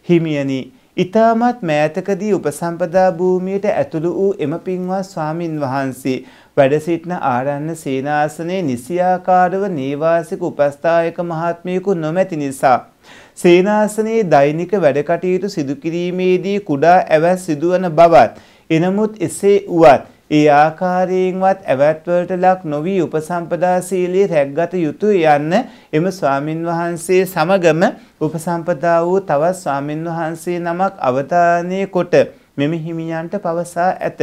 හිමියනි ඉතාමත් මෑතකදී උපසම්පදා භූමියට ඇතුළු වූ එම පින්වත් ස්වාමින් වහන්සේ වැඩ සිටින ආරණ්‍ය සේනාසනයේ නිසියාකාරව නේවාසික උපස්ථායක මහත්මියකු නොමැති නිසා සේනාසනයේ දෛනික වැඩ කටයුතු සිදු කිරීමේදී කුඩා ඇවැස් සිදුවන බවත් එනමුත් එසේ වුවත් ඒ ආකාරයෙන්වත් ඇවැත්වලට ලක් නොවී උපසම්පදා සීලයේ රැක්ගත යුතුය යන්න එම ස්වාමින් වහන්සේ සමගම උපසම්පදා වූ තවත් ස්වාමින් වහන්සේ නමක් අවධානය කොට මෙම හිමියන්ට පවසා ඇත.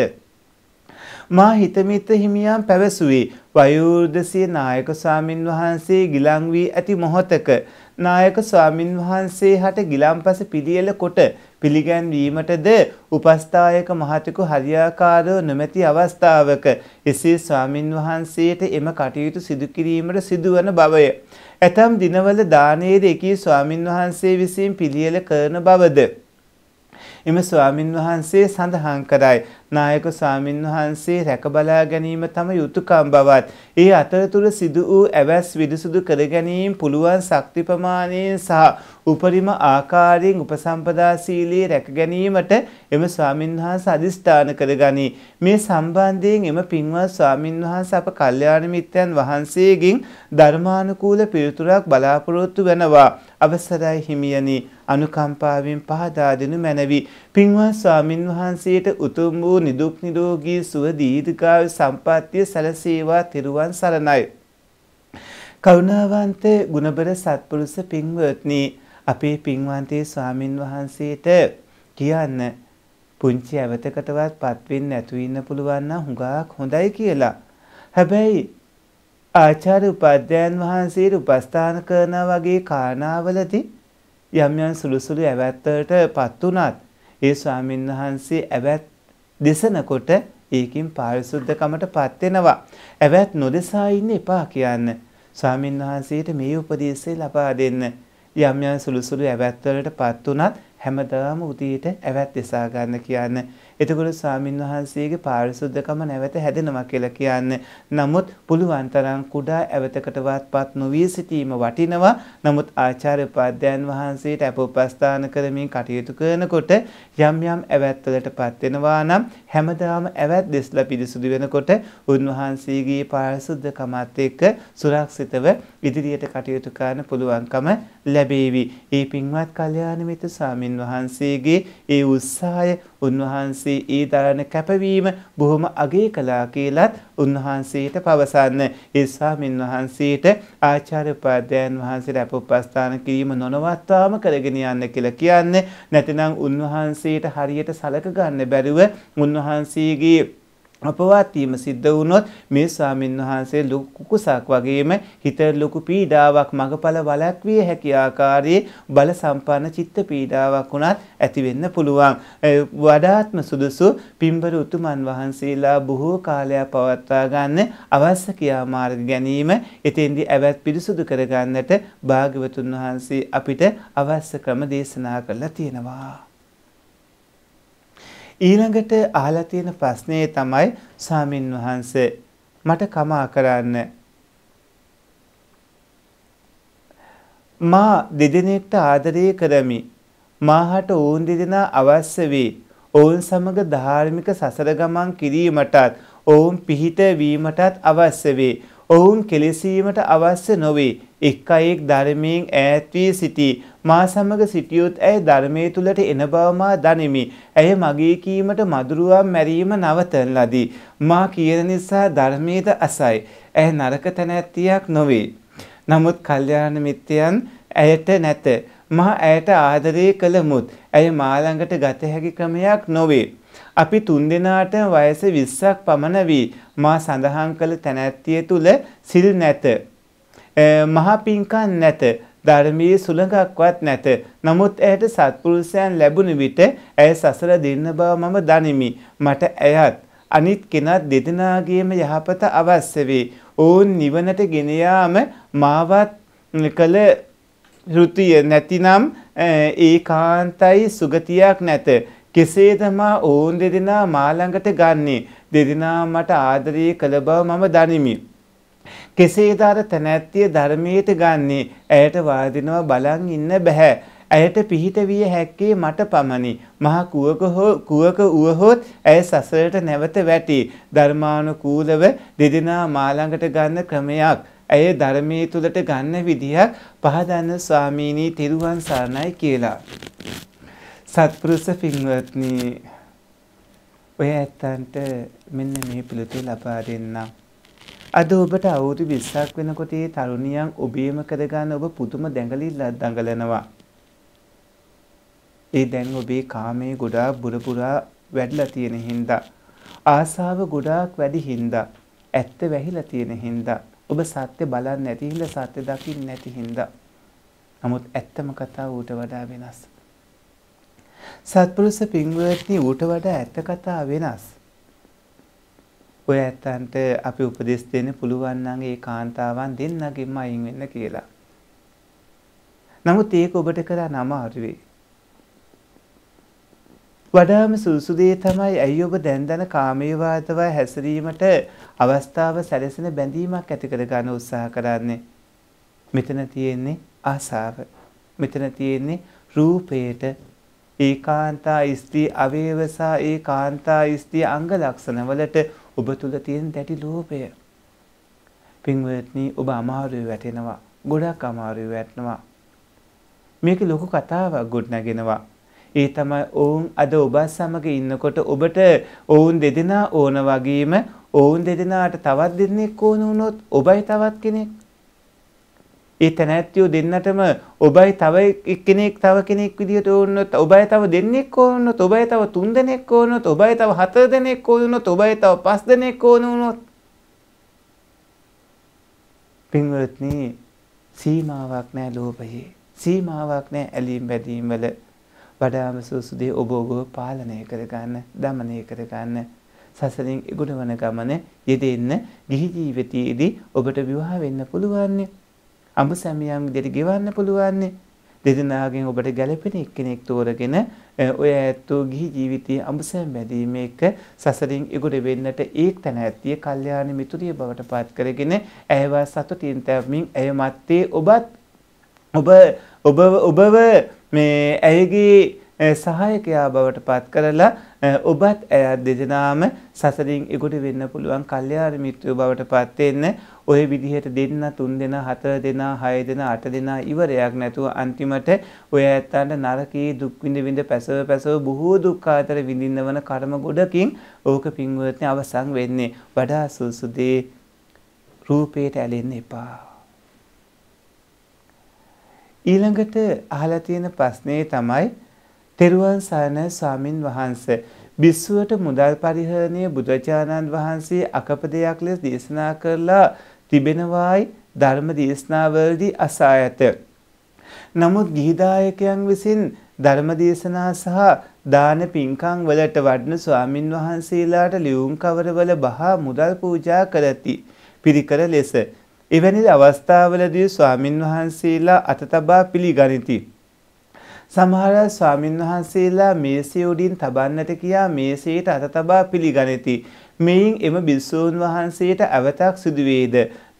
මා හිතමිත හිමියන් පැවසුවේ වයෝර්ධසිය නායක ස්වාමින් වහන්සේ ගිලන් වී ඇති මොහොතක නායක ස්වාමින් වහන්සේ හට ගිලම්පස පිළියෙල කොට පිළිගැන්වීමටද උපස්ථායක මහතෙකු හරියාකාරව නොමැති අවස්ථාවක එසේ ස්වාමින් වහන්සේට එම කටයුතු සිදු කිරීමට සිදුවන බවය. ඇතම් දිනවල දානයේදී එකී ස්වාමින් වහන්සේ විසින් පිළියෙල කරන බවද එම ස්වාමින් වහන්සේ සඳහන් කරයි. නායක ස්වාමින් වහන්සේ රැකබලා ගැනීම තම යුතුයකම් බවත්. ඒ අතරතුර සිදු වූ ඇවැස් විදසුදු කර ගැනීම පුළුවන් ශක්ති ප්‍රමාණයෙන් සහ උපරිම ආකාරයෙන් උපසම්පදාශීලී රැක ගැනීමට එම ස්වාමින්වහන්සේ අදිස්ථාන කරගනී. මේ සම්බන්ධයෙන් එම පින්වත් ස්වාමින්වහන්සේ අප කල්යාණ මිත්‍යයන් වහන්සේගෙන් ධර්මානුකූල පිළිතුරක් බලාපොරොත්තු වෙනවා. අවසරයි හිමියනි අනුකම්පාවෙන් පහදා දෙනු මැනවි. පින්වත් ස්වාමින් වහන්සේට උතුම් වූ නිදුක් නිරෝගී සුව දීර්ඝායු සම්පන්නිය සැලසේවා තෙරුවන් සරණයි. කරුණාවන්ත ගුණබර සත්පුරුෂ පින්වත්නි අපේ පින්වන්තේ ස්වාමින් වහන්සේට කියන්න පුංචි ඇවතකටවත් පත්වෙන්න නැතු ඉන්න පුළුවන් නම් හුඟක් හොඳයි කියලා. හැබැයි ආචාර්ය උපාධ්‍යයන් වහන්සේට උපස්ථාන කරනා වගේ කාරණාවලදී යම් යම් සුළුසුළු ඇවැත්තට පත් වුණත් ඒ ස්වාමීන් වහන්සේ ඇවැත් දෙසනකොට ඒකින් පාරිශුද්ධකමට පත් වෙනවා. ඇවැත් නොදෙසා ඉන්න එපා කියන්න. ස්වාමීන් වහන්සේට මේ උපදේශය ලබා දෙන්න. යම් යම් සුළුසුළු ඇවැත්වලට පත් වුණත් හැමදාම උදේට ඇවැත් දෙසා ගන්න කියන්න. එතකොට ස්වාමින් වහන්සේගේ පාරිශුද්ධකම නැවත හැදෙනවා කියලා කියන්නේ. නමුත් පුළුවන් තරම් කුඩා ඇවතකටවත්පත් නොවී සිටීම වටිනවා. නමුත් ආචාර්ය උපාධ්‍යයන් වහන්සේට අප උපස්ථාන කරමින් කටයුතු කරනකොට යම් යම් ඇවැත්වලටපත් වෙනවා නම් හැමදාම ඇවැත් දෙස්ලා පිරිසුදු වෙනකොට උන්වහන්සේගේ පාරිශුද්ධකමත් එක්ක සුරක්ෂිතව ඉදිරියට කටයුතු කරන්න පුළුවන්කම ලැබේවි. ඒ පින්වත් කල්යාණ මිත්‍ර සාමින් වහන්සේගේ ඒ උත්සාහය උන්වහන්සේ ඒ දරණ කැපවීම බොහොම අගය කළා කියලත් උන්වහන්සේට පවසන්න. ඒ සාමින් වහන්සේට ආචාර්ය උපාධ්‍යයන් වහන්සේට අපොපස්ථාන කිරීම නොනවත්වාම කරගෙන යන්න කියලා කියන්නේ. නැතිනම් උන්වහන්සේට හරියට සලක ගන්න බැරුව උන්වහන්සේගේ අපවත් වීම සිද්ධ වුණොත් මේ ස්වාමීන් වහන්සේ ලොකු කුසක් වගේම හිත ලොකු පීඩාවක් මගපල වළක්විය හැකි ආකාරයේ බල සම්පන්න චිත්ත පීඩාවක් උනත් ඇති වෙන්න පුළුවන් වඩාත්ම සුදුසු පින්බර උතුමන් වහන්සේලා බොහෝ කාලයක් පවත්වා ගන්න අවශ්‍ය ක්‍රියාමාර්ග ගැනීම එතෙන්දී ඇවත් පිරිසුදු කරගන්නට භාග්‍යවතුන් වහන්සේ අපිට අවශ්‍ය ක්‍රම දේශනා කරලා තියෙනවා ඊළඟට අහලා තියෙන ප්‍රශ්නේ තමයි සාමින් වහන්සේ මට කමා කරන්න මා දෙදෙනෙක්ට ආදරය කරමි මාහට ඔවුන් දෙදෙනා අවශ්‍ය වේ ඔවුන් සමග ධාර්මික සසර ගමන් කිරීමටත් ඔවුන් පිහිට වීමටත් අවශ්‍ය වේ ඔවුන් කෙලෙසීමට අවශ්‍ය නොවේ එක් අයෙක් ධර්මයෙන් ඈත් වී සිටී මා සමග සිටියොත් ඇය ධර්මයේ තුලට එන බව මා දනිමි. ඇය මගේ කීමට මදුරුවන් මැරීම නවතන ලදී. මා කියන නිසා ධර්මයේද අසයි. ඇය නරක තැනැත්තියක් නොවේ. නමුත් කල්යාණ මිත්‍යයන් ඇයට නැත. මා ඇයට ආදරය කළමුත් ඇය මා ළඟට ගත හැකි ක්‍රමයක් නොවේ. අපි තුන්දෙනාට වයස 20ක් පමණ වී මා සඳහන් කළ තැනැත්තිය තුල සිල් නැත. මහා පිංකම් නැත. ධර්මයේ සුළඟක්වත් නැත. නමුත් ඇයට සත්පුරුෂයන් ලැබුණ විට ඇය සසර දින්න බව මම දනිමි. මට ඇයත් අනිත් කෙනත් දෙදෙනාගේම යහපත අවශ්‍ය වේ. ඔවුන් නිවනට ගෙන යාම මාවත් කළ ෘතිය නැතිනම් ඒකාන්තයි සුගතියක් නැත. කෙසේ තමා ඔවුන් දෙදෙනා මා ළඟට ගන්නේ දෙදෙනා මට ආදරය කළ බව මම දනිමි. කෙසේද අර තැනැත්තිය ධර්මයට ගන්නේ ඇයට වාදිනවා බලන් ඉන්න බෑ ඇයට පිහිට විය හැක්කේ මට පමණි මහා කුවක හෝ කුවක වුවහොත් ඇය සසරට නැවත වැටි ධර්මානුකූලව දෙදෙනා මාළඟට ගන්න ක්‍රමයක් ඇය ධර්මයේ තුලට ගන්න විදියක් පහදන්න ස්වාමීනි තෙරුවන් සරණයි කියලා සත්පුරුෂ පින්වත්නි ඔය ඇත්තන්ට මෙන්න මේ පිළිතුර ලබා දෙන්නම් අද ඔබට අවුරුදු 20ක් වෙනකොට මේ තරුණියන් ඔබේම කරගන්න ඔබ පුදුම දැඟලිල්ලක් දඟලනවා. ඒ දැන් ඔබේ කාමයේ ගොඩාක් බුර පුරා වැඩිලා තියෙන හින්දා ආසාව ගොඩාක් වැඩි හින්දා ඇත්ත වැහිලා තියෙන හින්දා ඔබ සත්‍ය බලන්නේ නැති හින්දා සත්‍ය දකින්නේ නැති හින්දා නමුත් ඇත්තම කතාව ඌට වඩා වෙනස්. සත්පුරුෂ පින්වත්නි ඌට වඩා ඇත්ත කතාව වෙනස්. ඔය ඇත්තන්ට අපි උපදෙස් දෙන්න පුළුවන් නම් ඒ කාන්තාවන් දෙන්නගෙම අයින් වෙන්න කියලා. නමුත් ඒක ඔබට කරන්න අමාරුයි. වඩාම සුසු දේ තමයි ඇයි ඔබ දැන් දන කාමයේ වාතව හැසිරීමට අවස්ථාව සැලසෙන බැඳීමක් ඇති කර ගන්න උත්සාහ කරන්නේ. මෙතන තියෙන්නේ ආසාව. මෙතන තියෙන්නේ රූපේට ඒකාන්තා ස්ත්‍රී අවේවසා ඒකාන්තා ස්ත්‍රී අංග ලක්ෂණවලට ඔබ තුල තියෙන දැඩි ලෝභය. පින්වත්නි ඔබ අමාරුවේ වැටෙනවා. ගොඩක් අමාරුවේ වැටෙනවා. මේක ලොකු කතාවක් ගොඩනගෙනවා. ඒ තමයි ඔවුන් අද ඔබත් සමග ඉන්නකොට ඔබට ඔවුන් දෙදෙනා ඕන වගේම ඔවුන් දෙදෙනාට තවත් දෙන්නෙක් ඕන වුණොත් ඔබයි තවත් කෙනෙක් ඒ තැනැත්තියෝ දෙන්නටම ඔබයි තව එක්කෙනෙක් තව කෙනෙක් විදිහට ඕනොත් ඔබයි තව දෙන්නෙක් ඕනොත් ඔබයි තව තුන් දෙනෙක් ඕනොත් ඔබයි තව හතර දෙනෙක් ඕනොත් ඔබයි තව පස් දෙනෙක් ඕන වුණොත් පින්වත්නි සීමාවක් නෑ ලෝභයේ සීමාවක් නෑ ඇලීම් බැඳීම් වල වඩාම සුසුදේ ඔබ ඔබව පාලනය කරගන්න දමනය කරගන්න සසරින් ඉගුණවන ගමන යෙදෙන්න ගිහි ජීවිතයේදී ඔබට විවාහ වෙන්න පුළුවන්නේ අඹ සැමියන් විදිහට ගෙවන්න පුළුවන්නේ. දෙදෙනාගෙන් ඔබට ගැළපෙන එක්කෙනෙක් තෝරගෙන ඔය ඇත්තෝ ගිහි ජීවිතයේ අඹසැම් බැඳීමේ එක සසරින් ඉගොඩ වෙන්නට ඒක තැන ඇත්තිය කල්යාණ මිතුරිය බවට පත් කරගෙන ඇයවා සතුටින් තැවමින් ඇය මත්තේ ඔබත් ඔබ ඔබ ඔබව මේ ඇයගේ සහායකයා බවට පත් කරලා ඔබත් ඇයත් දෙදෙනාම සසරින් ඉගොඩ වෙන්න පුළුවන් කල්යාණ මිත්‍රයෝ බවට පත් වෙන්න ওই විදිහට දෙන්න තුන් දෙනා හතර දෙනා හය දෙනා අට දෙනා ඉවරයක් නැතුව අන්තිමට ඔය ඇත්තන්ට නරකී දුක් විඳ විඳ පැසව පැසව බොහෝ දුක් ආතර විඳින්න වන කර්ම ගොඩකින් ඕක පින්වත්නි අවසන් වෙන්නේ වඩා සුසුදී රූපයට ඇලෙන්න එපා ඊළඟට අහලා තියෙන ප්‍රශ්නේ තමයි තෙරුවන් සරණ ස්වාමින් වහන්සේ බිස්සුවට මුදල් පරිහරණය බුදුචානන් වහන්සේ අකපදයක් ලෙස දේශනා කරලා තිබෙනවායි ධර්ම දේශනාවලදී අසා ඇත. නමුත් ගිහිදායකයන් විසින් ධර්ම දේශනා සහ දාන පින්කම් වලට වඩන ස්වාමින් වහන්සේලාට ලියුම් කවරවල බහා මුදල් පූජා කරති. පිරිකර ලෙස එවැනි අවස්ථාවලදී ස්වාමින් වහන්සේලා අතතබා පිළිගනිති. සමහර ස්වාමින් වහන්සේලා මේසේ උඩින් තබන්නට කියා මේසේට අතතබා පිළිගනිති. මෙයින් එම බිස්සූන් වහන්සේට අවතක් සිදුවේද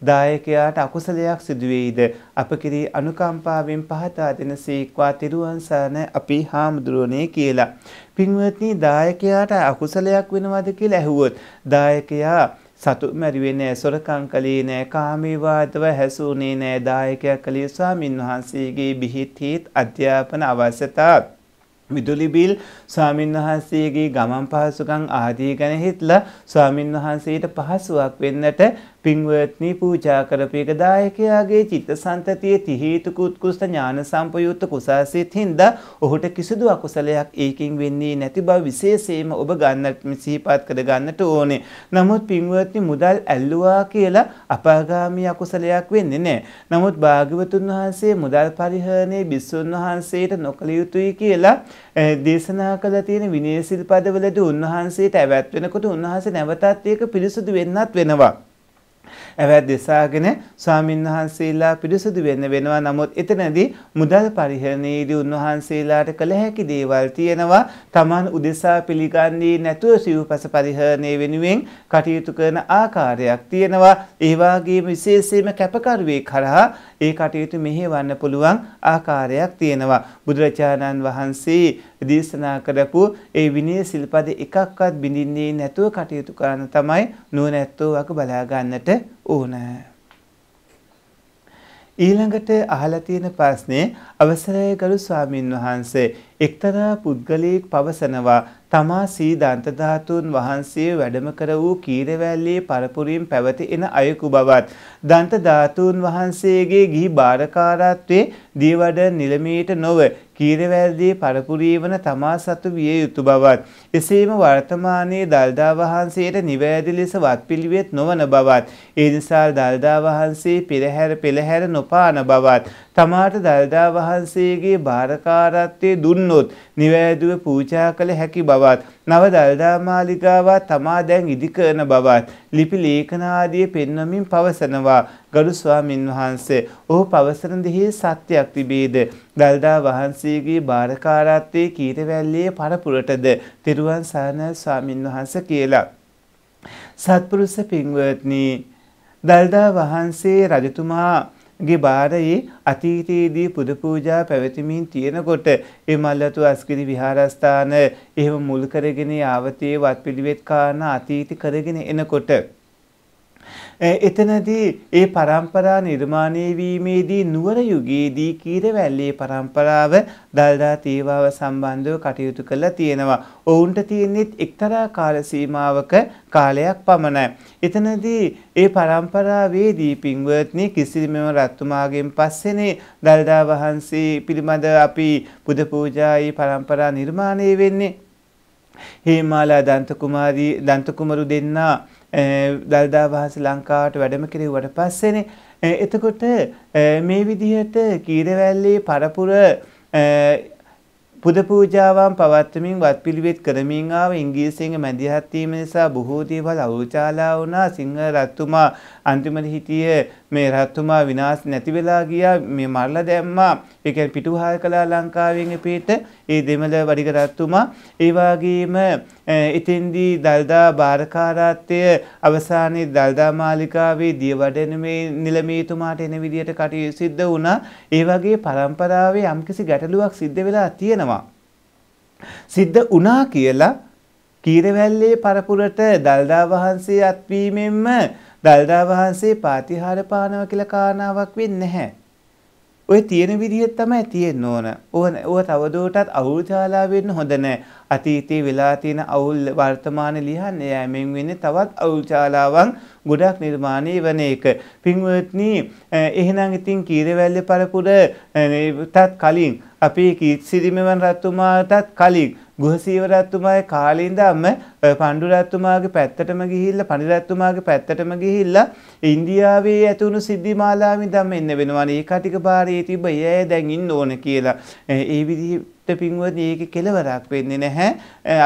දායකයාට අකුසලයක් සිදුවේද අප කිරී අනුකම්පාවෙන් පහතා දෙන සීක්වා තිරුවන් සරණ අපි හාමුදුරුවනේ කියලා. පින්වත්නි දායකයාට අකුසලයක් වෙනවද කියලා ඇහුවොත් දායකයා සතු මැරුවේ නෑ සොරකම් කළේ නෑ කාමීවාදව හැසුනේ නෑ දායකයා කළේ ස්වාමින්වහන්සේගේ බිහිත් හිත් අධ්‍යාපන අවශ්‍යතාත් විදුලිබිල් ස්වාමින්වහන්සේගේ ගමන් පහසුකම් ආදී ගැන හිතලා ස්වාමින්වහන්සේට පහසුවක් වෙන්නට පින්වත්නි පූජා කරපේක දායකයාගේ චිත්තසංතතියේ තිහේතු කුත්කුෂ්ඨ ඥාන සම්පයුක්ත කුසාසිත හින්දා ඔහුට කිසිදු අකුසලයක් ඒකින් වෙන්නේ නැති බව විශේෂයෙන්ම ඔබ ගන්න සිහිපත් කර ගන්නට ඕනේ. නමුත් පින්වත්නි මුදල් ඇල්ලුවා කියලා අපාගාමී අකුසලයක් වෙන්නේ නැහැ. නමුත් භාග්‍යවතුන් වහන්සේ මුදල් පරිහරණයේ බිස්සුන් වහන්සේට නොකළ යුතුයි කියලා දේශනා කළ තියෙන විනය සිල්පදවලදී උන්වහන්සේට ඇවැත් වෙනකොට උන්වහන්සේ නැවතත් ඒක පිරිසුදු වෙන්නත් වෙනවා. ඇවැත් දෙසාගෙන ස්වාමීන් වහන්සේලා පිරිසුදු වෙන්න වෙනවා. නමුත් එතනදී මුදල් පරිහරණයේදී උන්වහන්සේලාට කළ හැකි දේවල් තියෙනවා. Taman උදෙසා පිළිගන්නේ නැතුව සිව්පස පරිහරණය වෙනුවෙන් කටයුතු කරන ආකාරයක් තියෙනවා. ඒ වගේම විශේෂයෙන්ම කැපකරුවේ කරහා ඒ කටයුතු මෙහෙවන්න පුළුවන් ආකාරයක් තියෙනවා. බුදුරජාණන් වහන්සේ දේශනා කරපු ඒ විනය සිල්පද එකක්වත් බිඳින්නේ නැතුව කටයුතු කරන්න තමයි නුවණැත්තෝ වගේ බලා ගන්නට ඕන. ඊළඟට අහලා තියෙන ප්‍රශ්නේ අවසරය ගරු ස්වාමින් වහන්සේ එක්තරා පුද්ගලයෙක් පවසනවා තමා සී දන්ත ධාතුන් වහන්සේ වැඩම කර වූ කීරවැල්ලේ පරපුරින් පැවති එන අයෙකු බවත් දන්ත ධාතුන් වහන්සේගේ ගිහි බාරකාරත්වයේ දීවඩ නිලමේට නොව කීරවැල්දී පරපුරීවන තමා සතු විය යුතු බවත්. එසේම වර්තමානයේ දල්දා වහන්සේට නිවැරදි ලෙස වත්පිළිවෙත් නොවන බවත්. ඒ නිසා දල්දා වහන්සේ පෙරහැර පෙළහැර නොපාන බවත්. තමාට දල්දා වහන්සේගේ භාරකාරත්වය දුන්නොත් නිවැරදිව පූජා කළ හැකි බවත්. නව දළදා මාලිගාවා තමා දැන් ඉදිකරන බවත් ලිපි ලේඛන ආදිය පෙන්වමින් පවසනවා ගරු ස්වාමින් වහන්සේ. ඔහු පවසන දෙහි සත්‍යයක් තිබේද? දළදා වහන්සේගේ බාරකාරත්වයේ කීරවැල්ලේ පරපුරටද තිරුවන් සරණ ස්වාමින් වහන්සේ කියලා. සත්පුරුෂ පින්වත්නි දළදා වහන්සේ රජතුමා ගේ බාරයේ අතීතයේදී පුද පූජා පැවැතිමින් තියෙනකොට ඒ මල්වතු අස්ගිරි විහාරස්ථාන එහෙම මුල් කරගෙන ආවතේ වත්පිළිවෙත් කාරණා අතීත කරගෙන එනකොට එතනදී ඒ પરම්පරා නිර්මාණය වීමේදී නුවර යුගයේදී කීරවැල්ලේ પરම්පරාව දල්දා තීවාව සම්බන්ධව කටයුතු කළා තියෙනවා. ඔවුන්ට තියෙන්නේ එක්තරා කාල සීමාවක කාලයක් පමණයි. එතනදී ඒ પરම්පරාවේ දීපින්වර්ත්නි කිසිම රත්තුමාගෙන් පස්සේනේ දල්දා වහන්සේ පිළිබඳ අපි පුද පූජායි પરම්පරා නිර්මාණය වෙන්නේ. හේමාලා දන්ත කුමාරී දන්ත කුමරු දෙන්නා Eh, දල්දා වහස ලංකාවට වැඩම කිරව්වට පස්සෙන eh, එතකොට eh, මේ විදිහට කීරවැල්ලේ පරපුර පුද පූජාවන් පවත්වමින් වත් පිළිවෙත් කරමින් ආව ඉංග්‍රීසියෙන් මැදිහත්වීම නිසා බොහෝ දේවල් අවුචාලා වුණා සිංහ රත්තුමා අන්තිමට හිටියේ මේ රහත්තුමා විනාශ නැති වෙලා ගියා මේ මරලා දැම්මා ඒ කියන්නේ පිටුහාය කළා ලංකාවෙන් පිට ඒ දෙමළ වඩික රහත්තුමා ඒ වගේම එතෙන්දී දල්දා බාරකාරාත්වය අවසානයේ දල්දා මාලිකාවේ දියවඩන මේ නිලමේතුමාට එන විදියට කටයුතු සිද්ධ වුණා ඒ වගේ પરම්පරාවේ යම්කිසි ගැටලුවක් සිද්ධ වෙලා තියෙනවා සිද්ධ වුණා කියලා කීරවැල්ලේ පරපුරට දල්දා වහන්සේ අත්වීමෙන්ම දල්දා වහන්සේ පාතිහාර පානව කියලා කාරණාවක් වෙන්නේ නැහැ. ඔය තියෙන විදිහ තමයි තියෙන්න ඕන. ඕන ඕව තවදුරටත් අවුල්ශාලා වෙන්න හොඳ නැහැ. අතීතේ වෙලා තියෙන අවුල් වර්තමාන ලියන්න යෑමෙන් වෙන්නේ තවත් අවුල්ශාලාවන් ගොඩක් නිර්මාණය වන එක. පින්වත්නි, එහෙනම් ඉතින් කීරවැල්ලේ පරපුර තත් කලින් අපේ කීර්තිසිරිමෙවන් රත්තුමාටත් කලින් ගුහසීව රැත්තුමාගේ කාලේ ඉඳන්ම පණ්ඩු රැත්තුමාගේ පැත්තටම ගිහිල්ලා පණ්ඩු රැත්තුමාගේ පැත්තටම ගිහිල්ලා ඉන්දියාවේ ඇතුණු සිද්ධිමාලාවෙන් දැන් මෙන්න වෙනවා. ඒ කටික බාරේ තිබ්බ එයා දැන් ඉන්න ඕන කියලා. ඒ විදිහේ පින්වත් ඒක කෙලවරක් වෙන්නේ නැහැ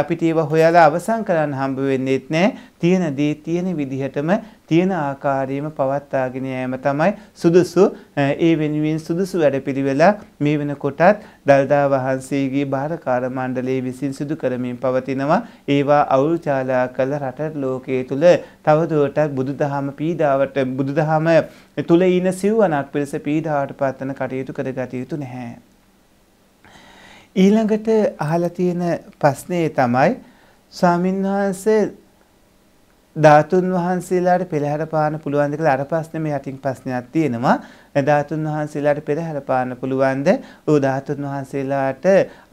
අපිට ඒව හොයලා අවසන් කරන්න හම්බ වෙන්නේත් නැහැ තියෙන දේ තියෙන විදිහටම තියෙන ආකාරයෙන්ම පවත්වාගෙන යෑම තමයි සුදුසු ඒ වෙනුවෙන් සුදුසු වැඩපිළිවෙලක් මේ වෙනකොටත් දල්දා වහන්සේගේ භාරකාර මණ්ඩලයේ විසින් සිදු කරමින් පවතිනවා ඒවා අවුල්චාලා කළ රට ලෝකයේ තුල තවදුරටත් බුදුදහම පීඩාවට බුදුදහම තුල ඉන සිව්වණක් පිරිස පීඩාවට පත්වන කටයුතු කරගත යුතු නැහැ ඊළඟට අහලා තියෙන ප්‍රශ්නේ තමයි ස්වාමින්වහන්සේ ධාතුන් වහන්සේලාට පෙළහැර පාන්න පුළුවන්ද කියලා අර ප්‍රශ්නේ මේ යටින් ප්‍රශ්නයක් තියෙනවා. ධාතුන් වහන්සේලාට පෙරහැර පාන්න පුළුවන්ද? ඔව් ධාතුන් වහන්සේලාට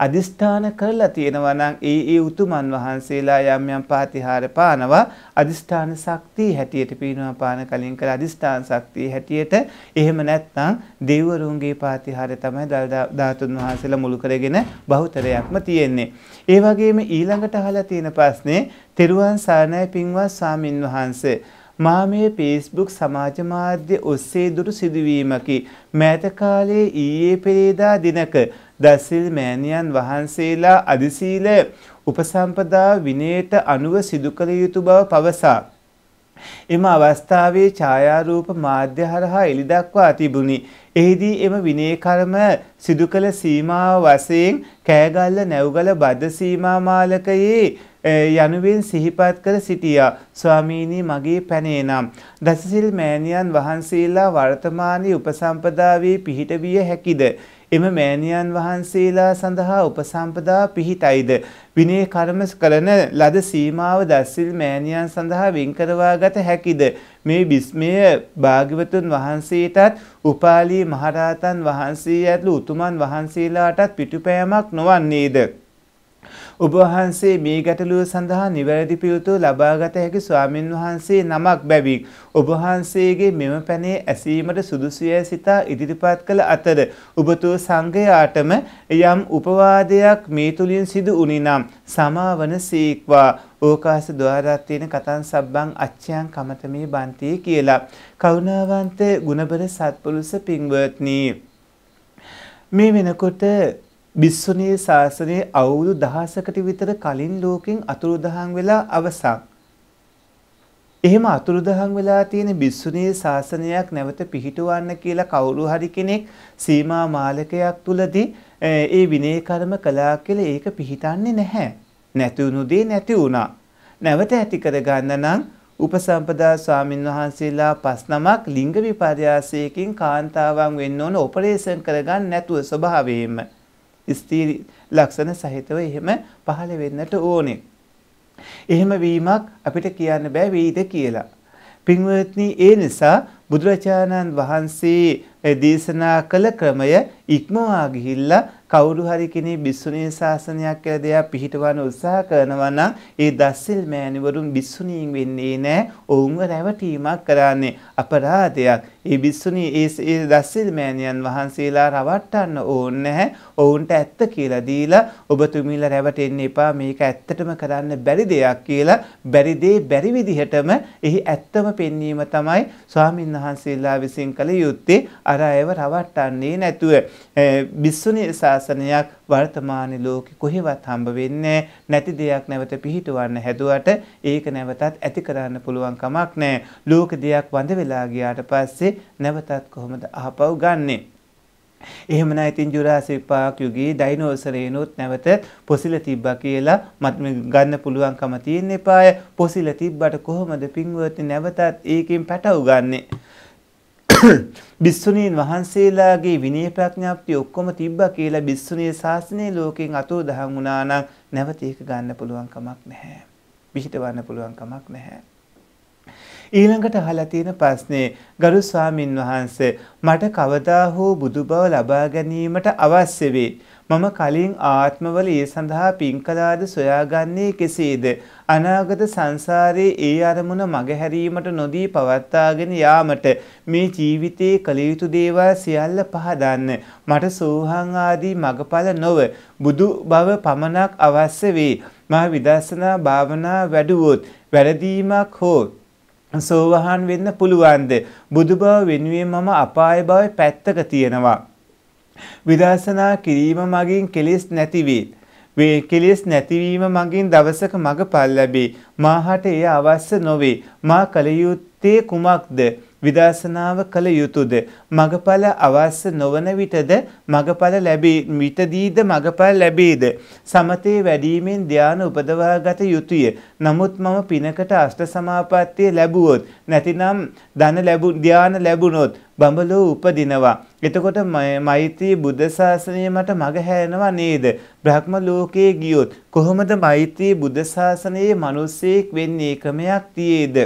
අදිස්ථාන කරලා තියෙනවා නම් ඒ ඒ උතුමන් වහන්සේලා යම් යම් පාතිහාර පානවා අදිස්ථාන ශක්තිය හැටියට පිනවා පාන කලින් කළ අදිස්ථාන ශක්තිය හැටියට එහෙම නැත්නම් දෙවිවරුන්ගේ පාතිහාරය තමයි ධාතුන් වහන්සේලා මුළු කරගෙන බහුතරයක්ම තියෙන්නේ. ඒ වගේම ඊළඟට අහලා තියෙන ප්‍රශ්නේ තෙරුවන් සරණයි පින්වත් ස්වාමින් වහන්සේ මා මේ පේස්බුක් සමාජ මාධ්‍ය ඔස්සේ දුරු සිදුවීමකි. මෑත කාලයේ ඊයේ පෙරේදා දිනක දසිල් මෑණියන් වහන්සේලා අදිසීල උපසම්පදා විනයට අනුව සිදු කළ යුතු බව පවසා. එම අවස්ථාවේ ඡායාරූප මාධ්‍ය හරහා එළිදක්වා තිබුණි. එහිදී එම විනය කර්ම සිදු කළ සීමාව වශයෙන් කෑගල්ල නැව්ගල බද්ද සීමා මාලකයේ යනුවෙන් සිහිපත් කර සිටියා. ස්වාමීනි මගේ පැනේනම්. දසසිල් මෑණියන් වහන්සේලා වර්තමානයේ උපසම්පදාවේ පිහිට විය හැකිද? එම මෑණියන් වහන්සේලා සඳහා උපසම්පදා පිහිටයිද විනය කර්ම කරන ලද සීමාව දස්සිල් මෑණියන් සඳහා වෙන් කරවා ගත හැකිද මේ විස්මය භාග්‍යවතුන් වහන්සේටත් උපාලි මහරහතන් වහන්සේ ඇතුළු උතුමන් වහන්සේලාටත් පිටුපෑමක් නොවන්නේද ඔබ වහන්සේ මේ ගැටලුව සඳහා නිවැරදි පිළිතුරු ලබාගත හැකි ස්වාමින් වහන්සේ නමක් බැවි. ඔබ වහන්සේගේ මෙම පැනේ ඇසීමට සුදුසුය සිතා ඉදිරිපත් කළ අතර ඔබතුව සංඝයාටම යම් උපවාදයක් මේ තුලින් සිදු උනිනම් සමාවන සීක්වා ඕකාස ద్వාරාත්‍යන කතන් සබ්බං අච්චයන් කමතමේ බන්ති කියලා. කරුණාවන්ත ගුණබර සත්පුරුෂ පින්වත්නි මේ වෙනකොට බිස්සුණී ශාසනයේ අවුරුදු දහසකට විතර කලින් ලෝකෙන් අතුරුදහන් වෙලා අවසන්. එහෙම අතුරුදහන් වෙලා තියෙන බිස්සුණී ශාසනයක් නැවත පිහිටවන්න කියලා කවුරු හරි කෙනෙක් සීමා මාලකයක් තුලදී ඒ විනය කර්ම කළා කියලා ඒක පිහිටන්නේ නැහැ. නැති වුණු දේ නැති වුණා. නැවත ඇති කරගන්න නම් උපසම්පදා ස්වාමින් වහන්සේලා පස් නමක් ලිංග විපර්යාසයකින් කාන්තාවන් වෙන්න ඕන ඔපරේෂන් කරගන්න නැතුව ස්වභාවයෙන්ම ස්ථීරි ලක්ෂණ සහිතව එහෙම පහළ වෙන්නට ඕනේ. එහෙම වීමක් අපිට කියන්න බෑ වෙයිද කියලා. පින්වත්නි ඒ නිසා බුදුරජාණන් වහන්සේ දේශනා කළ ක්‍රමය ඉක්මවා ගිහිල්ලා කවුරු හරි කෙනෙක් බිස්සුණී ශාසනයක් කියලා දෙයක් පිහිටවන්න උත්සාහ කරනවා නම් ඒ දස්සෙල් මෑණිවරුන් බිස්සුණීන් වෙන්නේ නැහැ. ඔවුන්ව රැවටීමක් කරන්නේ අපරාධයක්. ඒ බිස්සුනි ඒ දස්සිල් මෑණියන් වහන්සේලා රවට්ටන්න ඕනේ නැහැ. ඔවුන්ට ඇත්ත කියලා දීලා ඔබතුමීලා රැවටෙන්න එපා. මේක ඇත්තටම කරන්න බැරි දෙයක් කියලා බැරි දේ බැරි විදිහටම එහි ඇත්තම පෙන්වීම තමයි ස්වාමින් වහන්සේලා විසින් කළ යුත්තේ. අර අයව රවට්ටන්නේ නැතුව බිස්සුනි ශාසනයක් වර්තමාන ලෝකෙ කොහෙවත් හම්බ වෙන්නේ නැති දෙයක් නැවත පිහිටවන්න හැදුවට ඒක නැවතත් ඇති කරන්න පුළුවන් කමක් නැහැ. ලෝක දෙයක් වඳ වෙලා ගියාට පස්සේ නැවතත් කොහොමද ආපහු ගන්නේ. එහෙමන ඉතින් ජුරාසිපාක් යුගයේ ඩයිනෝසරේනොත් නැවත පොසිල තිබ්බ කියලා මත්ම ගන්න පුළුවන්කම තියෙන එපාය පොසිල තිබ්බට කොහොමද පින්වති නැවතත් ඒකින් පැටව ගන්නේ. බිස්සුණීන් වහන්සේලාගේ විනය ප්‍රඥාප්තිය ඔක්කොම තිබ්බ කියලා බිස්සුණේ ශාසනය ලෝකෙන් අතෝ දහන් වුණා නම් නැවත ඒක ගන්න පුළුවන් කමක් නැහැ. පිහිටවන්න පුළුවන් කමක් නැහැ. ඊළඟට අහලා තියෙන ප්‍රශ්නේ ගරු ස්වාමින් වහන්සේ මට කවදා හෝ බුදු බව ලබා ගැනීමට අවශ්‍ය වේ. මම කලින් ආත්මවල ඒ සඳහා පින්කලාද සොයාගන්නේ කෙසේද? අනාගත සංසාරයේ ඒ අරමුණ මගහැරීමට නොදී පවත්වාගෙන යාමට මේ ජීවිතයේ කළ යුතු දේවල් සියල්ල පහදන්න. මට සෝහං ආදී මගඵල නොව බුදු බව පමණක් අවශ්‍ය වේ. මා විදර්ශනා භාවනා වැඩුවොත් වැරදීමක් හෝ සෝවහන් වෙන්න පුළුවන්ද බුදු බව වෙනුවෙන් මම අපාය බව පැත්තක තියෙනවා විදර්ශනා කිරීම මගින් කෙලෙස් නැතිවේ වේ කෙලෙස් නැතිවීම මගින් දවසක මඟ පල් ලැබේ මාහට එය අවශ්‍ය නොවේ මා කල යුත්තේ කුමක්ද විදර්ශනාව කළ යුතුද මගඵල අවශ්‍ය නොවන විටද මගඵල ලැබී විටදීද මගඵල ලැබේද සමතේ වැඩිමෙන් ධානය උපදවාගත යුතුය නමුත් මම පිනකට අෂ්ට සමාපත්තිය ලැබුවොත් නැතිනම් ධන ලැබු ධාන ලැබුණොත් බඹලෝ උපදිනවා එතකොට මෛත්‍රී බුද්ධ ශාසනය මට මග හැරෙනවා නේද බ්‍රහ්ම ලෝකයේ ගියොත් කොහොමද මෛත්‍රී බුද්ධ ශාසනයේ මිනිස්සෙක් වෙන්නේ ක්‍රමයක් තියේද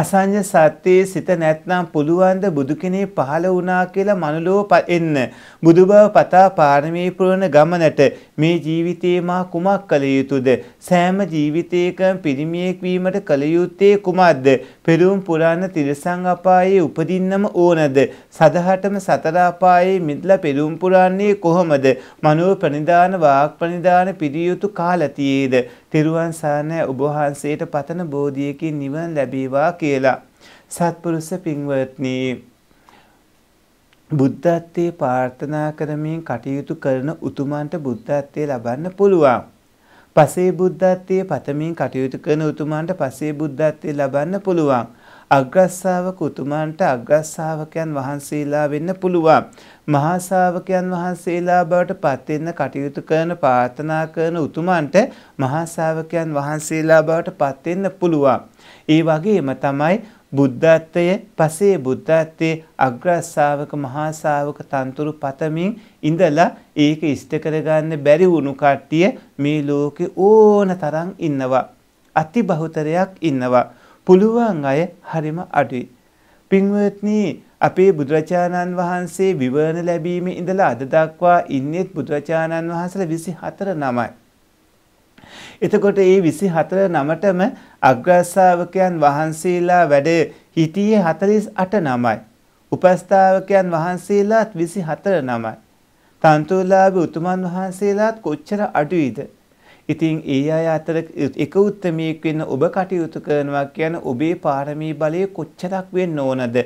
අසංඥ සත්‍යයේ සිත නැත්නම් පුළුවන් ද බුදු කෙනෙක් පහළ වුණා කියලා මනුලෝ එන්න. බුදු බව පතා පාරමී පුරන ගමනට මේ ජීවිතේ මා කුමක් කළ යුතුද? සෑම ජීවිතයකම පිරිමියෙක් වීමට කළ යුත්තේ කුමක්ද? පෙරුම් පුරාණ තිරසං අපායේ උපදින්නම ඕනද? සදහටම සතර අපායේ මිදලා පෙරුම් පුරන්නේ කොහොමද? මනෝ ප්‍රනිදාන වාක් ප්‍රනිදාන පිරියුතු කාලතියේද? තෙරුවන් සරණයි ඔබ වහන්සේට පතන බෝධියකින් නිවන් ලැබේවා කියලා. සත්පුරුෂ පින්වත්නි බුද්ධත්වයේ ප්‍රාර්ථනා කරමින් කටයුතු කරන උතුමන්ට බුද්ධත්වයේ ලබන්න පුළුවන්. පසේ බුද්ධත්වයේ පතමින් කටයුතු කරන උතුමන්ට පසේ බුද්ධත්වයේ ලබන්න පුළුවන්. අග්‍රස්සාවක උතුමන්ට අග්‍රස්සාවකයන් වහන්සේලා වෙන්න පුළුවන්. මහාසාාවකයන් වහන්සේලා බවට පත්වෙන්න කටයුතු කරන පාර්ථනා කරන උතුමන්ට මහාසාාවකයන් වහන්සේලා බවට පත්වෙන්න පුළුවන්. ඒ වගේම තමයි බුද්ධත්වය පසේ බුද්ධත්වයේ අග්‍රස්සාාවක මහාසාාවක තන්තුරු පතමින් ඉඳලා ඒක ඉෂ්ට කරගන්න බැරි වුණු කට්ටිය මේ ලෝකෙ ඕන තරම් ඉන්නවා. අති බහුතරයක් ඉන්නවා. පුළුවන් අය හරිම අඩුයි. පින්වත්නි අපේ බුදුරජාණන් වහන්සේ විවරණ ලැබීමේ ඉඳලා අද දක්වා ඉන්නේත් බුදුරජාණන් වහන්සේලා 24 නමයි. එතකොට ඒ 24 නමටම අග්‍රශ්‍රාවකයන් වහන්සේලා වැඩ හිටියේ 48 නමයි. උපස්ථාවකයන් වහන්සේලාත් 24 නමයි. තන්තුලාභ උතුමන් වහන්සේලාත් කොච්චර අඩුයිද? ඉතින් ඒ අය අතර එක උත්මයෙක් වෙන්න ඔබ කටයුතු කරනවා කියන ඔබේ පාරමී බලය කොච්චරක් වෙන්න ඕනද?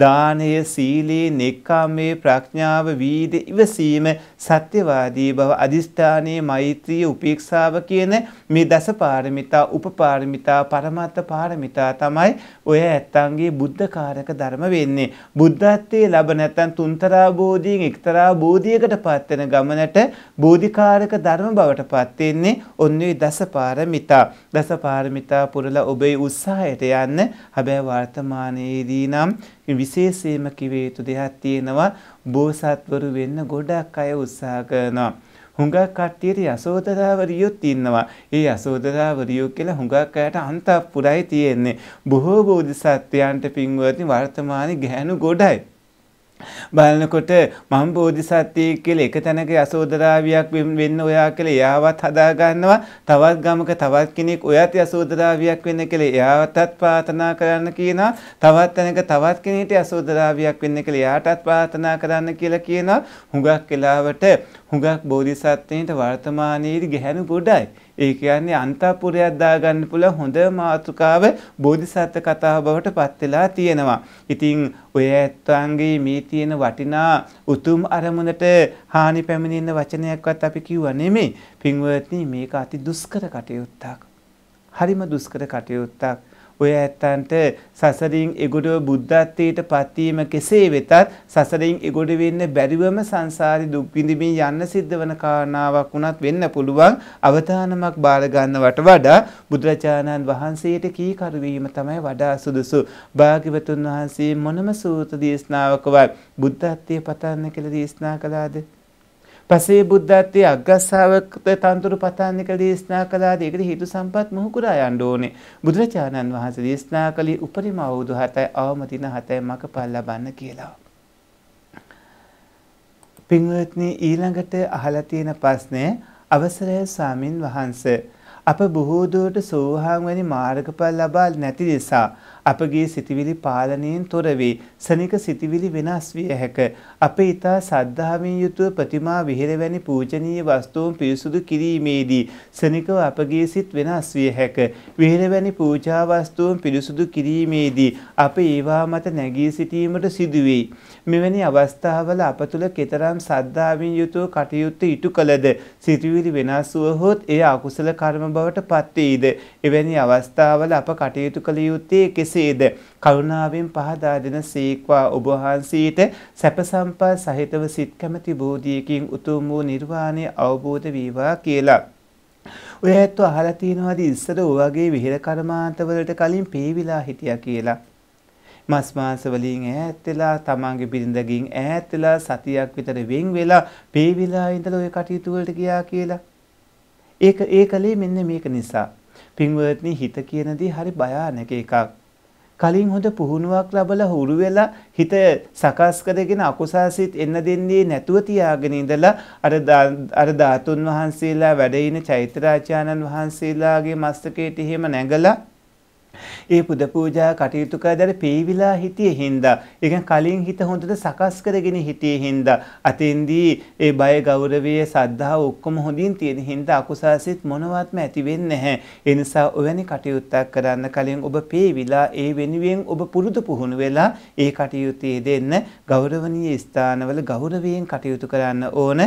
දානය, සීලය, නෙක්ඛම්මේ, ප්‍රඥාව, වීර්ය, ඉවසීම, සත්‍යවාදී බව, අදිෂ්ඨානීය, මෛත්‍රිය, උපේක්ෂාව කියන මේ දස පාරමිතා, උපපාරමිතා, පරමත්ත පාරමිතා තමයි ඔය ඇත්තන්ගේ බුද්ධකාරක ධර්ම වෙන්නේ. බුද්ධත්වයේ ලැබ නැත්නම් තුන්තරා බෝධියෙන් එක්තරා බෝධියකට පත් වෙන ගමනට බෝධිකාරක ධර්ම බවට පත් වෙන්නේ ඔන්නේ දස පාරමිතා. දස පාරමිතා පුරලා ඔබේ උත්සාහයට යන්න. හැබැයි වර්තමානයේදී නම් විශේෂයෙන්ම කිව යුතු දෙයක් තියෙනවා බෝසත්වරු වෙන්න ගොඩක් අය උත්සාහ කරනවා. හුඟක් කට්ටියට යසෝදරාවරියොත් ඉන්නවා. ඒ යසෝදරාවරියෝ කියලා හුඟක් අයට අන්තපුරයි තියෙන්නේ. බොහෝ බෝධිසත්වයන්ට පින්වත්නි වර්තමානයේ ගැහණු ගොඩයි. බලනකොට මම බෝධිසත්වයෙක් කියලා එක තැනක යසෝදරාවියක් වෙන්න ඔයා කියලා එයාවත් හදාගන්නවා තවත් ගමක තවත් කෙනෙක් ඔයත් යසෝදරාවියක් වෙන්න කියලා එයාටත් ප්‍රාර්ථනා කරන්න කියනවා තවත් තැනක තවත් කෙනෙක්ට යසෝදරාවියක් වෙන්න කියලා එයාටත් ප්‍රාර්ථනා කරන්න කියලා කියනවා හුඟක් වෙලාවට හුඟක් බෝධිසත්වයන්ට වර්තමානයේදී ගැහැණු ගොඩයි. ඒ කියන්නේ අන්තපුරයක් දාගන්න පුළුවන් හොඳ මාතෘකාව බෝධිසත්ව කතාව බවට පත් වෙලා තියෙනවා. ඉතින් ඔය ඇත්තන්ගේ මේ තියෙන වටිනා උතුම් අරමුණට හානි පැමිණෙන වචනයක්වත් අපි කිව්වා නෙමෙයි. පින්වත්නි මේක අති දුෂ්කර කටයුත්තක්. හරිම දුෂ්කර කටයුත්තක්. ඔය ඇත්තන්ට සසරින් එගොඩව බුද්ධත්වයට පත්වීම කෙසේ වෙතත් සසරින් එගොඩ වෙන්න බැරිවම සංසාරි දුක්විඳිමින් යන්න සිද්ධ වන කාරණාවක් වුණත් වෙන්න පුළුවන් අවධානමක් බාරගන්නවට වඩා බුදුරජාණන් වහන්සේට කීකරුවීම තමයි වඩා සුදුසු. භාග්‍යවතුන් වහන්සේ මොනම සූත දේශනාවකවත් බුද්ධත්වය පතන්න කියලා දේශනා කළාද? පසේ බුද්ධත්වයේ අග්‍රස්සාවකත තන්තුරු පතාන්නික දේශනා කළාද ඒකට හේතු සම්පත් මොහුකුරා යන්න ඕනේ. බුදුරජාණන් වහන්සේ දේශනා කළේ උපරිම අවුරුදු 7යි අවම දින 7යි මකපල් ලබන්න කියලා. පින්වත්නි ඊළඟට අහලා තියෙන ප්‍රශ්නය අවසරය ස්වාමින් වහන්සේ අප බොහෝ දුරට සෝහාන් වැනි මාර්ගඵල ලබා නැති නිසා අපගේ සිතිවිලි පාලනයෙන් තොර වේ. සනික සිතිවිලි වෙනස් විය හැක. අපේ ඊතා සද්ධාවෙන් යුතුව ප්‍රතිමා විහෙරවැනි පූජනීය වස්තුන් පිරිසුදු කිරීමේදී සනිකව අපගේ සිත් වෙනස් විය හැක. විහෙරවැනි පූජා වස්තුන් පිරිසුදු කිරීමේදී අප ඒවා මත නැගී සිටීමට සිදුවේ. මෙවැනි අවස්ථාවල අප තුළ කෙතරම් සද්ධාවෙන් යුතුව කටයුත්ත ඉටු කළද සිතුවිලි වෙනස් වුවහොත් එය අකුසල කර්ම බවට පත්වේද එවැනි අවස්ථාවල අප කටයුතු කළ යුත්තේ කෙසේද කරුණාවෙන් පහදා දෙන සීක්වා ඔබ වහන්සේට සැප සම්පත් සහිතව සිත් කැමැති බෝධියකින් උතුම් වූ නිර්වාණය අවබෝධ වේවා කියලා ඔය ඇත්ත අහලා තියෙනවාද ඉස්සර ඔයගේ විහෙර කර්මාන්තවලට කලින් පේවිලා හිටියා කියලා මස් මාංශ වලින් ඈත් වෙලා තමන්ගේ බිරිඳගෙන් ඈත් වෙලා සතියක් විතර වෙන් වෙලා වේවිලා ඉඳලා ওই කටයුතු වලට ගියා කියලා. ඒක ඒකලේ මෙන්න මේක නිසා. පින්වත්නි හිත කියන දේ හරි භයානක එකක්. කලින් හොඳ පුහුණුවක් ලැබලා හුරු වෙලා හිත සකස් කරගෙන අකුසාසිත එන්න දෙන්නේ නැතුව තියාගෙන ඉඳලා අර අර ධාතුන් වහන්සේලා වැඩ ඉන චෛත්‍යරාජානන් වහන්සේලාගේ මස්තකයට එහෙම නැගලා ඒ පුද පූජා කටයුතු කරදර පේවිලා හිටියේ හින්දා ඒ කලින් හිත හොඳට සකස් කරගෙන හිටියේ හින්දා අතෙන්දී ඒ බය ගෞරවය සද්ධාව ඔක්කොම හොඳින් තියෙන හින්දා අකුසාසිත මොනවත්ම ඇති වෙන්නේ නැහැ ඒ නිසා ඔවැනි කටයුත්තක් කරන්න කලින් ඔබ පේවිලා ඒ වෙනුවෙන් ඔබ පුරුදු පුහුණු වෙලා ඒ කටයුත්තේ දෙන්න ගෞරවනීය ස්ථානවල ගෞරවයෙන් කටයුතු කරන්න ඕන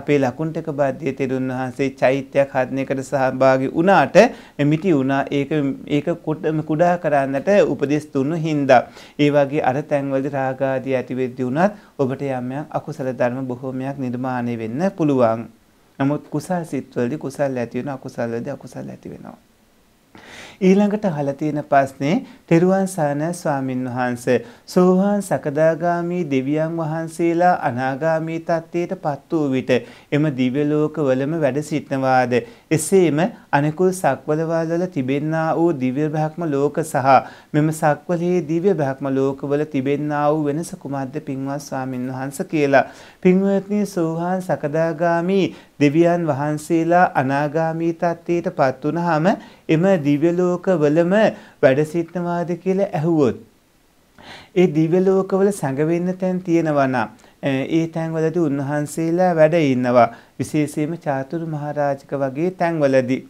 අපේ ලකුණ්ඩක බාධ්‍ය තෙරුන් වහන්සේ චෛත්‍යයක් හදන එකට සහභාගී වුණාට මිටි වුණා ඒක ඒක කුඩා කරන්නට උපදෙස් දුන්නු හින්දා. ඒ වගේ අර තැන්වලදී රාගාදී ඇතිවෙද්දී වුණත් ඔබට යම් යම් අකුසල ධර්ම බොහෝමයක් නිර්මාණය වෙන්න පුළුවන්. නමුත් කුසල් සිත්වලදී කුසල් ඇති වෙනවා අකුසල් වලදී අකුසල් ඇති වෙනවා. ඊළඟට අහලා තියෙන ප්‍රශ්නේ තෙරුවන් සරණ ස්වාමින් වහන්සේ සෝවාන් සකදාගාමි දෙවියන් වහන්සේලා අනාගාමී තත්ත්වයට පත් වූ විට එම දිව්‍ය ලෝකවලම වැඩ සිටනවාද එසේම අනෙකුත් සක්වලවල තිබෙන්නා වූ දිව්‍ය බ්‍රහ්ම ලෝක සහ මෙම සක්වලේ දිව්‍ය බ්‍රහ්ම ලෝකවල තිබෙන්නා වූ වෙනස කුමක්ද පින්වත් ස්වාමින් වහන්සේ කියලා පින්වත්නි සෝවාන් සකදාගාමි දෙවියන් වහන්සේලා අනාගාමී තත්ත්වයට පත් වුනහම එම දිව්‍ය ලෝකවලම වැඩ සිටනවාද කියලා ඇහුවොත් ඒ දිව්‍ය ලෝකවල සැඟ වෙන්න තැන් තියෙනවා නම් ඒ තැන්වලදී උන්වහන්සේලා වැඩ ඉන්නවා විශේෂයෙන්ම චාතුරු මහරජක වගේ තැන්වලදී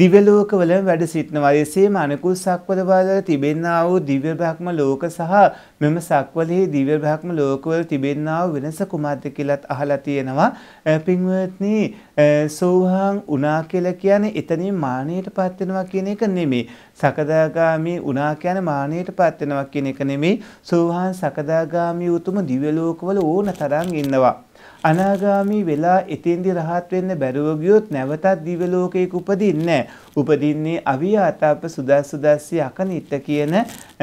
දිවලෝකවල වැඩ සිටිනවා එසේම අනෙකුත් සක්වලවල තිබෙන්නා වූ දිව්‍ය බ්‍රහ්ම ලෝක සහ මෙම සක්වලෙහි දිව්‍ය බ්‍රහ්ම ලෝකවල තිබෙන්නා වූ වෙනස කුමක්ද කියලාත් අහලා තියෙනවා පින්වත්නි සෝහාන් උනා කියලා කියන්නේ එතනින් මානෙයටපත් වෙනවා කියන එක නෙමෙයි සකදාගාමි උනා කියන්නේ මානෙයටපත් වෙනවා කියන එක නෙමෙයි සෝහාන් සකදාගාමි උතුම දිව්‍ය ලෝකවල ඕනතරම් ඉන්නවා අනාගාමී වෙලා එතෙන්දි රහත් වෙන්න බැරුව ගියොත් නැවතත් දිව්‍ය ලෝකයක උපදින්නේ නැහැ. උපදින්නේ අවියාතප්ප සුදස් සුදස්සී අකනිට කියන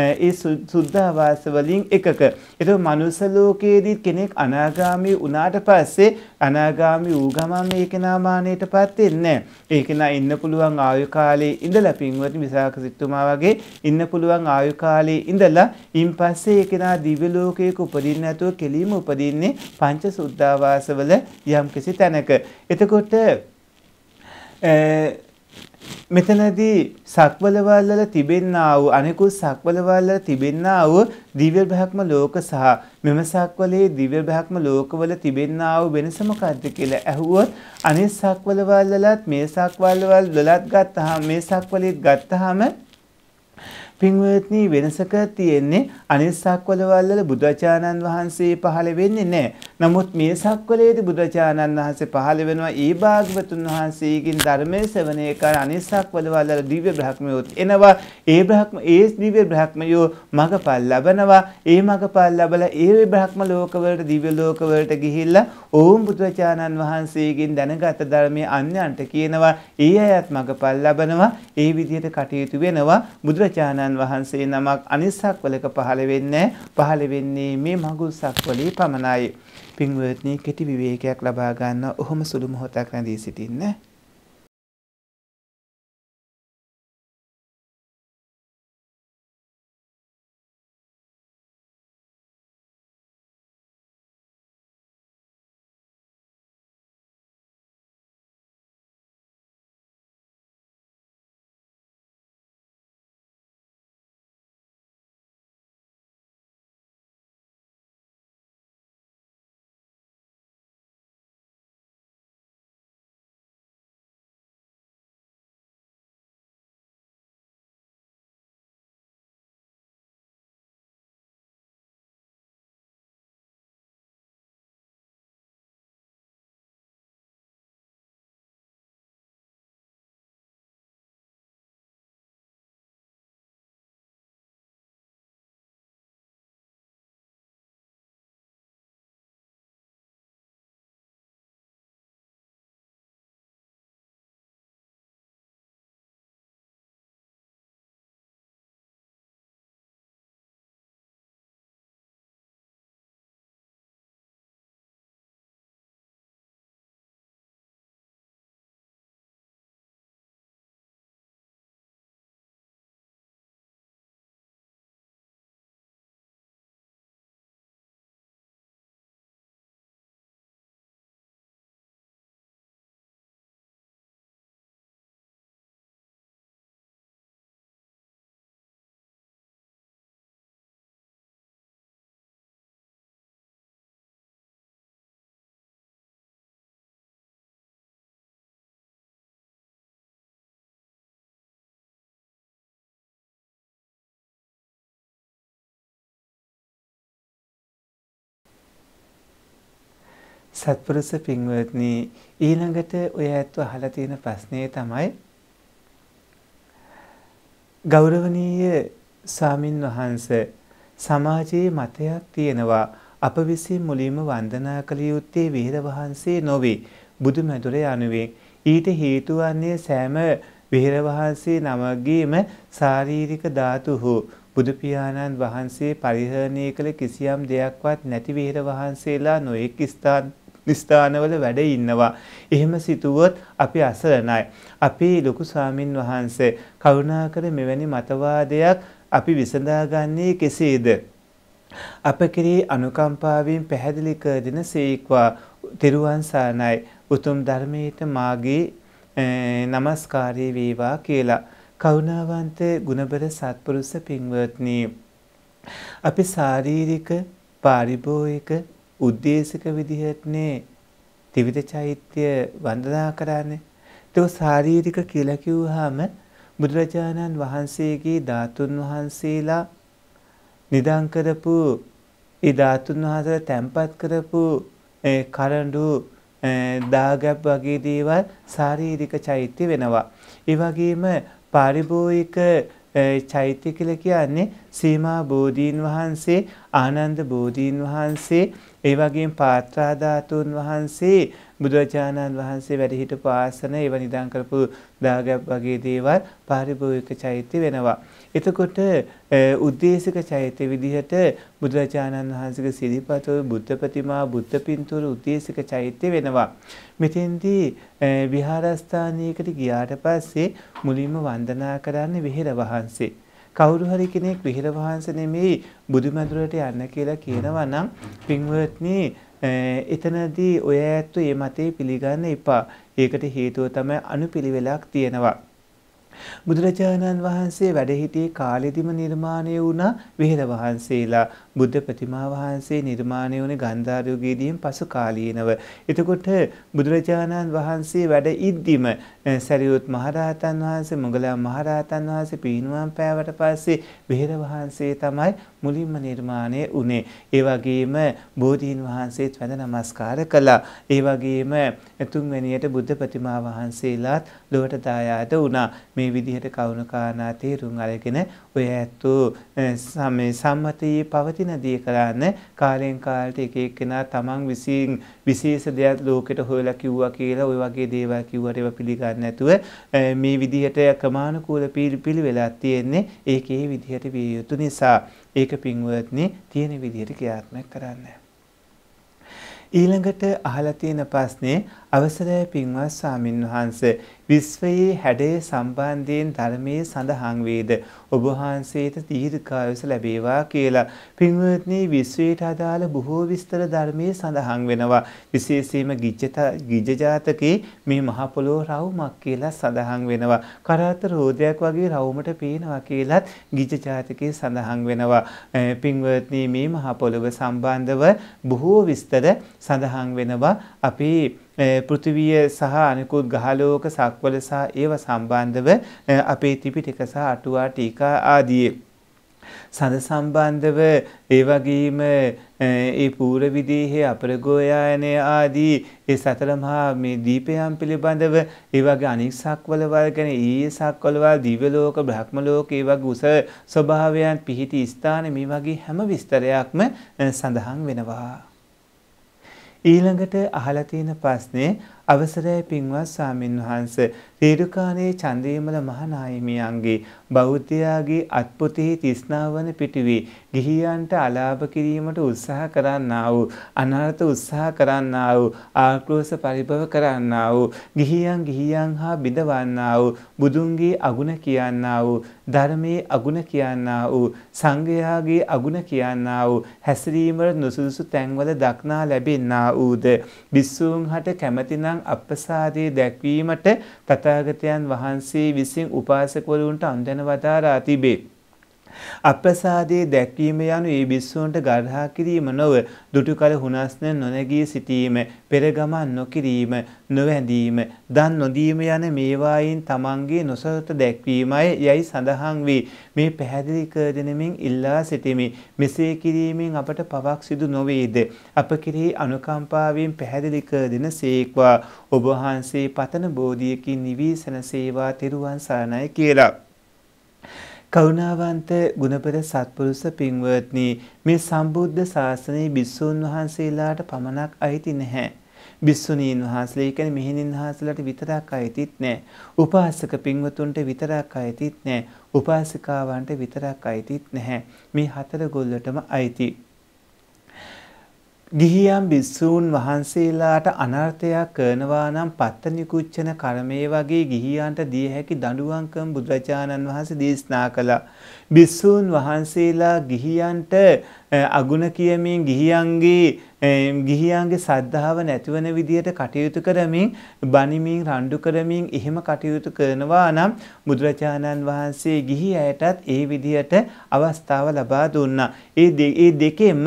ඒ සුද්ධවාස වලින් එකක. ඒක මනුස්ස ලෝකයේදී කෙනෙක් අනාගාමී වුණාට පස්සේ අනාගාමී වූ ගමන් මේ කෙනා මානෙටපත් වෙන්නේ නැහැ. ඒ කෙනා ඉන්න පුළුවන් ආයු කාලේ ඉඳලා පින්වත් විසාක සිටුමා වගේ ඉන්න පුළුවන් ආයු කාලේ ඉඳලා ඊන් පස්සේ ඒ කෙනා දිව්‍ය ලෝකයක උපදින්න නැතුව කෙලීම උපදින්නේ පංච සුද්ධවාස වල යම්කිසි තැනක. එතකොට මෙතනදී සක්වලවල්වල තිබෙන්නා වූ අනෙකුත් සක්වලවල්වල තිබෙන්නා වූ දිව්‍ය බ්‍රහ්ම ලෝක සහ මෙම සක්වලේ දිව්‍ය බ්‍රහ්ම ලෝකවල තිබෙන්නා වූ වෙනස මොකද්ද කියලා ඇහුවොත් අනිත් සක්වලවල්වලත් මේ සක්වලවල් වලත් ගත්තාම මේ සක්වලෙත් ගත්තාම පින්වත්නි වෙනසක තියෙන්නේ අනිත් සක්වලවල්වල බුදුචානන් වහන්සේ පහළ වෙන්නේ නැහැ. නමුත් මේ සක්වලේදී බුදුචානන් වහන්සේ පහළ වෙනවා ඒ භාග්‍යවතුන් වහන්සේගෙන් ධර්මයේ ශ්‍රවණය කර අනිත් සක්වලවල්වල දිව්‍ය බ්‍රහ්මයෝත් එනවා. ඒ බ්‍රහ්ම ඒ දිව්‍ය බ්‍රහ්මයෝ මගපල් ලබනවා. ඒ මගපල් ලබලා ඒ බ්‍රහ්ම ලෝකවලට දිව්‍ය ලෝකවලට ගිහිල්ලා ඕම් බුදුචානන් වහන්සේගෙන් දැනගත ධර්මයේ අන්‍යයන්ට කියනවා. ඒ අයත් මගපල් ලබනවා. ඒ විදිහට කටයුතු වෙනවා. බුදුචානන් බුදුරජාණන් වහන්සේ නමක් අනිසක් වලක පහළ වෙන්නේ පහළ වෙන්නේ මේ මඟුල් සක්වලේ පමණයි. පින්වත්නි කෙටි විවේකයක් ලබා ගන්න ඔහොම සුළු මොහොතක් රැඳී සිටින්න. සත්පුරුෂ පින්වත්නි ඊළඟට ඔය ඇත්ව අහලා තියෙන ප්‍රශ්නේ තමයි ගෞරවනීය සාමින් වහන්ස සමාජයේ මතයක් තියෙනවා අප විසින් මුලින්ම වන්දනා කළ යුත්තේ විහෙර වහන්සේ නොවේ බුදුමැදුර යනුවෙන් ඊට හේතු වන්නේ සෑම විහෙර වහන්සේ නමගේම ශාරීරික ධාතු හෝ බුදු පියාණන් වහන්සේ පරිහරණය කළ කිසියම් දෙයක්වත් නැති විහෙර වහන්සේලා නොඑක් ස්ථාන ස්ථානවල වැඩ ඉන්නවා. එහෙම සිතුවොත් අපි අසරණයි. අපි ලොකු ස්වාමින් වහන්සේ කරුණාකර මෙවැනි මතවාදයක් අපි විසඳාගන්නේ කෙසේද? අප කෙරෙහි අනුකම්පාවෙන් පැහැදිලි කර දෙන සේක්වා තෙරුවන් සානයි උතුම් ධර්මයට මාගේ নমස්කාරය වේවා කියලා කරුණාවන්ත ගුණබර සත්පුරුෂ පින්වත්නි අපි ශාරීරික පාරිභෝගික උද්දේශක විදිහටනේ ත්‍රිවිධ චෛත්‍ය වන්දනා කරන්නේ. ඒක ශාරීරික කියලා කිව්වහම බුදුරජාණන් වහන්සේගේ ධාතුන් වහන්සේලා නිදන් කරපු ඒ ධාතුන් වහන්සේලා තැම්පත් කරපු කරඬු දාගැබ් වගේ දේවල් ශාරීරික චෛත්‍ය වෙනවා. ඒ වගේම පාරිභෝයික චෛත්‍ය කියලා කියන්නේ සීමා බෝධීන් වහන්සේ ආනන්ද බෝධීන් වහන්සේ ඒ වගේම පාත්‍රාධාතුන් වහන්සේ බුදුරජාණන් වහන්සේ වැඩහිට පාසන ඒව නිදන් කරපු දාගැබ් වගේ දේවල් පාරිභෝගික චෛත්‍ය වෙනවා. එතකොට උද්දේශක චෛත්‍ය විදිහට බුදුරජාණන් වහන්සේගේ සිරිපතුල් බුද්ධ ප්‍රතිමා බුද්ධ පින්තූර උද්දේශක චෛත්‍ය වෙනවා. මෙතෙන්දී විහාරස්ථානයකට ගියාට පස්සේ මුලින්ම වන්දනා කරන්නේ විහෙර වහන්සේ. කවුරු හරි කෙනෙක් විහෙර වහන්ස නෙමෙයි බුදුමැදුරට යන්න කියලා කියනවා නම් පින්වත්නි එතනදී ඔය ඇත්තු මේ මතේ පිළිගන්න එපා. ඒකට හේතුව තමයි අනුපිළිවෙලක් තියෙනවා. බුදුරජාණන් වහන්සේ වැඩ සිටියේ කාලෙදිම නිර්මාණය වුණා විහෙර වහන්සේලා බුද්ධ ප්‍රතිමා වහන්සේ නිර්මාණය වුණේ ගන්ධාරයුගයේදීන් පසු කාලීනව. එතකොට බුදුරජාණන් වහන්සේ වැඩ ඉද්දිම සරියුත් මහරහතන් වහන්සේ මොගලන් මහරහතන් වහන්සේ පිරිනුවම් පෑවට පස්සේ වෙහෙර වහන්සේ තමයි මුලින්ම නිර්මාණය වුණේ. ඒ වගේම බෝධීන් වහන්සේත් වැඳ නමස්කාර කළා. ඒ වගේම තුන්වැනියට බුද්ධ ප්‍රතිමා වහන්සේලාත් ලොවට දායාද වුණා. මේ විදිහට කවුණකානා තේරුම් අරගෙන ඔය ඇත්තෝ සම්මතයේ පවති තියෙන දේ කරන්න කාලෙන් කාලට එක එක්කෙනා තමන් විසින් විශේෂ දෙයක් ලෝකෙට හොයලා කිව්වා කියලා ওই වගේ දේවල් කිව්වට ඒවා පිළිගන්නේ නැතුව මේ විදිහට ක්‍රමානුකූල පිළිවෙලක් තියෙන්නේ ඒකේ විදිහට විය යුතු නිසා ඒක පින්වත්නි තියෙන විදිහට ක්‍රියාත්මක කරන්නේ ඊළඟට අහලා තියෙන ප්‍රශ්නේ අවසරයි පින්වත් ස්වාමින්වහන්සේ විශ්වයේ හැඩය සම්බන්ධයෙන් ධර්මයේ සඳහන් වේද ඔබ වහන්සේට දීර්ඝායුෂ ලැබේවා කියලා පින්වත්නි විශ්වයට අදාළ බොහෝ විස්තර ධර්මයේ සඳහන් වෙනවා විශේෂයෙන්ම ගිජ්ජ ජාතකේ මේ මහ පොළොව රවුමක් කියලා සඳහන් වෙනවා කරාත රෝදයක් වගේ රවුමට පේනවා කියලත් ගිජ්ජ ජාතකේ සඳහන් වෙනවා පින්වත්නි මේ මහ පොළොව සම්බන්ධව බොහෝ විස්තර සඳහන් වෙනවා අපේ පෘථිවිය සහ අනිකුත් ගහලෝක සක්වල සහ ඒව සම්බන්ධව අපේ ත්‍රිපිටක සහ අටුවා ටීකා ආදී සඳ සම්බන්ධව ඒ වගේම ඒ පූර්ව විදීහි අපරගෝයායනය ආදී ඒ සතරමහා මේ දීපයන් පිළිබඳව ඒ වගේ අනික් සක්වලවල් ගැන ඊයේ සක්වලවල් දිව්‍ය ලෝක බ්‍රහ්ම ලෝක ඒ වගේ උස ස්වභාවයන් පිහිටි ස්ථාන මේ වගේ හැම විස්තරයක්ම සඳහන් වෙනවා ඊළඟට අහලා තියෙන ප්‍රශ්නේ අවසරයි පින්වත් ස්වාමින්වහන්ස රේරුකානේ චන්දවිමල මහානාහිමියන්ගේ බෞද්ධයාගේ අත්පොතෙහි තිස්නාවන පිටුවේ ගිහියන්ට අලාභ කිරීමට උත්සාහ කරන්නා වූ අනර්ථ උත්සාහ කරන්නා වූ ආක්‍රෝෂ පරිභව කරන්නා වූ ගිහියන් ගිහියන් හා බිඳවන්නා වූ බුදුන්ගේ අගුණ කියන්නා වූ ධර්මයේ අගුණ කියන්නා වූ සංඝයාගේ අගුණ කියන්නා වූ හැසිරීමට නුසුදුසු තැන්වල දක්නා ලැබෙන්නා වූද විස්සූන් හට කැමැතිනම් අප්‍රසාදයේ දැක්වීමට තථාගතයන් වහන්සේ විසින් උපාසකවරුන්ට අන්දන වචන වතාරා තිබේ. අප්‍රසාදයේ දැක්වීම යනු ඒ බිස්සුවන්ට ගර්හා කිරීම නොව දුටු කල හුනස්න නොනැගී සිටීම පෙරගමන් නොකිරීම නොවැඳීම දන් නොදීම යන මේවායින් තමන්ගේ නොසොත දැක්වීමයි යයි සඳහන් වී මේ පැහැදිලි කර දෙනමින් ඉල්ලා සිටිමි මෙසේ කිරීමෙන් අපට පවක් සිදු නොවේද අප කෙරෙහි අනුකම්පාවෙන් පැහැදිලි කර දෙන සේක්වා ඔබ වහන්සේ පතන බෝධියකින් නිවී සනසේවා තෙරුවන් සරණයි කියලා කරුණාවන්ත ගුණපද සත්පුරුෂ පින්වත්නි මේ සම්බුද්ධ ශාසනයේ බිස්සුන් වහන්සේලාට පමණක් අයිති නැහැ. බිස්සුණීන් වහන්සේලා කියන්නේ මෙහෙණින් වහන්සේලාට විතරක් අයිතිත් නැහැ. උපාසක පින්වතුන්ට විතරක් අයිතිත් නැහැ. උපාසිකාවන්ට විතරක් අයිතිත් නැහැ. මේ හතර ගොල්ලටම අයිතියි. ගිහියන් භික්ෂූන් වහන්සේලාට අනර්ථයක් කරනවා නම් පත්තනිකුච්චන කර්මයේ වගේ ගිහියන්ට දිය හැකි දඬුවම්කම් බුදුරජාණන් වහන්සේ දේශනා කළා. භික්ෂූන් වහන්සේලා ගිහියන්ට අගුණ කියමින් ගිහියන්ගේ ගිහියන්ගේ සද්ධාව නැතිවන විදියට කටයුතු කරමින් බනිමින් රණ්ඩු කරමින් එහෙම කටයුතු කරනවා නම් බුදුරජාණන් වහන්සේ ගිහි අයටත් ඒ විදියට අවස්ථාව ලබා දුන්නා. ඒ දෙකෙන්ම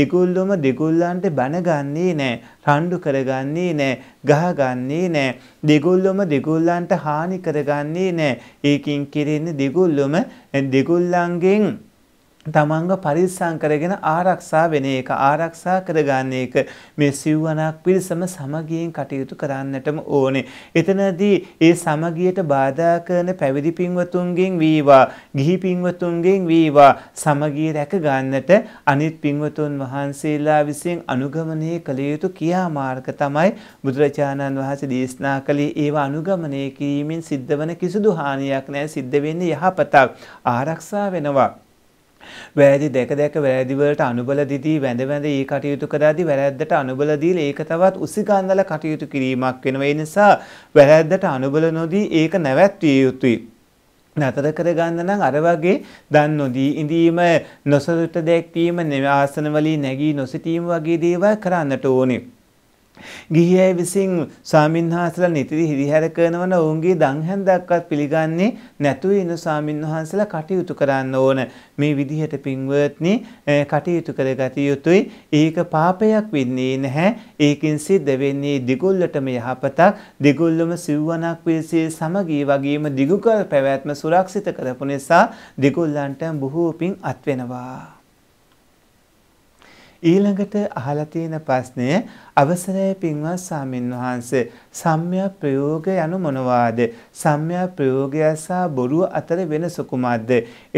දෙගොල්ලොම දෙගොල්ලන්ට බනගන්නේ නෑ රණ්ඩු කරගන්නේ නෑ ගහගන්නේ නෑ දෙගොල්ලොම දෙගොල්ලන්ට හානි කරගන්නේ නෑ ඒකින් කෙරෙන්නේ දෙගොල්ලොම දෙගොල්ලන්ගෙන් තමන්ග පරිස්සං කරගෙන ආරක්ෂා වෙන එක ආරක්ෂා කරගන්න එක මේ සිව්වනක් පිරිසම සමගියෙන් කටයුතු කරන්නටම ඕනේ. එතනදී ඒ සමගියට බාධා කරන පැවිදි පින්වතුන්ගෙන් වීවා, ගිහි පින්වතුන්ගෙන් වීවා සමගිය රැක ගන්නට අනිත් පින්වතුන් වහන්සේලා විසින් අනුගමනය කළ යුතු ක්‍රියාමාර්ග තමයි බුදුරජාණන් වහන්සේ දේශනා කළේ ඒවා අනුගමනය කිරීමෙන් සිද්ධ වන කිසිදු හානියක් නැහැ සිද්ධ වෙන්නේ යහපතක් ආරක්ෂා වෙනවා. වැරදි දැක දැක වැරදි වලට අනුබල දීදී වැඳ වැඳ ඒ කටයුතු කරද්දී වැරද්දට අනුබල දීලා ඒක තවත් උසිගන්නලා කටයුතු කිරීමක් වෙනවා. ඒ නිසා වැරද්දට අනුබල නොදී ඒක නැවැත්විය යුතුයි. නතර කරගන්න නම් අර වගේ දන් නොදී ඉඳීම නොසලට දැක්වීම ආසන වලින් නැගී නොසිටීම වගේ දේවල් කරන්නට ඕනේ. ගිහියයි විසින් ස්වාමින්වහන්සලා නිතිරි හිරිහැර කරනවන ඔවුන්ගේ දංහැන් දක්වත් පිළිගන්නේ නැතුව ඉන්න ස්වාමින්වහන්සලා කටයුතු කරන්න ඕන මේ විදිහට පින්වත්නි කටයුතු කරගත යුතුයි ඒක පාපයක් වෙන්නේ නැහැ ඒකින් සිද්ධ වෙන්නේ දිගොල්ලටම යහපතක් දිගොල්ලම සිව්වනක් පිළිසෙ සමගී වගේම දිගුකල් පැවැත්ම සුරක්ෂිත කරපු නිසා දිගොල්ලන්ට බොහෝ පින් අත් වෙනවා ඊළඟට අහලා තියෙන ප්‍රශ්නය අවසරය පින්වත් සාමින් වහන්ස සම්‍යක් ප්‍රයෝග යනු මොනවාද සම්‍යක් ප්‍රයෝගය සහ බොරුව අතර වෙනස කුමක්ද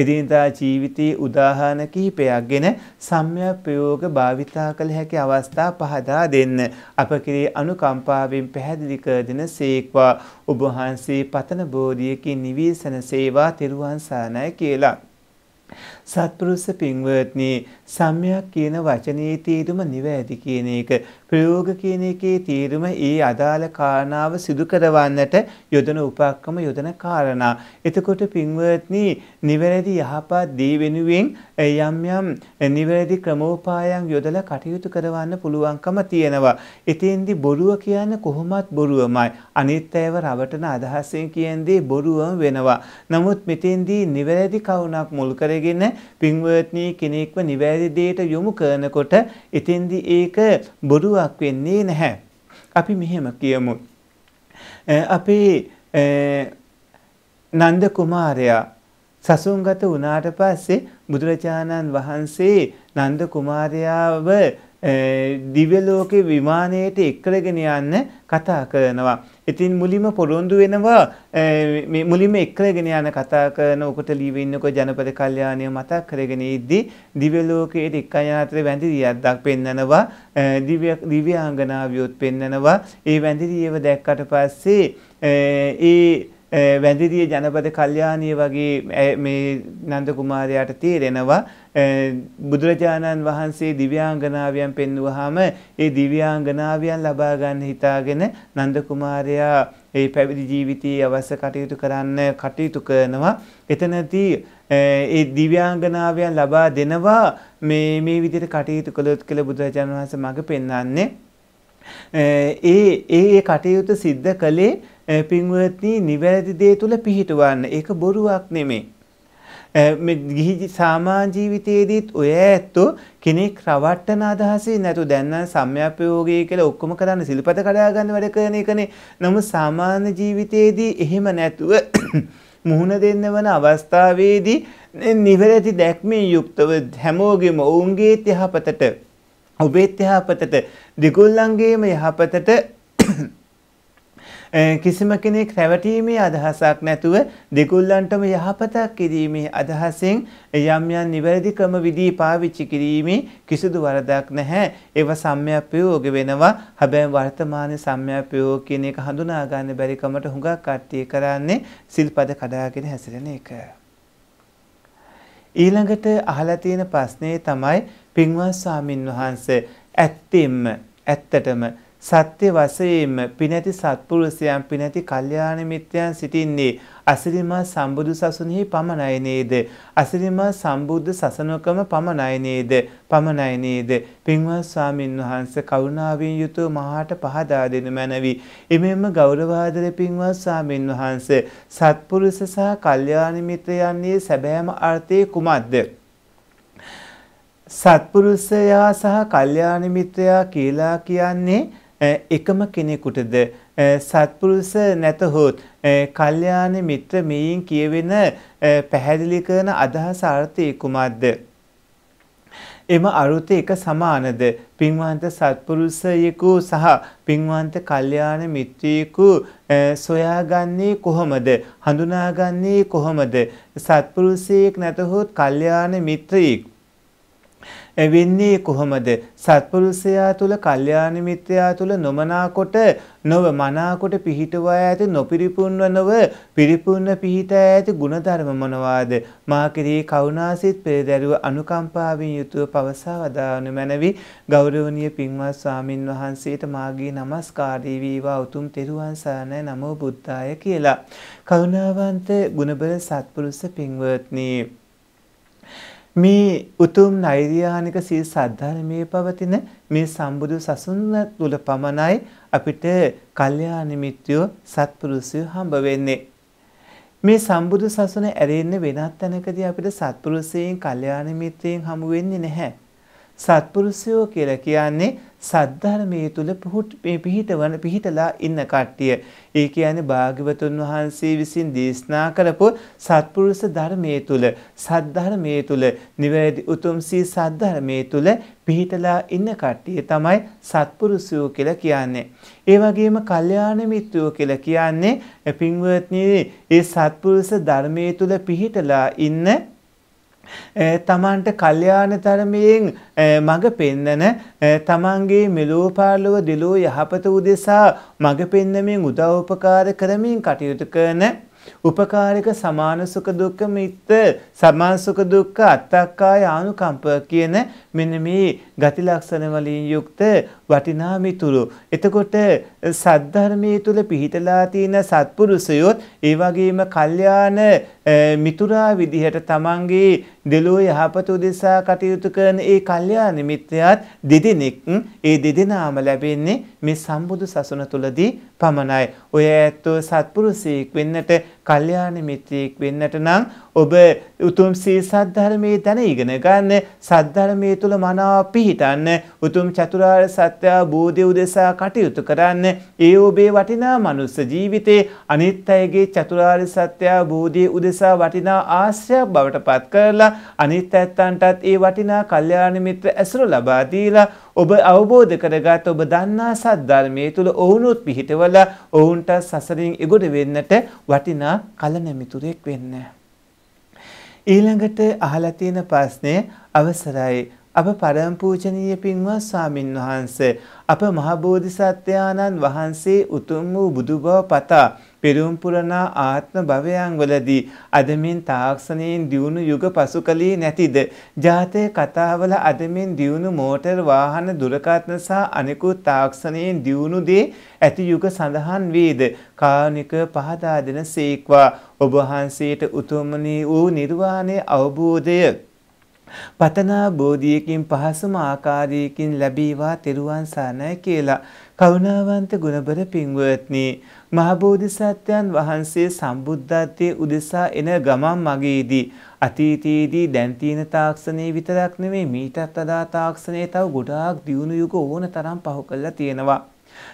එදිනදා ජීවිතයේ උදාහරණ කිහිපයක්ගෙන සම්‍යක් ප්‍රයෝග භාවිතා කළ හැකි අවස්ථා පහදා දෙන්න අප කෙරේ අනුකම්පාවෙන් පැහැදිලි කර දෙන සේක්වා ඔබ වහන්සේ පතන බෝධියකින් නිවිසන සේවා තෙරුවන් සරණයි කියලා සත්පුරුෂ පින්වත්නි සම්මයක් කියන වචනේ තේරුම නිවැරදි කියන එක ප්‍රයෝග කියන එකේ තේරුම ඒ අදාළ කාරණාව සිදු කරවන්නට යොදන උපක්‍රම යොදන කාරණා. එතකොට පින්වත්නි නිවැරදි යහපත් දේ වෙනුවෙන් යම් යම් නිවැරදි ක්‍රමෝපායන් යොදලා කටයුතු කරවන්න පුළුවන්කම තියෙනවා. එතෙන්දි බොරුව කියන්නේ කොහොමත් බොරුවමයි. අනිත් අයව රවටන අදහසෙන් කියන්නේ බොරුවම වෙනවා. නමුත් මෙතෙන්දී නිවැරදි කවුණක් මුල් කරගෙන පින්වත්නි කෙනෙක්ව නිවැරදි දෙයට යොමු කරනකොට එතෙන්දී ඒක බොරුවක් වෙන්නේ නැහැ. අපි මෙහෙම කියමු. අපේ නන්ද කුමාරයා සසුන්ගත වුණාට පස්සේ බුදුරජාණන් වහන්සේ නන්ද කුමාරයාව දිව්‍ය ලෝකේ විමානයට එක්කරගෙන යන්න කතා කරනවා. ඉතින් මුලින්ම පොරොන්දු වෙනවා මේ මුලින්ම එක්කගෙන යන කතා කරන ඔකට ලියවෙන්නක ජනපද කල්යාණය මතක් කරගෙන ඉද්දී දිව්‍ය ලෝකයේ එක්කයනාතර වැඳිරියක් පෙන්නනවා දිව්‍ය දිව්‍යාංගනාවියොත් පෙන්නනවා ඒ වැඳිරියව දැක්කට පස්සේ ඒ වැඳිරිය ජනපද කල්යාණිය වගේ මේ නන්ද කුමාරයාට තේරෙනවා බුදුරජාණන් වහන්සේ දිව්‍යාංගනාවියන් පෙන්වුවාම ඒ දිව්‍යාංගනාවියන් ලබා ගන්න හිතාගෙන නන්ද කුමාරයා ඒ පැවිදි ජීවිතයේ අවශ්‍ය කටයුතු කරන්න කටයුතු කරනවා එතනදී ඒ දිව්‍යාංගනාවියන් ලබා දෙනවා මේ මේ විදිහට කටයුතු කළොත් කියලා බුදුරජාණන් වහන්සේ මඟ පෙන්වන්නේ ඒ ඒ කටයුතු සිද්ධ කළේ පින්වත්නි නිවැරදි දේ තුල පිහිටවන්න ඒක බොරුවක් නෙමෙයි ගිහි සාමාජීවිතයේදීත් ඔය ඇත්තෝ කෙනෙක් රවට්ටන අදහසේ නැතු දැන්න සම්‍යපයෝගය කියලා ඔක්කොම කරන්න සිල්පත කඩාගන්න වැඩ කරන එකනේ නමු සාමාන්‍ය ජීවිතයේදී එහෙම නැතුව මුහුණ දෙන්න වන අවස්ථාවේදී නිවැරදි දැක්මින් යුක්තව හැමෝගෙම ඔවුන්ගේ යහපතට ඔබේත් යහපතට දෙගොල්ලන්ගේම යහපතට කිසිම කෙනෙක් රැවටීමේ අදහසක් නැතුව දෙගොල්ලන්ටම යහපතක් කිරීමේ අදහසෙන් යම් යම් නිවැරදි ක්‍රම විදී පාවිච්චි කිරීමේ කිසිදු වරදක් නැහැ. ඒව සම්‍යප්පයෝග වෙනවා. හැබැයි වර්තමාන සම්‍යප්පයෝග කියන එක හඳුනා ගන්න බැරි කමට හුඟක් කට්ටිය කරන්නේ සිල්පද කඩාගෙන හැසිරෙන එක. ඊළඟට අහලා තියෙන ප්‍රශ්නේ තමයි පින්වත් ස්වාමින් වහන්සේ ඇත්තෙම ඇත්තටම සත්‍ය වශයෙන්ම පිනැති සත්පුරුෂයන් පිනැති කල්යාණ මිත්‍යයන් සිටින්නේ අසිරිමා සම්බුදු සසුනෙහි පමණයි නේද අසිරිමා සම්බුද්ධ සසනකම පමණයි නේද පමණයි නේද පින්වත් ස්වාමින් වහන්සේ කරුණාවෙන් යුතුව මහාට පහදා දෙනු මැනවි එමෙම්ම ගෞරවාදර පින්වත් ස්වාමින් වහන්සේ සත්පුරුෂ සහ කල්යාණ මිත්‍රයන්ගේ සැබෑම අර්ථය කුමක්ද සත්පුරුෂයා සහ කල්යාණ මිත්‍රයා කියලා කියන්නේ එකම කෙනෙකුටද සත්පුරුෂ නැතහොත් කල්යාණ මිත්‍ර මෙයින් කියවෙන පැහැදිලි කරන අදහස අර්ථය කුමක්ද එම අරුත එක සමානද පින්වන්ත සත්පුරුෂයෙකු සහ පින්වන්ත කල්යාණ මිත්‍රයෙකු සොයාගන්නේ කොහොමද හඳුනාගන්නේ කොහොමද සත්පුරුෂයෙක් නැතහොත් කල්යාණ මිත්‍රයෙක් වෙන්නේ කොහොමද? සත්පුරුෂයා තුල, කල්යාණ මිත්‍රයා තුල නොමනාකොට, නොව මනාකොට පිහිටුවා ඇති නොපිරිපුන්ව නොව පිරිපුන්ව පිහිටා ඇති ಗುಣධර්ම මොනවාද? මා කෙරෙහි කරුණාසිත පෙරදරුව අනුකම්පාවෙන් යුතුව පවසා වදානු මැනවි ගෞරවනීය පින්වත් ස්වාමින් වහන්සේට මාගේ নমස්කාරී වේවා උතුම් තෙරුවන් සරණයි නමෝ බුද්ධාය කියලා. කරුණාවන්ත ගුණබල සත්පුරුෂ පින්වත්නි මේ උතුම් නෛර්යානික සීල සද්ධර්මයේ පවතින මේ සම්බුදු සසුන තුල පමණයි අපිට කල්යාණ මිත්‍රයෝ සත්පුරුෂයෝ හම්බ වෙන්නේ. මේ සම්බුදු සසුන ඇරෙන්නේ වෙනත් තැනකදී අපිට සත්පුරුෂයන් කල්යාණ මිත්‍රයන් හමු වෙන්නේ නැහැ. සත්පුරුෂයෝ කියලා කියන්නේ සද්ධර්මයේ තුල පිහිටවන පිහිටලා ඉන්න කට්ටිය. ඒ කියන්නේ භාග්‍යවතුන් වහන්සේ විසින් දේශනා කරපු සත්පුරුෂ ධර්මයේ තුල සද්ධර්මයේ තුල නිවැරදි උතුම් සී සද්ධර්මයේ තුල පිහිටලා ඉන්න කට්ටිය තමයි සත්පුරුෂයෝ කියලා කියන්නේ. ඒ වගේම කල්යාණ මිත්‍රයෝ කියලා කියන්නේ පින්වත්නි ඒ සත්පුරුෂ ධර්මයේ තුල පිහිටලා ඉන්න තමන්ට කල්යාණ ධර්මයෙන් මඟ පෙන්නන තමන්ගේ මෙලෝ පාලව දිලෝ යහපත උදෙසා මඟ පෙන්නමින් උදව් උපකාර කරමින් කටයුතු කරන උපකාරක සමාන සුඛ දුක්ඛ මිත්ත සමාන සුඛ දුක්ඛ අත්තක්කාය ආනුකම්ප කියන මෙන්න මේ ගති ලක්ෂණ වලින් යුක්ත වටිනා මිතුරු. එතකොට සද්ධර්මයේ තුල පිහිටලා තියෙන සත්පුරුෂයොත් ඒ වගේම කල්යාණ මිතුරා විදිහට තමන්ගේ දෙලෝ යහපත උදෙසා කටයුතු කරන ඒ කල්යාණ මිත්‍රයාත් දෙදෙනෙක් ඒ දෙදෙනාම ලැබෙන්නේ මේ සම්බුදු සසුන තුලදී පමණයි. ඔය ඇත්තෝ සත්පුරුසයෙක් වෙන්නට කල්යාණ මිත්‍රයෙක් වෙන්නට නම් ඔබ උතුම් සී සද්ධර්මයේ දැන ඉගෙන ගන්න සද්ධර්මයේ තුල මනාව පිහිටන්න උතුම් චතුරාර්ය සත්‍ය බෝධි උදෙසා කටයුතු කරන්න ඒ ඔබේ වටිනා මනුස්ස ජීවිතේ අනිත් අයගේ චතුරාර්ය සත්‍ය බෝධි උදෙසා වටිනා ආශ්‍රයක් බවට පත් කරලා අනිත් ඇත්තන්ටත් ඒ වටිනා කල්යාණ මිත්‍ර ඇසුර ලබා දීලා ඔබ අවබෝධ කරගත් ඔබ දන්නා සද්ධර්මයේ තුල ඔවුනුත් පිහිටවලා ඔවුන්ට සසරින් එගොඩ වෙන්නට වටිනා එයා කලන මිතුරෙක් වෙන්නේ. ඊළඟට අහලා තියෙන ප්‍රශ්නේ අවසරයි අප පරම පූජනීය පින්වත් ස්වාමින් වහන්සේ අප මහ බෝධිසත්වයාණන් වහන්සේ උතුම් වූ බුදු බව පතා පිරුම් පුරනා ආත්ම භවයන්වලදී අදමින් තාක්ෂණයෙන් දියුණු යුග පසු කලී නැතිද? ජාතය කතාවල අදමින් දියුණු මෝටර් වාහන දුරකථන සහ අනෙකුත් තාක්ෂණයෙන් දියුණු දේ ඇති යුග සඳහන් වේද? කාරුණික පහදා දෙන සීක්වා ඔබ වහන්සේට උතුම්මනී වූ නිර්වාණය අවබෝධය පතනා බෝධියකින් පහසුම ආකාරයකින් ලැබීවා තෙරුවන් සරණයි කියලා කරුණාවන්ත ගුණබර පින්වත්නි මහබෝධිසත්වයන් වහන්සේ සම්බුද්ධත්වයේ උදෙසා එන ගමන් මගේදී අතීතයේදී දැන් තියෙන තාක්ෂණයේ විතරක් නෙමෙයි මීටත් වඩා තාක්ෂණයේ තව ගොඩාක් දියුණු යුග ඕන තරම් පහු කරලා තියෙනවා.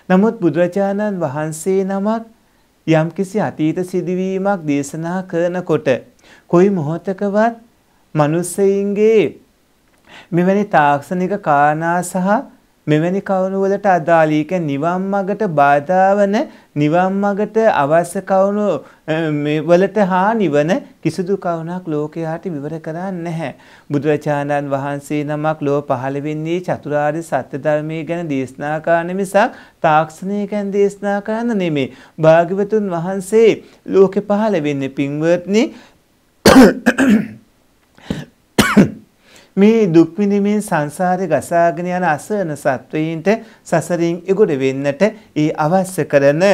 නමුත් බුදුරජාණන් වහන්සේ නමක් යම්කිසි අතීත සිදුවීමක් දේශනා කරනකොට කොයි මොහොතකවත් මිනිස්සෙයින්ගේ මෙවැනි තාක්ෂණික කාරණා සහ මෙවැනි කවුණුවලට අදාළී එක නිවන් මගට බාධා වන නිවන් මගට අවශ්‍ය කවුණු වලට හානි වන කිසිදු කවුණක් ලෝකයාට විවර කරන්නේ නැහැ. බුදුරජාණන් වහන්සේ නමක් ලෝ පහළ වෙන්නේ චතුරාර්ය සත්‍ය ධර්මයේ ගැන දේශනා කරන මිසක් තාක්ෂණය ගැන දේශනා කරන්න නෙමෙයි. භාග්‍යවතුන් වහන්සේ ලෝකෙ පහළ වෙන්නේ පින්වත්නි මේ දුක් විඳිමින් සංසාරේ ගසාගෙන යන අසරණ සත්වයින්ට සසරින් ඉගොඩ වෙන්නට ඒ අවශ්‍ය කරන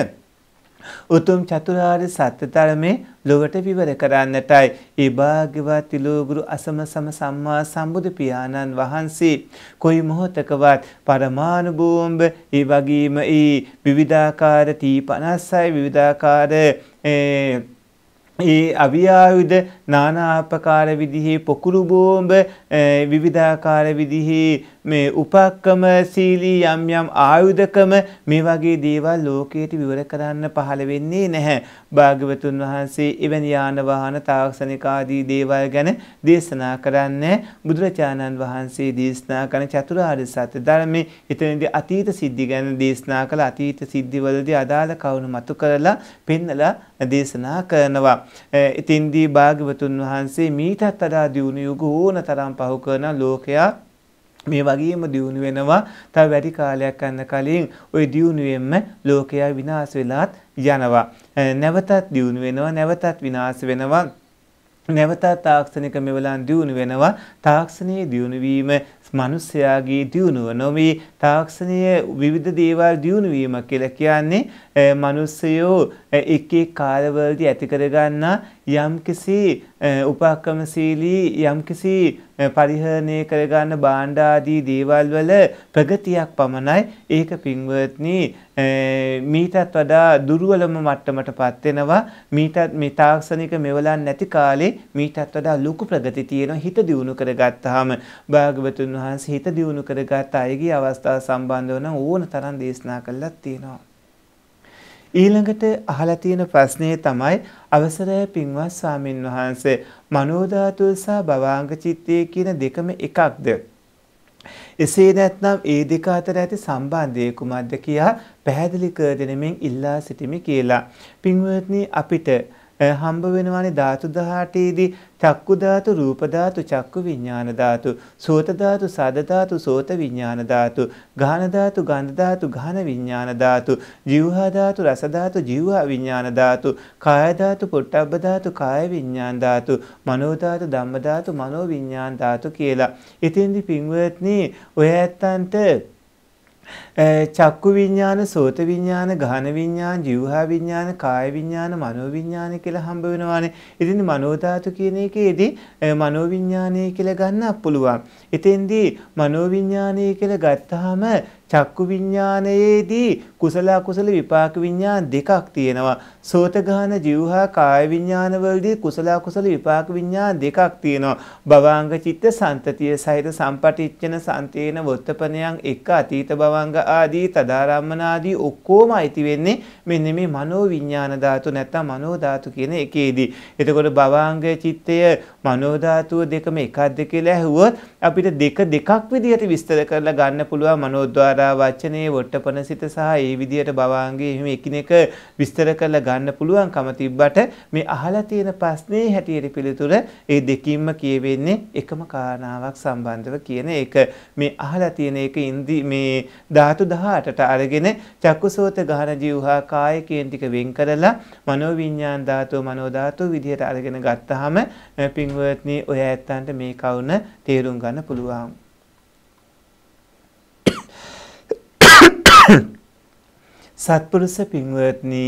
උතුම් චතුරාර්ය සත්‍ය ධර්මයේ ලොවට විවර කරන්නටයි ඒ භාග්‍යවත් තිලෝගුරු අසම සම සම්මා සම්බුදු පියාණන් වහන්සේ කොයි මොහොතකවත් පරමාණු බෝම්බ ඒ වගේම ඒ විවිධාකාර තී 56 විවිධාකාර ඒ ඒ අවියායුධ නානා ආකාර විදිහේ පොකුරු බෝම්බ විවිධාකාර විදිහේ මේ උපක්කම සීලී යම් යම් ආයුධකම මේ වගේ දේවල් ලෝකයට විවර කරන්න පහළ වෙන්නේ නැහැ. භාග්‍යවතුන් වහන්සේ එවැනි යාන වාහන තාක්ෂණික ආදී දේවල් ගැන දේශනා කරන්නේ බුදුරජාණන් වහන්සේ දේශනා කරන චතුරාර්ය සත්‍ය ධර්මයේ එතනදී අතීත සිද්ධි ගැන දේශනා කළ අතීත සිද්ධිවලදී අදාළ කවුරු මතු කරලා පෙන්නලා දේශනා කරනවා. එතින්දී භාග්‍යවතුන් වහන්සේ මීටත් වඩා දියුණු යුග ඕන තරම් පහු කරන ලෝකයා මේ වගේම දියුණු වෙනවා තව වැඩි කාලයක් යන කලින් ওই දියුණුවෙන්ම ලෝකයා විනාශ වෙලාත් යනවා නැවතත් දියුණු වෙනවා නැවතත් විනාශ වෙනවා නැවතත් තාක්ෂණික මෙවලන් දියුණු වෙනවා තාක්ෂණයේ දියුණු වීම මනුස්සයාගේ දියුණුව නොවේ තාක්ෂණය විවිධ දේවල් දියුණුවීම කියලා කියන්නේ මනුස්සයෝ එක එක් කාලවලදී ඇති කරගන්නා යම්කිසි උපක්‍රමශීලී යම්කිසි පරිහරණය කරගන්න බාණ්ඩ ආදී දේවල් වල ප්‍රගතියක් පමණයි ඒක පින්වත්නි මීටත් වඩා දුර්වලම මට්ටමටපත් වෙනවා මීටත් මේ තාක්ෂණික මෙවලන් නැති කාලේ මීටත් වඩා ලොකු ප්‍රගති තියෙනවා හිත දියුණු කරගත්තාම භාගවතුන් වහන්සේ හිත දියුණු කරගත් අයගේ අවස්ථා සම්බන්ධව නම් ඕන තරම් දේශනා කළා තියෙනවා ඊළඟට අහලා තියෙන ප්‍රශ්නේ තමයි අවසරය පින්වත් ස්වාමින් වහන්සේ මනෝධාතුව සහ භවාංග චිත්තය කියන දෙකම එකක්ද එසේ නැත්නම් ඒ දෙක අතර ඇති සම්බන්ධය කුමක්ද කියා පැහැදිලි කර දෙනමින් ඉල්ලා සිටිමි කියලා. පින්වත්නි අපිට හම්බ වෙනවානේ ධාතු 18ේදී චක්කු ධාතු, රූප ධාතු, චක්කු විඥාන ධාතු, සෝත ධාතු, සද ධාතු, සෝත විඥාන ධාතු, ගාන ධාතු, ගන්ධ ධාතු, ගාන විඥාන ධාතු, ජීවහා ධාතු, රස ධාතු, ජීවහා විඥාන ධාතු, කාය ධාතු, පොට්ටබ්බ ධාතු, කාය විඥාන ධාතු, මනෝ ධාතු, ධම්ම ධාතු, මනෝ විඥාන ධාතු කියලා. ඉතින්දි පින්වත්නි ඔය ඇත්තන්ට චක්කු විඤ්ඤාණ, සෝත විඤ්ඤාණ, ගහන විඤ්ඤාණ, જીවහා විඤ්ඤාණ, කාය විඤ්ඤාණ, මනෝ විඤ්ඤාණ කියලා හම්බ වෙනවානේ. ඉතින් මනෝ ධාතු කියන එකේදී මනෝ විඤ්ඤාණය කියලා ගන්නත් පුළුවන්. එතෙන්දී මනෝ විඤ්ඤාණය කියලා ගත්තාම චක්කු විඥානයේදී කුසල අකුසල විපාක විඥාන දෙකක් තියෙනවා. සෝත ගාන જીවහා කාය විඥාන වලදී කුසල අකුසල විපාක විඥාන දෙකක් තියෙනවා. භවාංග චිත්ත සන්තතිය සහිත සම්පටිච්ඡන සන්තේන වොත්තපනයන් එක අතීත භවංග ආදී තදාරම්මන ආදී ඔක්කොම අයිති වෙන්නේ මෙන්න මේ මනෝ විඥාන ධාතු නැත්නම් මනෝ ධාතු කියන එකේදී. එතකොට භවාංග චිත්තය මනෝ ධාතුව දෙකම එකක්ද කියලා ඇහුවොත් අපිට දෙක දෙකක් විදිහට විස්තර කරලා ගන්න පුළුවන් මනෝද්වාරා වචනේ වොට්ටපනසිත සහ ඒ විදිහට භවාංගයේ එහෙම එකිනෙක විස්තර කරලා ගන්න පුළුවන්කම තිබ්බට මේ අහලා තියෙන ප්‍රශ්නේ හැටියට පිළිතුර ඒ දෙකින්ම කියවෙන්නේ එකම කාරණාවක් සම්බන්ධව කියන එක මේ අහලා තියෙන එක ඉන්දි මේ ධාතු 18ට අරගෙන චක්කුසෝත ගහන ජීවහා කාය කියන ටික වෙන් කරලා මනෝවිඤ්ඤාණ ධාතුව මනෝ ධාතුව විදිහට අරගෙන ගත්තාම පින් පින්වත්නි ඔය ඇත්තන්ට මේ කවුන තේරුම් ගන්න පුළුවන්. සත්පුරුෂ පින්වත්නි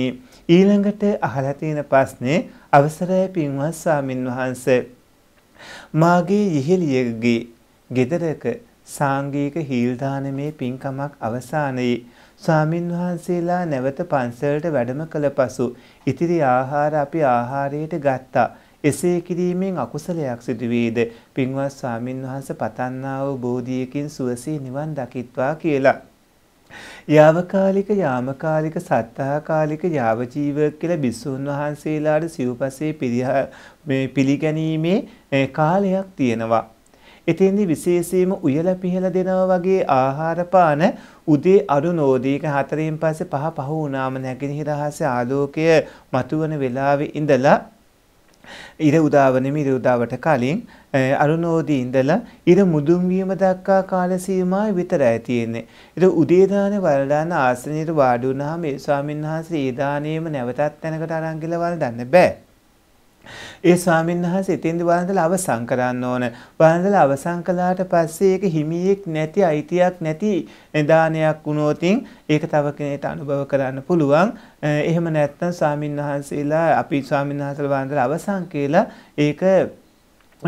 ඊළඟට අහලා තියෙන ප්‍රශ්නේ අවසරයි පින්වත් ස්වාමින් වහන්සේ මාගේ ඉහෙලියගේ ගෙදරක සාංගික හීල් දානමේ පින්කමක් අවසානයේ ස්වාමින් වහන්සේලා නැවත පන්සලට වැඩම කළ පසු ඉතිරි ආහාර අපි ආහාරයට ගත්තා. එසේ කිරීමෙන් අකුසලයක් සිදුවේද පින්වත් ස්වාමින් වහන්සේ පතන්නා වූ බෝධියකින් සුවසේ නිවන් දකිත්වා කියලා. යාවකාලික යාමකාලික සත්තාකාලික යාවජීව කියලා බිස්සුන් වහන්සේලාට සිව්පසේ මේ පිළිගැනීමේ කාලයක් තියෙනවා. එතෙන්දී විශේෂයෙන්ම උයල පිහල දෙනවා වගේ ආහාර පාන උදේ අඩු නෝදීක හතරෙන් පස්සේ පහ පහ වුණාම නැගෙනහිර ආලෝකය මතුවන වෙලාවේ ඉඳලා ඉර උදාව නෙමෙයි ඉර උදාවට කලින් අරුණෝදී ඉඳලා ඉර මුදුන් වීම දක්වා කාල සීමාව විතරයි තියෙන්නේ. ඉත උදේ දානේ වලදාන ආසනයේ වාඩි වුණාම ඒ ස්වාමීන් වහන්සේ ඒ දාණයම නැවතත් තැනකට අරන් ගිල වලදන්න බෑ. ඒ ස්වාමීන් වහන්සේ එතෙන්දි වළඳලා අවසන් කරන්න ඕන. වළඳලා අවසන් කළාට පස්සේ ඒක හිමියෙක් නැති අයිතියක් නැති දානයක් වුණොතින් ඒක තව කෙනෙකුට අනුභව කරන්න පුළුවන්. එහෙම නැත්නම් ස්වාමින් වහන්සේලා අපි ස්වාමින් වහන්සේලා වන්දලා අවසන් කියලා ඒක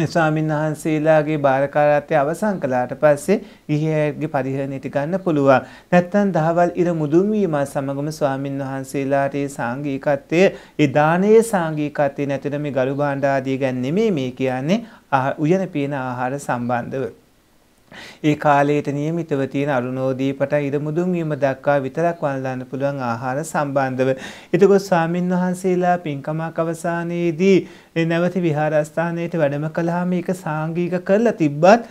ස්වාමීන් වහන්සේලාගේ බාරකාරත්වය අවසන් කළාට පස්සේ ගිහියගේ පරිහරණයට ගන්න පුළුවන්. නැත්තම් දහවල් ඉර මුදුන් වීම සමගම ස්වාමින් වහන්සේලාට ඒ සාංගිකත්වය, ඒ දානයේ සාංගිකත්වය නැතර මේ ගරු භාණ්ඩ ආදී ගැන නෙමෙයි මේ කියන්නේ උයන පින ආහාර සම්බන්ධව. ඒ කාලයට નિયમિતව තියෙන අරුණෝදීපට ඉදමුදුන් වීම දක්වා විතරක් වළඳන්න පුළුවන් ආහාර සම්බන්ධව. එතකොට ස්වාමින් වහන්සේලා පින්කමක් අවසානයේදී නැවත විහාරස්ථානයට වැඩම කළාම ඒක සාංගික කරලා තිබ්බත්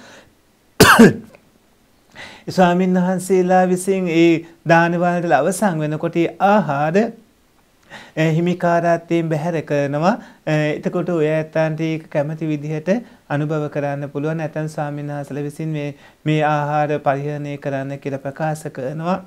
ස්වාමින් වහන්සේලා විසින් ඒ දාන වලට අවසන් වෙනකොට ආහාර හිමිකාරත්වයෙන් බැහැර කරනවා එතකොට ඔය ඇත්තන්ට ඒක කැමති විදිහට අනුභව කරන්න පුළුවන් ඇතන් ස්වාමීන් වහන්සේලා විසින් මේ මේ ආහාර පරිහරණය කරන්න කියලා ප්‍රකාශ කරනවා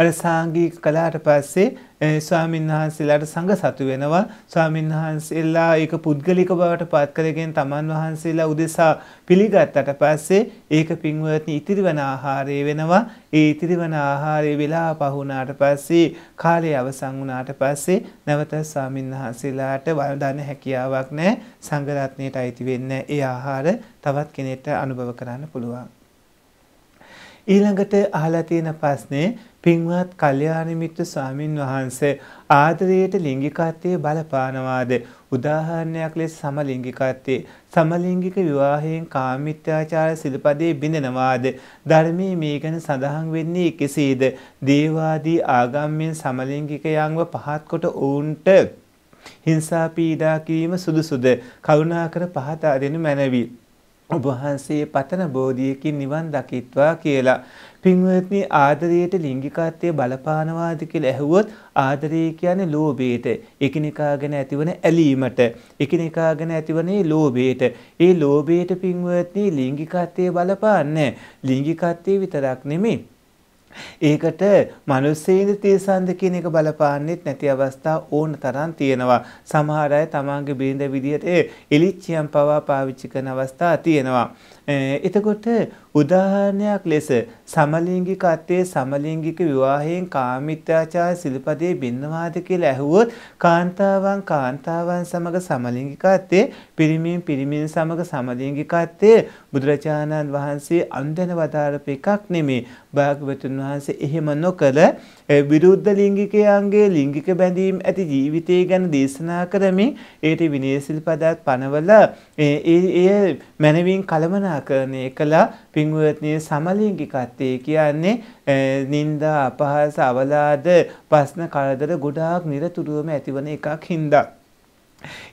අර සාංගික කලාට පස්සේ ස්වාමීන් වහන්සේලාට සංඝ සතු වෙනවා ස්වාමීන් වහන්සේලා ඒක පුද්ගලික බවට පත් කරගෙන තමන් වහන්සේලා උදෙසා පිළිගත්තට පස්සේ ඒක පින්වත්නි ඉතිරිවන ආහාරය වෙනවා ඒ ඉතිරිවන ආහාරය වෙලා පහුණාට පස්සේ කාලය අවසන් වුණාට පස්සේ නැවත ස්වාමීන් වහන්සේලාට වදාන හැකියාවක් නැහැ සංඝ රත්නයට අයිති වෙන්නේ ඒ ආහාර තවත් කෙනෙක්ට අනුභව කරන්න පුළුවන් ඊළඟට අහලා තියෙන ප්‍රශ්නේ පින්වත් කල්යාණ මිත්‍ර ස්වාමින් වහන්සේ ආදරයට ලිංගිකත්වයේ බලපානවාද උදාහරණයක් ලෙස සමලිංගිකත්වයේ සමලිංගික විවාහයෙන් කාමිත්‍යාචාර සිල්පදේ බිඳෙනවාද ධර්මයේ මේ ගැන සඳහන් වෙන්නේ කෙසේද දේවාදී ආගම්යෙන් සමලිංගිකයන්ව පහත් කොට ඔවුන්ට හිංසා පීඩා කිරීම සුදුසුද කරුණාකර පහත අදිනු මැනවි ඔබ වහන්සේ පතන බෝධියකින් නිවන් දකිත්වා කියලා පින්වත්නි ආදරයට ලිංගිකත්වය බලපානවාද කියලා ඇහුවොත් ආදරය කියන්නේ ලෝභයට, එකිනෙකා ගැන ඇතිවන ඇලීමට, එකිනෙකා ගැන ඇතිවන ලෝභයට. ඒ ලෝභයට පින්වත්නි ලිංගිකත්වය බලපාන්නේ ලිංගිකත්වය විතරක් නෙමෙයි. ඒකට මනුස්සේන තේසන්ද කියන එක බලපාන්නෙත් නැති අවස්ථා ඕන තරම් තියෙනවා. සමහර අය තමන්ගේ බිරිඳ විදියට එලිච්චියම් පවා පාවිච්චි කරන අවස්ථා තියෙනවා. එතකොට උදාහරණයක් ලෙස සමලිංගික අත්යේ සමලිංගික විවාහයෙන් කාමිත්‍යාචාර සිල්පදයේ බින්නවාද කියලා ඇහුවොත් කාන්තාවන් කාන්තාවන් සමග සමලිංගික අත්යේ පිරිමින් පිරිමින් සමග සමලිංගික අත්යේ බුදුරජාණන් වහන්සේ අන්දන වදාරපු එකක් නෙමේ භාග්‍යවතුන් වහන්සේ එහෙම නොකළ විරුද්ධ ලිංගිකයන්ගේ ලිංගික බැඳීම් ඇති ජීවිතය ගැන දේශනා කරමින් ඒට විනේශිල්පදත් පනවල එය මැනවින් කළමනාකරණය කළා පින්වත්නය සමලිංගිකත්තේ කියන්නේ නින්දා අපහස අවලාද ප්‍රශ්න කරදර ගොඩාක් නිරතුරුවම ඇතිවන එකක් හින්දා.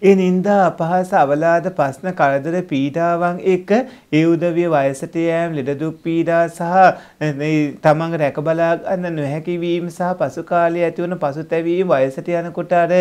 ඒ නින්දා අපහාස අවලාද ප්‍රශ්න කරදර පීඩාවන් එක ඒ උදවිය වයසට යෑම ලෙඩ දුක් පීඩා සහ තමන් රැක බලා ගන්න නොහැකි වීම සහ පසු කාලයේ ඇතිවන පසුතැවීම වයසට යනකොට අර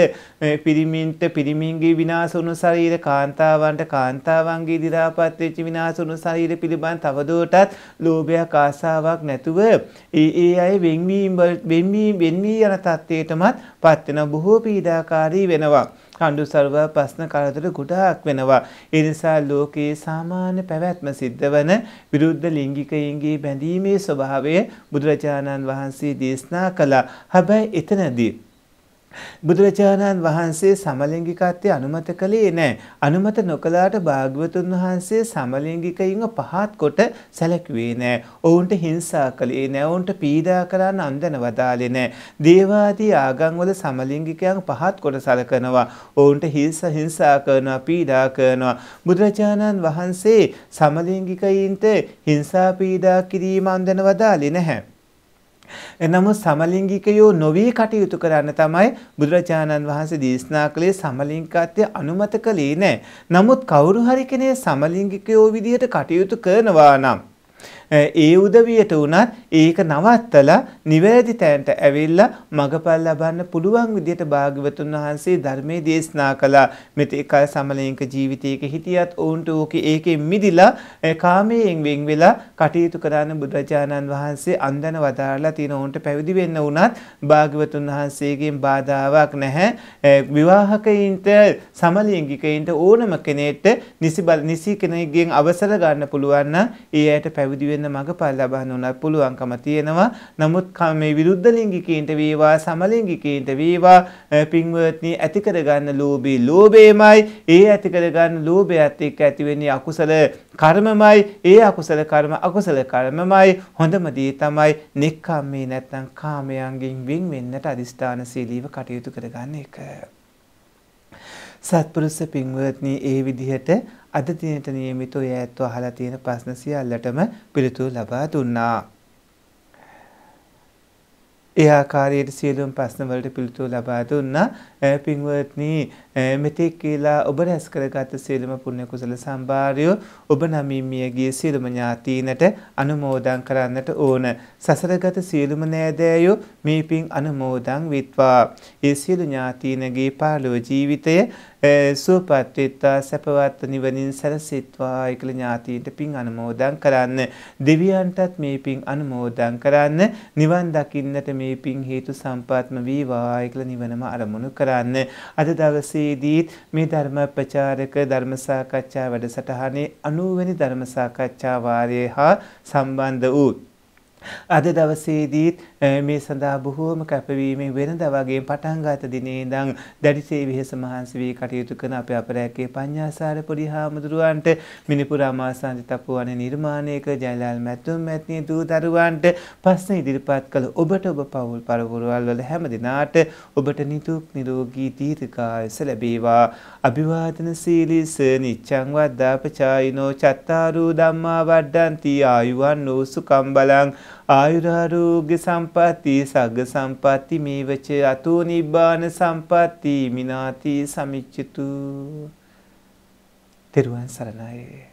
පිරිමින්ට පිරිමින්ගේ විනාශ වුණු ශරීර කාන්තාවන්ට කාන්තාවන්ගේ දි รา පත් වෙච්ච විනාශ වුණු ශරීර පිළිබඳ තවදුරටත් ලෝභයක් ආසාවක් නැතුව ඒ ඒ අය වෙන්වීම වෙන්වී වෙන්වී යන තත්ත්වයටමත් පත් වෙන බොහෝ පීඩාකාරී වෙනවා කණ්ඩු සර්ව ප්‍රශ්න කරදර ගොඩාක් වෙනවා. ඒ නිසා ලෝකයේ සාමාන්‍ය පැවැත්ම සිද්ධ වන විරුද්ධ ලිංගිකයින්ගේ බැඳීමේ ස්වභාවය බුදුරජාණන් වහන්සේ දේශනා කළා. හැබැයි එතනදී බුදුරජාණන් වහන්සේ සමලිංගිකත්වය අනුමත කළේ නැහැ. අනුමත නොකළාට භාග්‍යවතුන් වහන්සේ සමලිංගිකයින්ව පහත් කොට සැලකුවේ නැහැ. ඔවුන්ට හිංසා කළේ නැහැ. ඔවුන්ට පීඩා කරන්න අන්දන වදාලේ නැහැ. දේවාදී ආගම්වල සමලිංගිකයන් පහත් කොට සැලකනවා. ඔවුන්ට හිංස හිංසා කරනවා, පීඩා කරනවා. බුදුරජාණන් වහන්සේ සමලිංගිකයින්ට හිංසා පීඩා කිරීම අන්දන වදාලේ නැහැ. එනමුත් සමලිංගිකයෝ නොවී කටයුතු කරන්න තමයි බුදුරජාණන් වහන්සේ දේශනා කළේ සමලිංගිකත්වය අනුමත කළේ නැහැ. නමුත් කවුරු හරි කෙනේ සමලිංගිකයෝ විදිහට කටයුතු කරනවා නම් ඒ උදවියට වුණත් ඒක නවත්තලා නිවැරදි තැනට ඇවිල්ලා මගපල් ලබන්න පුළුවන් විදිහට භාග්‍යවතුන් වහන්සේ ධර්මයේ දේශනා කළා. මෙතෙකල් සමලෙන්ක ජීවිතයක හිටියත් ඔවුන්ට ඕකේ ඒකෙන් මිදිලා කාමයෙන් වෙන් වෙලා කටයුතු කරන්න බුදුරජාණන් වහන්සේ අන්දන වදාරලා තියෙන ඔවුන්ට පැවිදි වෙන්න වුණත් භාග්‍යවතුන් වහන්සේගෙන් බාධාාවක් නැහැ. විවාහකයින්ට සමලිංගිකයින්ට ඕනම කෙනෙක්ට නිසි නිසි කෙනෙක්ගෙන් අවසර ගන්න පුළුවන් නම් ඒ ඇයට පැවිදි වෙන්න මඟපල් ලබන්න උනත් පුළුවන්කම තියෙනවා. නමුත් මේ විරුද්ධ ලිංගිකයින්ට වේවා සමලිංගිකයින්ට වේවා පින්වත්නි ඇති කරගන්න ලෝභී ලෝභයමයි. ඒ ඇති කරගන්න ලෝභයත් එක්ක ඇතිවෙන්නේ අකුසල කර්මමයි. ඒ අකුසල කර්ම අකුසල කර්මමයි. හොඳම දේ තමයි නික්කම්මේ නැත්තම් කාමයන්ගෙන් වෙන් වෙන්නට අදිස්ථානශීලීව කටයුතු කරගන්න එක. සත්පුරුෂ පින්වත්නි ඒ විදිහට අද දිනට නියමිත ඔය ඇත්ත අහලා තියෙන ප්‍රශ්න සියල්ලටම පිළිතුරු ලබා දුන්නා. ඒ ආකාරයට සියලුම ප්‍රශ්න වලට පිළිතුරු ලබා දුන්නා. පින්වත්නි මෙතෙක් කියලා ඔබ රැස් කරගත් සියලුම පුණ්‍ය කුසල සම්භාරය ඔබ නමින් මියගිය සියලුම ඥාතීනට අනුමෝදන් කරන්නට ඕන සසරගත සියලුම නෑදෑයෝ මේ පින් අනුමෝදන් විත්වා ඒ සියලු ඥාතීනගේ පාළුව ජීවිතය සුවපත් වෙත්වා සැපවත් නිවනින් සැලසෙත්වා එකල ඥාතීන්ට පින් අනුමෝදන් කරන්න දෙවියන්ටත් මේ පින් අනුමෝදන් කරන්න නිවන් දකින්නට මේ පින් හේතු සම්පාත්ම වේවා එකල නිවනම අරමුණු කර කරන්න. අද දවසේදීත් මේ ධර්ම ප්‍රචාරක ධර්ම සාකච්ඡා වැඩසටහනේ 90 වෙනි ධර්ම සාකච්ඡා වාරයේ හා සම්බන්ධ වූ අද දවසේදීත් මේ සඳහා බොහෝම කැපවීමෙන් වෙනද වගේ පටන් ගත දිනේ ඉඳන් දැඩිසේ වෙහෙස මහන්සි වී කටයුතු කරන අපේ අපරාකේ පඤ්ඤාසාර පොඩි හාමුදුරුවන්ට මිනිපුර අමාසන්ති තපුවන නිර්මාණයක ජයලාල් මැතුම් මැතිනි දූ දරුවන්ට ප්‍රශ්න ඉදිරිපත් කළ ඔබට ඔබ පවුල් පරපුරවල් වල හැම දිනාට ඔබට නිතුක් නිරෝගී දීර්ඝායස ලැබේවා අභිවාදන සීලිස නිච්ඡං වද්දාපචායිනෝ චත්තාරූ ධම්මා වඩ්ඩಂತಿ ආයුවන් නෝසුකම් බලං ආයුරාරෝග්‍ය සම්පatti සග්ග සම්පatti මේවච අතෝ නිබ්බාන සම්පatti මිනාති සමිච්චතු තෙරුවන් සරණයි